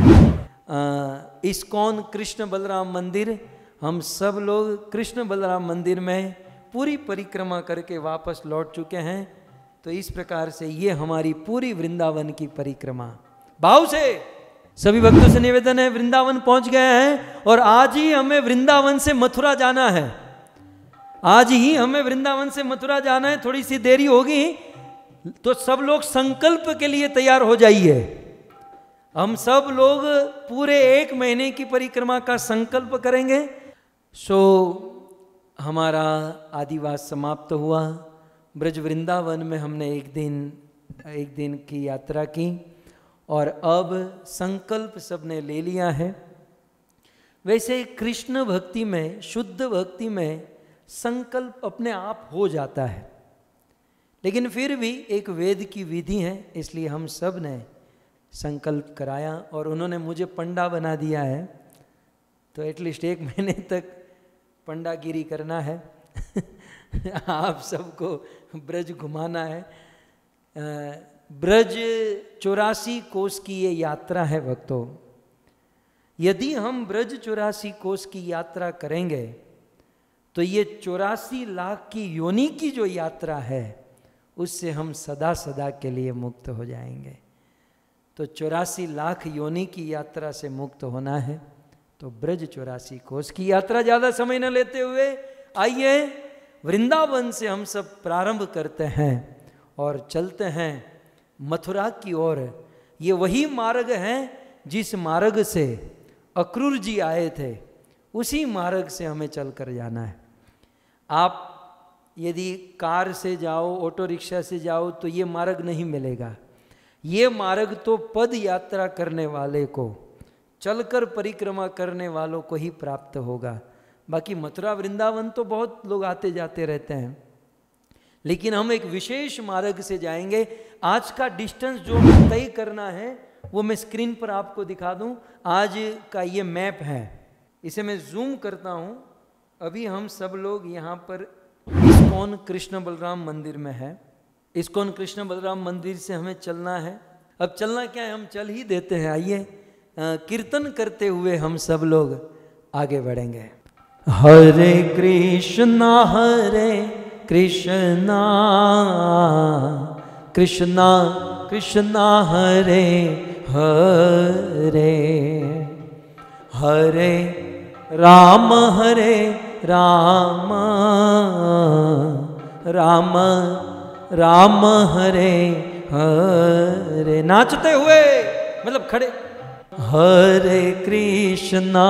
S1: इस्कॉन कृष्ण बलराम मंदिर हम सब लोग कृष्ण बलराम मंदिर में पूरी परिक्रमा करके वापस लौट चुके हैं तो इस प्रकार से ये हमारी पूरी वृंदावन की परिक्रमा भाव से सभी भक्तों से निवेदन है वृंदावन पहुंच गए हैं और आज ही हमें वृंदावन से मथुरा जाना है आज ही हमें वृंदावन से मथुरा जाना है थोड़ी सी देरी होगी तो सब लोग संकल्प के लिए तैयार हो जाइए हम सब लोग पूरे एक महीने की परिक्रमा का संकल्प करेंगे सो हमारा आदिवास समाप्त हुआ ब्रज वृंदावन में हमने एक दिन एक दिन की यात्रा की और अब संकल्प सबने ले लिया है वैसे कृष्ण भक्ति में शुद्ध भक्ति में संकल्प अपने आप हो जाता है लेकिन फिर भी एक वेद की विधि है इसलिए हम सब ने संकल्प कराया और उन्होंने मुझे पंडा बना दिया है तो एटलीस्ट एक महीने तक पंडागिरी करना है (laughs) आप सबको ब्रज घुमाना है ब्रज चौरासी कोस की ये यात्रा है भक्तों यदि हम ब्रज चौरासी कोस की यात्रा करेंगे तो ये चौरासी लाख की योनि की जो यात्रा है उससे हम सदा सदा के लिए मुक्त हो जाएंगे तो चौरासी लाख योनि की यात्रा से मुक्त होना है तो ब्रज चौरासी कोष की यात्रा ज़्यादा समय न लेते हुए आइए वृंदावन से हम सब प्रारंभ करते हैं और चलते हैं मथुरा की ओर ये वही मार्ग है जिस मार्ग से अक्रूर जी आए थे उसी मार्ग से हमें चल कर जाना है आप यदि कार से जाओ ऑटो रिक्शा से जाओ तो ये मार्ग नहीं मिलेगा ये मार्ग तो पद यात्रा करने वाले को चलकर परिक्रमा करने वालों को ही प्राप्त होगा बाकी मथुरा वृंदावन तो बहुत लोग आते जाते रहते हैं लेकिन हम एक विशेष मार्ग से जाएंगे आज का डिस्टेंस जो तय करना है वो मैं स्क्रीन पर आपको दिखा दूं आज का ये मैप है इसे मैं जूम करता हूं अभी हम सब लोग यहाँ पर इस्कॉन कृष्ण बलराम मंदिर में है इस्कॉन कृष्ण बलराम मंदिर से हमें चलना है अब चलना क्या है हम चल ही देते हैं आइए कीर्तन करते हुए हम सब लोग आगे बढ़ेंगे हरे कृष्णा हरे कृष्णा कृष्णा कृष्णा हरे हरे हरे राम हरे राम राम राम हरे हरे नाचते हुए मतलब खड़े हरे कृष्णा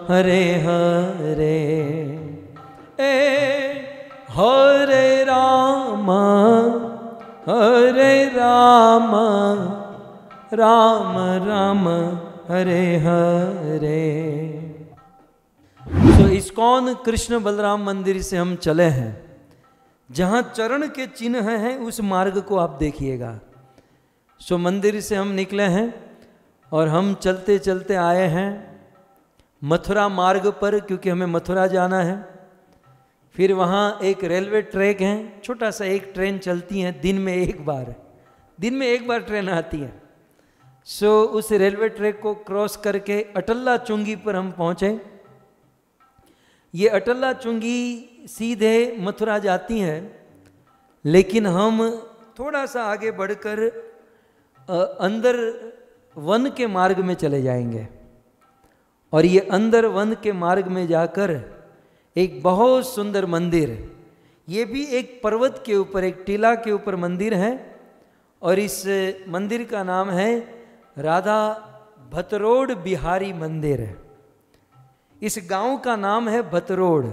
S1: हरे हरे ए हरे राम हरे राम राम राम हरे हरे तो इस्कॉन कृष्ण बलराम मंदिर से हम चले हैं जहाँ चरण के चिन्ह हैं उस मार्ग को आप देखिएगा सो मंदिर से हम निकले हैं और हम चलते चलते आए हैं मथुरा मार्ग पर क्योंकि हमें मथुरा जाना है फिर वहाँ एक रेलवे ट्रैक है छोटा सा एक ट्रेन चलती है दिन में एक बार दिन में एक बार ट्रेन आती है सो so, उस रेलवे ट्रैक को क्रॉस करके अटल्ला चुंगी पर हम पहुँचे ये अटल्ला चुंगी सीधे मथुरा जाती हैं लेकिन हम थोड़ा सा आगे बढ़कर अंदर वन के मार्ग में चले जाएंगे और ये अंदर वन के मार्ग में जाकर एक बहुत सुंदर मंदिर ये भी एक पर्वत के ऊपर एक टीला के ऊपर मंदिर है और इस मंदिर का नाम है राधा भतरोड बिहारी मंदिर इस गांव का नाम है भतरोड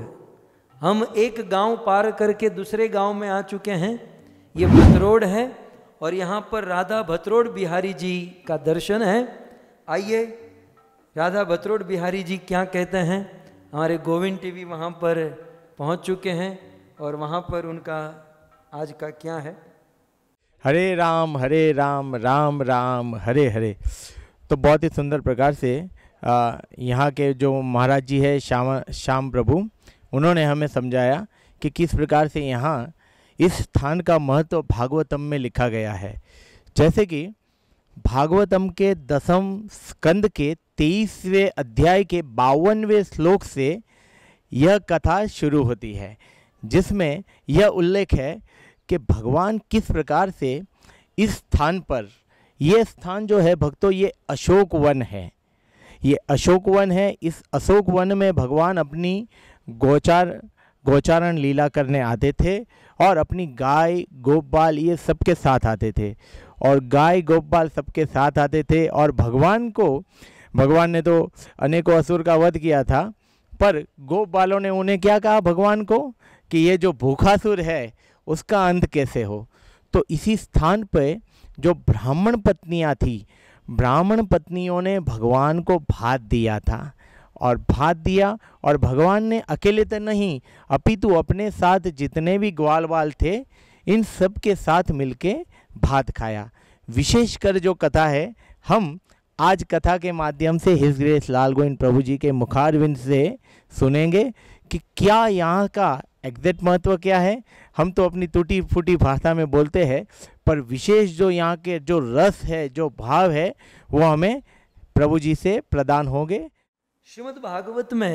S1: हम एक गांव पार करके दूसरे गांव में आ चुके हैं ये भतरोड है और यहाँ पर राधा भतरोड बिहारी जी का दर्शन है आइए राधा भत्रोड बिहारी जी क्या कहते हैं हमारे गोविंद टीवी वहाँ पर पहुँच चुके हैं और वहाँ पर उनका आज का क्या है
S4: हरे राम हरे राम राम राम हरे हरे तो बहुत ही सुंदर प्रकार से यहाँ के जो महाराज जी है श्याम श्याम प्रभु उन्होंने हमें समझाया कि किस प्रकार से यहाँ इस स्थान का महत्व भागवतम में लिखा गया है जैसे कि भागवतम के दसम स्कंद के तेईसवें अध्याय के बावनवें श्लोक से यह कथा शुरू होती है जिसमें यह उल्लेख है कि भगवान किस प्रकार से इस स्थान पर यह स्थान जो है भक्तों ये अशोक वन है ये अशोक वन है इस अशोक वन में भगवान अपनी गोचार गोचारण लीला करने आते थे और अपनी गाय गोपाल ये सबके साथ आते थे और गाय गोपाल सबके साथ आते थे और भगवान को भगवान ने तो अनेकों असुर का वध किया था पर गोपालों ने उन्हें क्या कहा भगवान को कि ये जो भूखासुर है उसका अंत कैसे हो तो इसी स्थान पर जो ब्राह्मण पत्नियां थी ब्राह्मण पत्नियों ने भगवान को भात दिया था और भात दिया और भगवान ने अकेले तो नहीं अपितु अपने साथ जितने भी ग्वाल वाल थे इन सब के साथ मिलके भात खाया विशेषकर जो कथा है हम आज कथा के माध्यम से हिज ग्रेस लाल गोविंद प्रभु जी के मुखारविंद से सुनेंगे कि क्या यहाँ का एग्जैक्ट महत्व क्या है हम तो अपनी टूटी फूटी भाषा में बोलते हैं पर विशेष जो यहाँ के जो रस है जो भाव है वो हमें प्रभु जी से प्रदान होंगे
S1: श्रीमद् भागवत में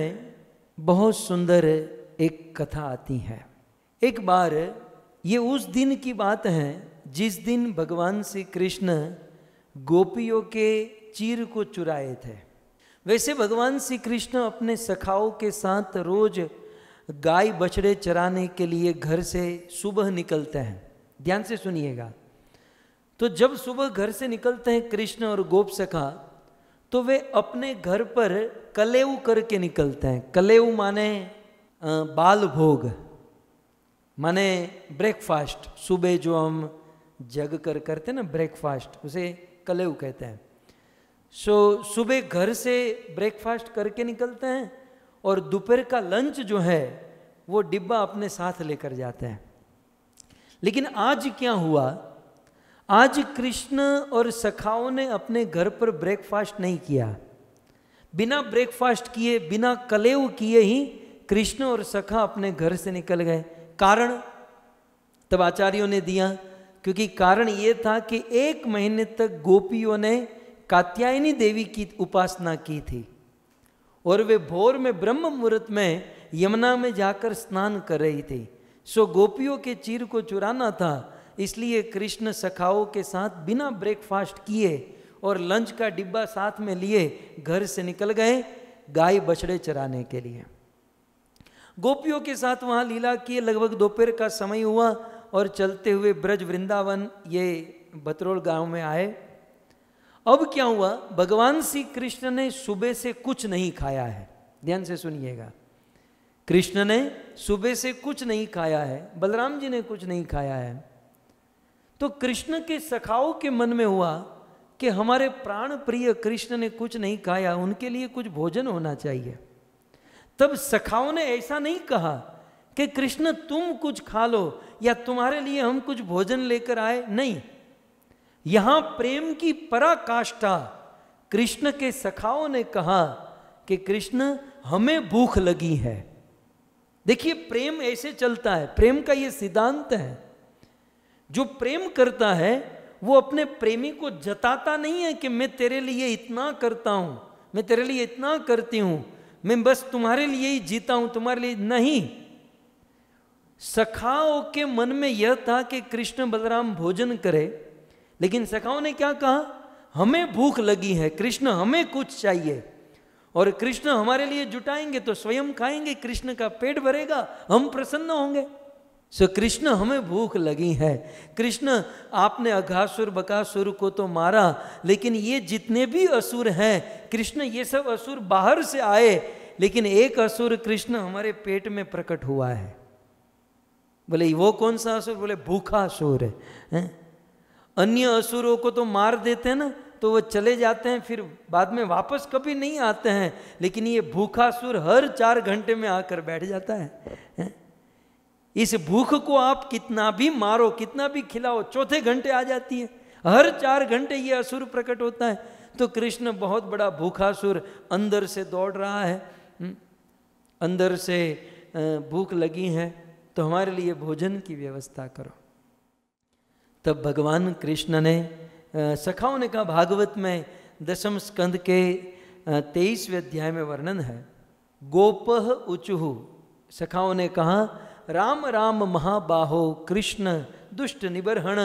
S1: बहुत सुंदर एक कथा आती है एक बार ये उस दिन की बात है जिस दिन भगवान श्री कृष्ण गोपियों के चीर को चुराए थे वैसे भगवान श्री कृष्ण अपने सखाओं के साथ रोज गाय बछड़े चराने के लिए घर से सुबह निकलते हैं ध्यान से सुनिएगा तो जब सुबह घर से निकलते हैं कृष्ण और गोप सखा तो वे अपने घर पर कलेऊ करके निकलते हैं कलेऊ माने बाल भोग माने ब्रेकफास्ट सुबह जो हम जग कर करते ना ब्रेकफास्ट उसे कलेव कहते हैं सो so, सुबह घर से ब्रेकफास्ट करके निकलते हैं और दोपहर का लंच जो है वो डिब्बा अपने साथ लेकर जाते हैं लेकिन आज क्या हुआ आज कृष्ण और सखाओं ने अपने घर पर ब्रेकफास्ट नहीं किया बिना ब्रेकफास्ट किए बिना कलेव किए ही कृष्ण और सखा अपने घर से निकल गए कारण तब आचार्यों ने दिया क्योंकि कारण ये था कि एक महीने तक गोपियों ने कात्यायनी देवी की उपासना की थी और वे भोर में ब्रह्म मुहूर्त में यमुना में जाकर स्नान कर रही थी सो गोपियों के चीर को चुराना था इसलिए कृष्ण सखाओं के साथ बिना ब्रेकफास्ट किए और लंच का डिब्बा साथ में लिए घर से निकल गए गाय बछड़े चराने के लिए गोपियों के साथ वहां लीला किए लगभग दोपहर का समय हुआ और चलते हुए ब्रज वृंदावन ये भतरोल गांव में आए अब क्या हुआ भगवान श्री कृष्ण ने सुबह से कुछ नहीं खाया है ध्यान से सुनिएगा कृष्ण ने सुबह से कुछ नहीं खाया है बलराम जी ने कुछ नहीं खाया है तो कृष्ण के सखाओं के मन में हुआ कि हमारे प्राण प्रिय कृष्ण ने कुछ नहीं खाया उनके लिए कुछ भोजन होना चाहिए तब सखाओं ने ऐसा नहीं कहा कि कृष्ण तुम कुछ खा लो या तुम्हारे लिए हम कुछ भोजन लेकर आए नहीं यहां प्रेम की पराकाष्ठा कृष्ण के सखाओं ने कहा कि कृष्ण हमें भूख लगी है देखिए प्रेम ऐसे चलता है प्रेम का ये सिद्धांत है जो प्रेम करता है वो अपने प्रेमी को जताता नहीं है कि मैं तेरे लिए इतना करता हूं मैं तेरे लिए इतना करती हूं मैं बस तुम्हारे लिए ही जीता हूं तुम्हारे लिए नहीं सखाओं के मन में यह था कि कृष्ण बलराम भोजन करे लेकिन सखाओं ने क्या कहा हमें भूख लगी है कृष्ण हमें कुछ चाहिए और कृष्ण हमारे लिए जुटाएंगे तो स्वयं खाएंगे कृष्ण का पेट भरेगा हम प्रसन्न होंगे सो कृष्ण हमें भूख लगी है कृष्ण आपने अघासुर बकासुर को तो मारा लेकिन ये जितने भी असुर हैं कृष्ण ये सब असुर बाहर से आए लेकिन एक असुर कृष्ण हमारे पेट में प्रकट हुआ है बोले वो कौन सा असुर बोले भूखा असुर है, हैं? अन्य असुरों को तो मार देते हैं ना तो वो चले जाते हैं फिर बाद में वापस कभी नहीं आते हैं लेकिन ये भूखा असुर हर चार घंटे में आकर बैठ जाता है, है? इस भूख को आप कितना भी मारो कितना भी खिलाओ चौथे घंटे आ जाती है हर चार घंटे ये असुर प्रकट होता है तो कृष्ण बहुत बड़ा भूखासुर अंदर से दौड़ रहा है हम्म? अंदर से भूख लगी है तो हमारे लिए भोजन की व्यवस्था करो तब भगवान कृष्ण ने सखाओं ने कहा भागवत में दशम स्कंद के तेईसवें अध्याय में वर्णन है गोप उचुहु सखाओं ने कहा राम राम महाबाहो कृष्ण दुष्ट निबरहण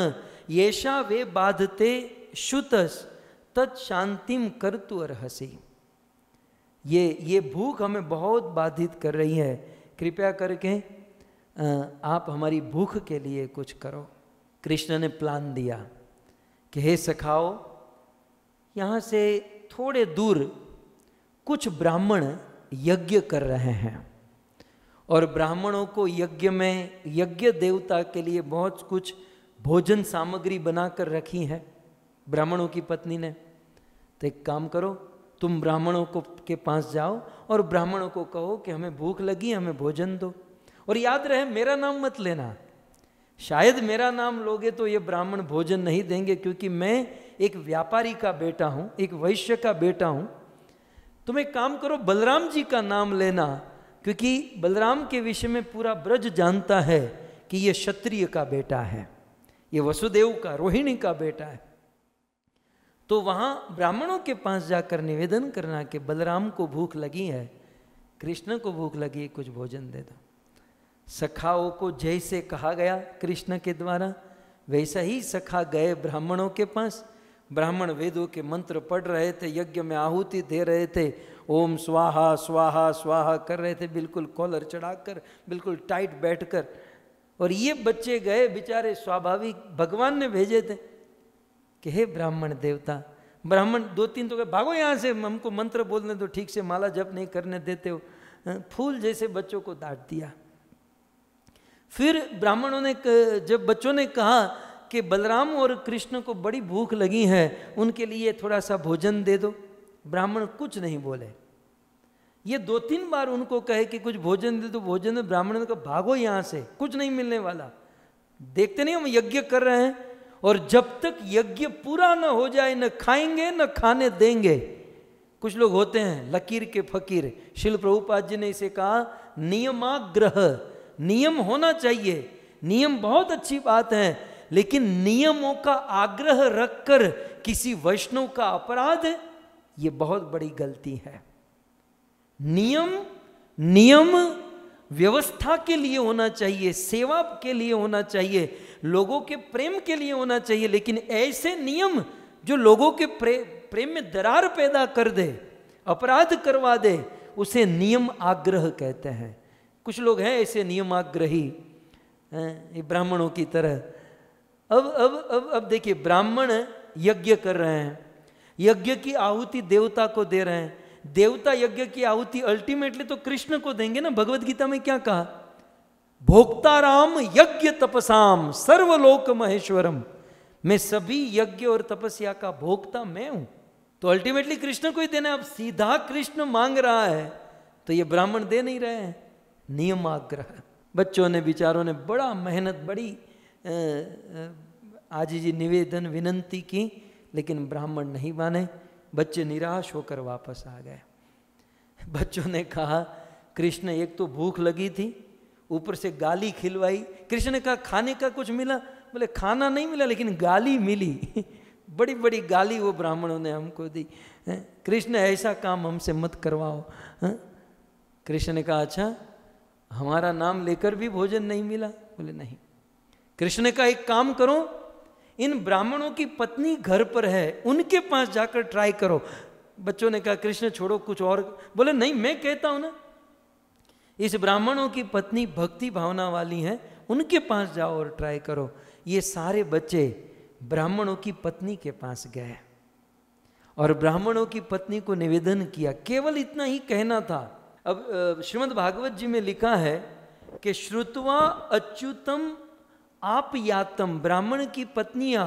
S1: येषा वे बाधते शुतस तत्शांतिम कर तु अर्सी ये ये भूख हमें बहुत बाधित कर रही है कृपया करके आप हमारी भूख के लिए कुछ करो कृष्ण ने प्लान दिया कि हे सखाओ यहाँ से थोड़े दूर कुछ ब्राह्मण यज्ञ कर रहे हैं और ब्राह्मणों को यज्ञ में यज्ञ देवता के लिए बहुत कुछ भोजन सामग्री बनाकर रखी है ब्राह्मणों की पत्नी ने तो एक काम करो तुम ब्राह्मणों को के पास जाओ और ब्राह्मणों को कहो कि हमें भूख लगी हमें भोजन दो और याद रहे मेरा नाम मत लेना शायद मेरा नाम लोगे तो ये ब्राह्मण भोजन नहीं देंगे क्योंकि मैं एक व्यापारी का बेटा हूं एक वैश्य का बेटा हूं तुम एक काम करो बलराम जी का नाम लेना क्योंकि बलराम के विषय में पूरा ब्रज जानता है कि ये क्षत्रिय का बेटा है ये वसुदेव का रोहिणी का बेटा है तो वहां ब्राह्मणों के पास जाकर निवेदन करना कि बलराम को भूख लगी है कृष्ण को भूख लगी है कुछ भोजन दे दो सखाओं को जैसे कहा गया कृष्ण के द्वारा वैसा ही सखा गए ब्राह्मणों के पास ब्राह्मण वेदों के मंत्र पढ़ रहे थे यज्ञ में आहुति दे रहे थे ओम स्वाहा स्वाहा स्वाहा कर रहे थे बिल्कुल कॉलर चढ़ाकर बिल्कुल टाइट बैठकर और ये बच्चे गए बेचारे स्वाभाविक भगवान ने भेजे थे कि हे ब्राह्मण देवता ब्राह्मण दो तीन तो गए भागो यहाँ से हमको मंत्र बोलने दो ठीक से माला जप नहीं करने देते हो फूल जैसे बच्चों को डांट दिया फिर ब्राह्मणों ने जब बच्चों ने कहा कि बलराम और कृष्ण को बड़ी भूख लगी है उनके लिए थोड़ा सा भोजन दे दो ब्राह्मण कुछ नहीं बोले ये दो तीन बार उनको कहे कि कुछ भोजन दे दो भोजन दे ब्राह्मण का भागो यहां से कुछ नहीं मिलने वाला देखते नहीं हम यज्ञ कर रहे हैं और जब तक यज्ञ पूरा ना हो जाए न खाएंगे न खाने देंगे कुछ लोग होते हैं लकीर के फकीर शिल प्रभुपाद जी ने इसे कहा नियमाग्रह नियम होना चाहिए नियम बहुत अच्छी बात है लेकिन नियमों का आग्रह रखकर किसी वैष्णव का अपराध ये बहुत बड़ी गलती है नियम नियम व्यवस्था के लिए होना चाहिए सेवा के लिए होना चाहिए लोगों के प्रेम के लिए होना चाहिए लेकिन ऐसे नियम जो लोगों के प्रे, प्रेम में दरार पैदा कर दे अपराध करवा दे उसे नियम आग्रह कहते हैं कुछ लोग हैं ऐसे नियमाग्रही ये ब्राह्मणों की तरह अब अब अब अब देखिए ब्राह्मण यज्ञ कर रहे हैं यज्ञ की आहुति देवता को दे रहे हैं देवता यज्ञ की आहुति अल्टीमेटली तो कृष्ण को देंगे ना भगवत गीता में क्या कहा भोक्ताराम यज्ञ तपसाम सर्वलोक महेश्वरम मैं सभी यज्ञ और तपस्या का भोक्ता मैं हूं तो अल्टीमेटली कृष्ण को ही देना अब सीधा कृष्ण मांग रहा है तो ये ब्राह्मण दे नहीं रहे हैं नियमाग्रह बच्चों ने बिचारों ने बड़ा मेहनत बड़ी आज जी निवेदन विनंती की लेकिन ब्राह्मण नहीं माने बच्चे निराश होकर वापस आ गए बच्चों ने कहा कृष्ण एक तो भूख लगी थी ऊपर से गाली खिलवाई कृष्ण ने कहा खाने का कुछ मिला बोले खाना नहीं मिला लेकिन गाली मिली बड़ी बड़ी गाली वो ब्राह्मणों ने हमको दी कृष्ण ऐसा काम हमसे मत करवाओ कृष्ण ने कहा अच्छा हमारा नाम लेकर भी भोजन नहीं मिला बोले नहीं कृष्ण का एक काम करो इन ब्राह्मणों की पत्नी घर पर है उनके पास जाकर ट्राई करो बच्चों ने कहा कृष्ण छोड़ो कुछ और बोले नहीं मैं कहता हूं ना इस ब्राह्मणों की पत्नी भक्ति भावना वाली है उनके पास जाओ और ट्राई करो ये सारे बच्चे ब्राह्मणों की पत्नी के पास गए और ब्राह्मणों की पत्नी को निवेदन किया केवल इतना ही कहना था अब श्रीमद् भागवत जी में लिखा है कि श्रुतवा अच्युतम आप यातम ब्राह्मण की पत्नियां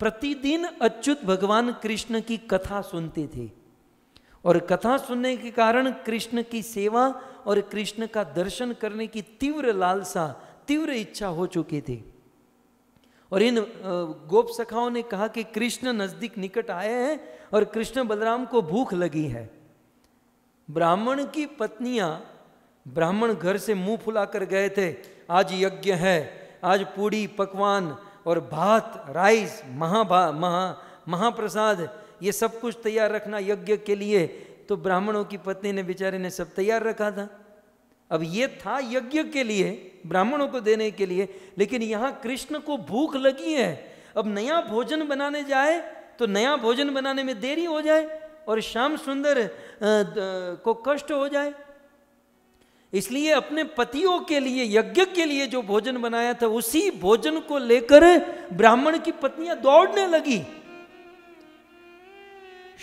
S1: प्रतिदिन अच्युत भगवान कृष्ण की कथा सुनती थी और कथा सुनने के कारण कृष्ण की सेवा और कृष्ण का दर्शन करने की तीव्र लालसा तीव्र इच्छा हो चुकी थी और इन गोप सखाओं ने कहा कि कृष्ण नजदीक निकट आए हैं और कृष्ण बलराम को भूख लगी है ब्राह्मण की पत्नियां ब्राह्मण घर से मुंह फुलाकर गए थे आज यज्ञ है आज पूड़ी पकवान और भात राइस महाभा महा महाप्रसाद ये सब कुछ तैयार रखना यज्ञ के लिए तो ब्राह्मणों की पत्नी ने बेचारे ने सब तैयार रखा था अब ये था यज्ञ के लिए ब्राह्मणों को देने के लिए लेकिन यहाँ कृष्ण को भूख लगी है अब नया भोजन बनाने जाए तो नया भोजन बनाने में देरी हो जाए और श्याम सुंदर को कष्ट हो जाए इसलिए अपने पतियों के लिए यज्ञ के लिए जो भोजन बनाया था उसी भोजन को लेकर ब्राह्मण की पत्नियां दौड़ने लगी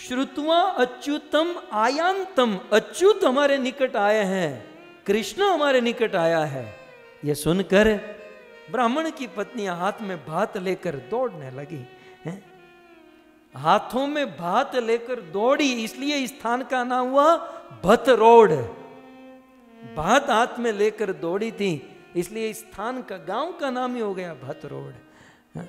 S1: श्रुतवा अच्युतम आयांतम अच्युत हमारे निकट आए हैं कृष्ण हमारे निकट आया है यह सुनकर ब्राह्मण की पत्नियां हाथ में भात लेकर दौड़ने लगी हाथों में भात लेकर दौड़ी इसलिए स्थान का नाम हुआ भत रोड भात हाथ में लेकर दौड़ी थी इसलिए स्थान का गांव का नाम ही हो गया भत रोड हाँ।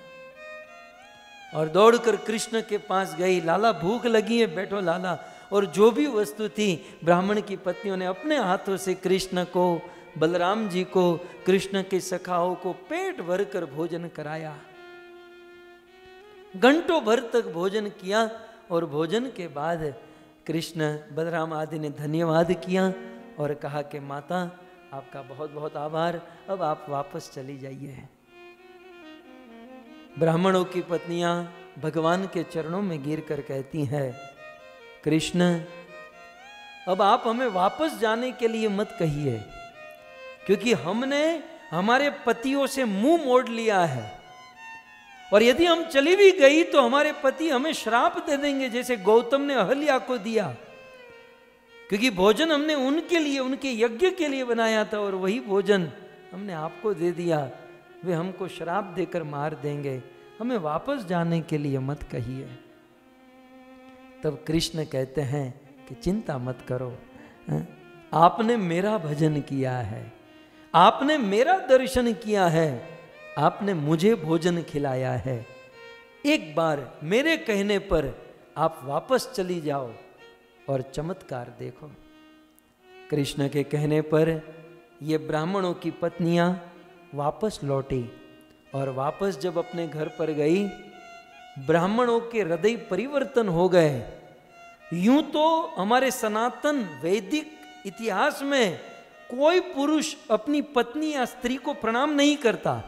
S1: और दौड़कर कृष्ण के पास गई लाला भूख लगी है बैठो लाला और जो भी वस्तु थी ब्राह्मण की पत्नियों ने अपने हाथों से कृष्ण को बलराम जी को कृष्ण के सखाओं को पेट भर कर भोजन कराया घंटों भर तक भोजन किया और भोजन के बाद कृष्ण बलराम आदि ने धन्यवाद किया और कहा कि माता आपका बहुत बहुत आभार अब आप वापस चली जाइए ब्राह्मणों की पत्नियां भगवान के चरणों में गिर कर कहती हैं कृष्ण अब आप हमें वापस जाने के लिए मत कहिए क्योंकि हमने हमारे पतियों से मुंह मोड़ लिया है और यदि हम चली भी गई तो हमारे पति हमें श्राप दे देंगे जैसे गौतम ने अहल्या को दिया क्योंकि भोजन हमने उनके लिए उनके यज्ञ के लिए बनाया था और वही भोजन हमने आपको दे दिया वे हमको श्राप देकर मार देंगे हमें वापस जाने के लिए मत कहिए तब कृष्ण कहते हैं कि चिंता मत करो आपने मेरा भजन किया है आपने मेरा दर्शन किया है आपने मुझे भोजन खिलाया है एक बार मेरे कहने पर आप वापस चली जाओ और चमत्कार देखो कृष्ण के कहने पर ये ब्राह्मणों की पत्नियां वापस लौटी और वापस जब अपने घर पर गई ब्राह्मणों के हृदय परिवर्तन हो गए यूं तो हमारे सनातन वैदिक इतिहास में कोई पुरुष अपनी पत्नी या स्त्री को प्रणाम नहीं करता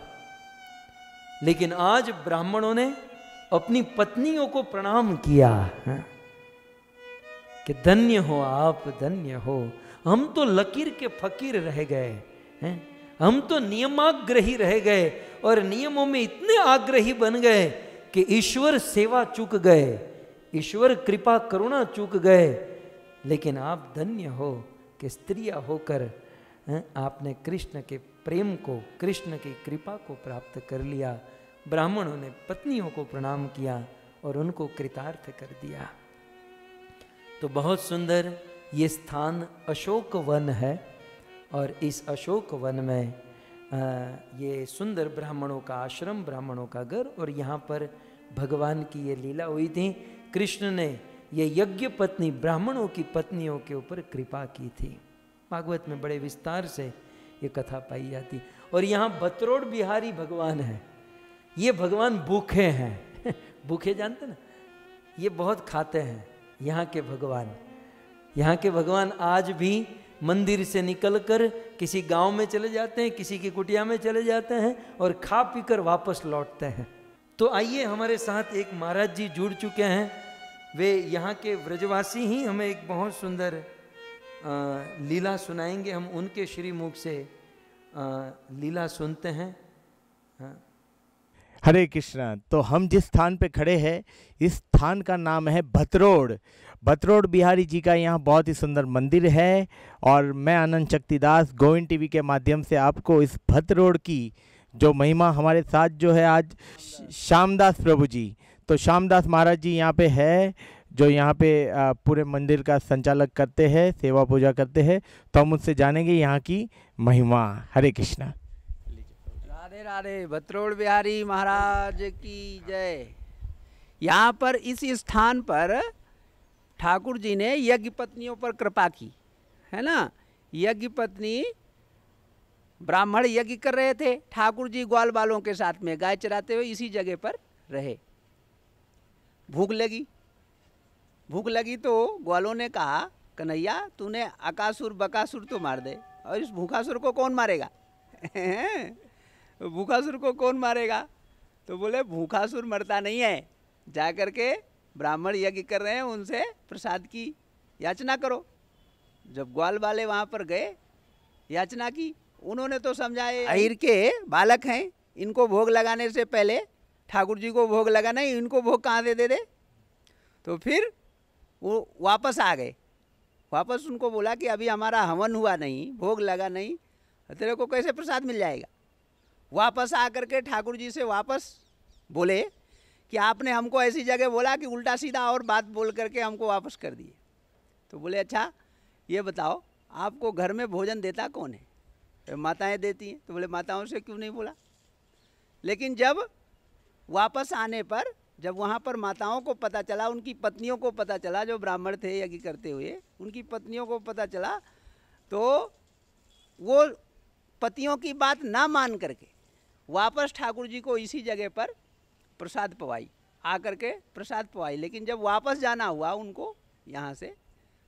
S1: लेकिन आज ब्राह्मणों ने अपनी पत्नियों को प्रणाम किया कि धन्य हो आप धन्य हो हम तो लकीर के फकीर रह गए हैं हम तो नियमाग्रही रह गए और नियमों में इतने आग्रही बन गए कि ईश्वर सेवा चूक गए ईश्वर कृपा करुणा चूक गए लेकिन आप धन्य हो कि स्त्रिया होकर आपने कृष्ण के प्रेम को कृष्ण की कृपा को प्राप्त कर लिया ब्राह्मणों ने पत्नियों को प्रणाम किया और उनको कृतार्थ कर दिया तो बहुत सुंदर ये स्थान अशोक वन है और इस अशोक वन में ये सुंदर ब्राह्मणों का आश्रम ब्राह्मणों का घर और यहाँ पर भगवान की ये लीला हुई थी कृष्ण ने ये यज्ञ पत्नी ब्राह्मणों की पत्नियों के ऊपर कृपा की थी भागवत में बड़े विस्तार से ये कथा पाई जाती और यहाँ भतरोड़ बिहारी भगवान है ये भगवान भूखे हैं (laughs) भूखे जानते ना ये बहुत खाते हैं यहाँ के भगवान यहाँ के भगवान आज भी मंदिर से निकलकर किसी गांव में चले जाते हैं किसी की कुटिया में चले जाते हैं और खा पी कर वापस लौटते हैं तो आइए हमारे साथ एक महाराज जी जुड़ चुके हैं वे यहाँ के व्रजवासी ही हमें एक बहुत सुंदर लीला सुनाएंगे हम उनके श्रीमुख से लीला सुनते हैं हाँ।
S4: हरे कृष्णा तो हम जिस स्थान पे खड़े हैं इस स्थान का नाम है भतरोड भतरोड बिहारी जी का यहाँ बहुत ही सुंदर मंदिर है और मैं आनंद शक्तिदास गोविंद टीवी के माध्यम से आपको इस भतरोड की जो महिमा हमारे साथ जो है आज श्यामदास प्रभु जी तो श्यामदास महाराज जी यहाँ पे है जो यहाँ पे पूरे मंदिर का संचालक करते हैं सेवा पूजा करते हैं तो हम उससे जानेंगे यहाँ की महिमा हरे कृष्णा
S5: राधे भत्रोड़ बिहारी महाराज की जय यहाँ पर इस स्थान पर ठाकुर जी ने यज्ञ पत्नियों पर कृपा की है ना यज्ञ पत्नी ब्राह्मण यज्ञ कर रहे थे ठाकुर जी ग्वाल बालों के साथ में गाय चराते हुए इसी जगह पर रहे भूख लगी भूख लगी तो ग्वालों ने कहा कन्हैया तूने अकासुर बकासुर तो मार दे और इस भूखासुर को कौन मारेगा (laughs) भूखासुर को कौन मारेगा तो बोले भूखासुर मरता नहीं है जा कर के ब्राह्मण यज्ञ कर रहे हैं उनसे प्रसाद की याचना करो जब ग्वाल वाले वहाँ पर गए याचना की उन्होंने तो समझाए अहिर के बालक हैं इनको भोग लगाने से पहले ठाकुर जी को भोग लगा नहीं इनको भोग कहाँ दे दे दे तो फिर वो वापस आ गए वापस उनको बोला कि अभी हमारा हवन हुआ नहीं भोग लगा नहीं तेरे को कैसे प्रसाद मिल जाएगा वापस आकर के ठाकुर जी से वापस बोले कि आपने हमको ऐसी जगह बोला कि उल्टा सीधा और बात बोल करके हमको वापस कर दिए तो बोले अच्छा ये बताओ आपको घर में भोजन देता कौन है तो माताएं देती हैं तो बोले माताओं से क्यों नहीं बोला लेकिन जब वापस आने पर जब वहाँ पर माताओं को पता चला उनकी पत्नियों को पता चला जो ब्राह्मण थे यज्ञ करते हुए उनकी पत्नियों को पता चला तो वो पतियों की बात ना मान करके वापस ठाकुर जी को इसी जगह पर प्रसाद पवाई आकर के प्रसाद पवाई लेकिन जब वापस जाना हुआ उनको यहाँ से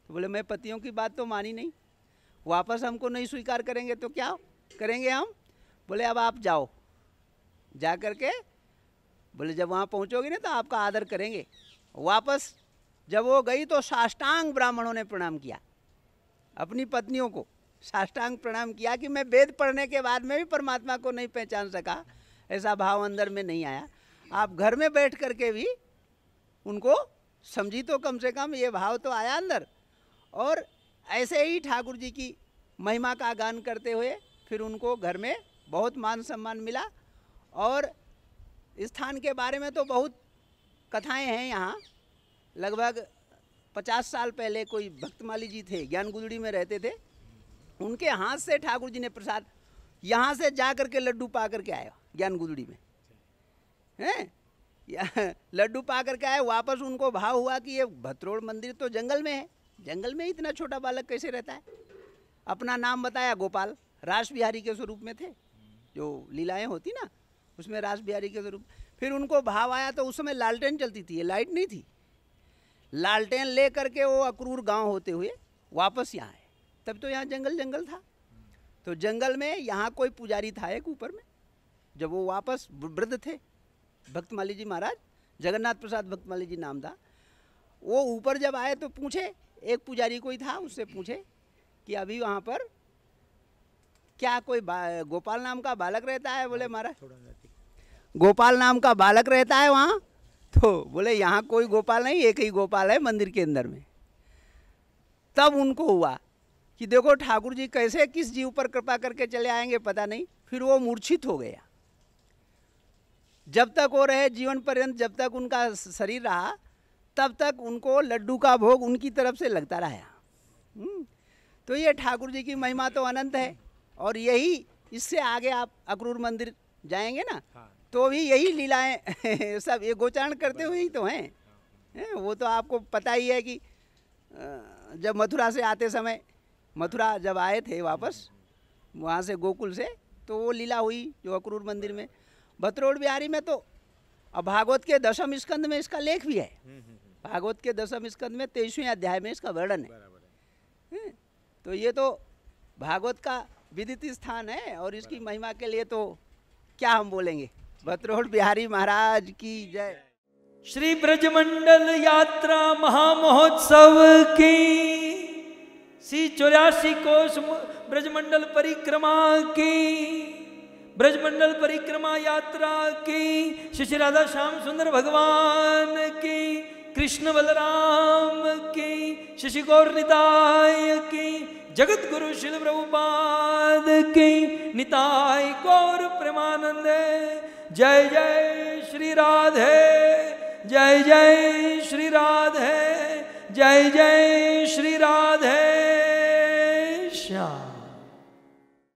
S5: तो बोले मैं पतियों की बात तो मानी नहीं वापस हमको नहीं स्वीकार करेंगे तो क्या करेंगे हम बोले अब आप जाओ जा कर के बोले जब वहाँ पहुँचोगे ना तो आपका आदर करेंगे वापस जब वो गई तो साष्टांग ब्राह्मणों ने प्रणाम किया अपनी पत्नियों को साष्टांग प्रणाम किया कि मैं वेद पढ़ने के बाद में भी परमात्मा को नहीं पहचान सका ऐसा भाव अंदर में नहीं आया आप घर में बैठ कर के भी उनको समझी तो कम से कम ये भाव तो आया अंदर और ऐसे ही ठाकुर जी की महिमा का गान करते हुए फिर उनको घर में बहुत मान सम्मान मिला और स्थान के बारे में तो बहुत कथाएं हैं यहाँ लगभग पचास साल पहले कोई भक्तमाली जी थे ज्ञान गुजड़ी में रहते थे उनके हाथ से ठाकुर जी ने प्रसाद यहाँ से जा कर के लड्डू पा करके आए ज्ञान गुदड़ी में हैं (laughs) लड्डू पा करके आए वापस उनको भाव हुआ कि ये भत्रोड़ मंदिर तो जंगल में है जंगल में इतना छोटा बालक कैसे रहता है अपना नाम बताया गोपाल राज बिहारी के स्वरूप में थे जो लीलाएँ होती ना उसमें राज बिहारी के स्वरूप फिर उनको भाव आया तो उस समय लालटेन चलती थी लाइट नहीं थी लालटेन ले करके वो अक्रूर गांव होते हुए वापस यहाँ आए तब तो यहाँ जंगल जंगल था तो जंगल में यहाँ कोई पुजारी था एक ऊपर में जब वो वापस वृद्ध थे भक्तमाली जी महाराज जगन्नाथ प्रसाद भक्तमाली जी नाम था वो ऊपर जब आए तो पूछे एक पुजारी कोई था उससे पूछे कि अभी वहाँ पर क्या कोई गोपाल नाम का बालक रहता है बोले हाँ, महाराज गोपाल नाम का बालक रहता है वहाँ तो बोले यहाँ कोई गोपाल नहीं एक ही गोपाल है मंदिर के अंदर में तब उनको हुआ कि देखो ठाकुर जी कैसे किस जीव पर कृपा करके चले आएंगे पता नहीं फिर वो मूर्छित हो गया जब तक वो रहे जीवन पर्यंत जब तक उनका शरीर रहा तब तक उनको लड्डू का भोग उनकी तरफ से लगता रहा हम्म। तो ये ठाकुर जी की महिमा तो अनंत है और यही इससे आगे आप अक्रूर मंदिर जाएंगे ना हाँ। तो भी यही लीलाएं (laughs) सब ये गोचारण करते हुए ही तो हैं हाँ। वो तो आपको पता ही है कि जब मथुरा से आते समय मथुरा जब आए थे वापस वहाँ से गोकुल से तो वो लीला हुई जो अक्रूर मंदिर में भतरोड बिहारी में तो अब भागवत के दशम स्कंद में इसका लेख भी है हम्म, हम्म, हम्म। भागवत के दशम स्कंद में तेईसवें अध्याय में इसका वर्णन है तो ये तो भागवत का विदित स्थान है और इसकी महिमा के लिए तो क्या हम बोलेंगे भतरोड बिहारी महाराज की जय
S1: श्री ब्रजमंडल यात्रा महामहोत्सव की श्री चौरासी कोष ब्रजमंडल परिक्रमा की ब्रजमंडल परिक्रमा यात्रा की श्री राधा श्याम सुंदर भगवान की कृष्ण बलराम की शशि गौर निताय की जगत गुरु शिल प्रभुपाद की निताय गौर प्रेमानंद जय जय श्री राधे जय जय श्री राधे जय जय श्री राधे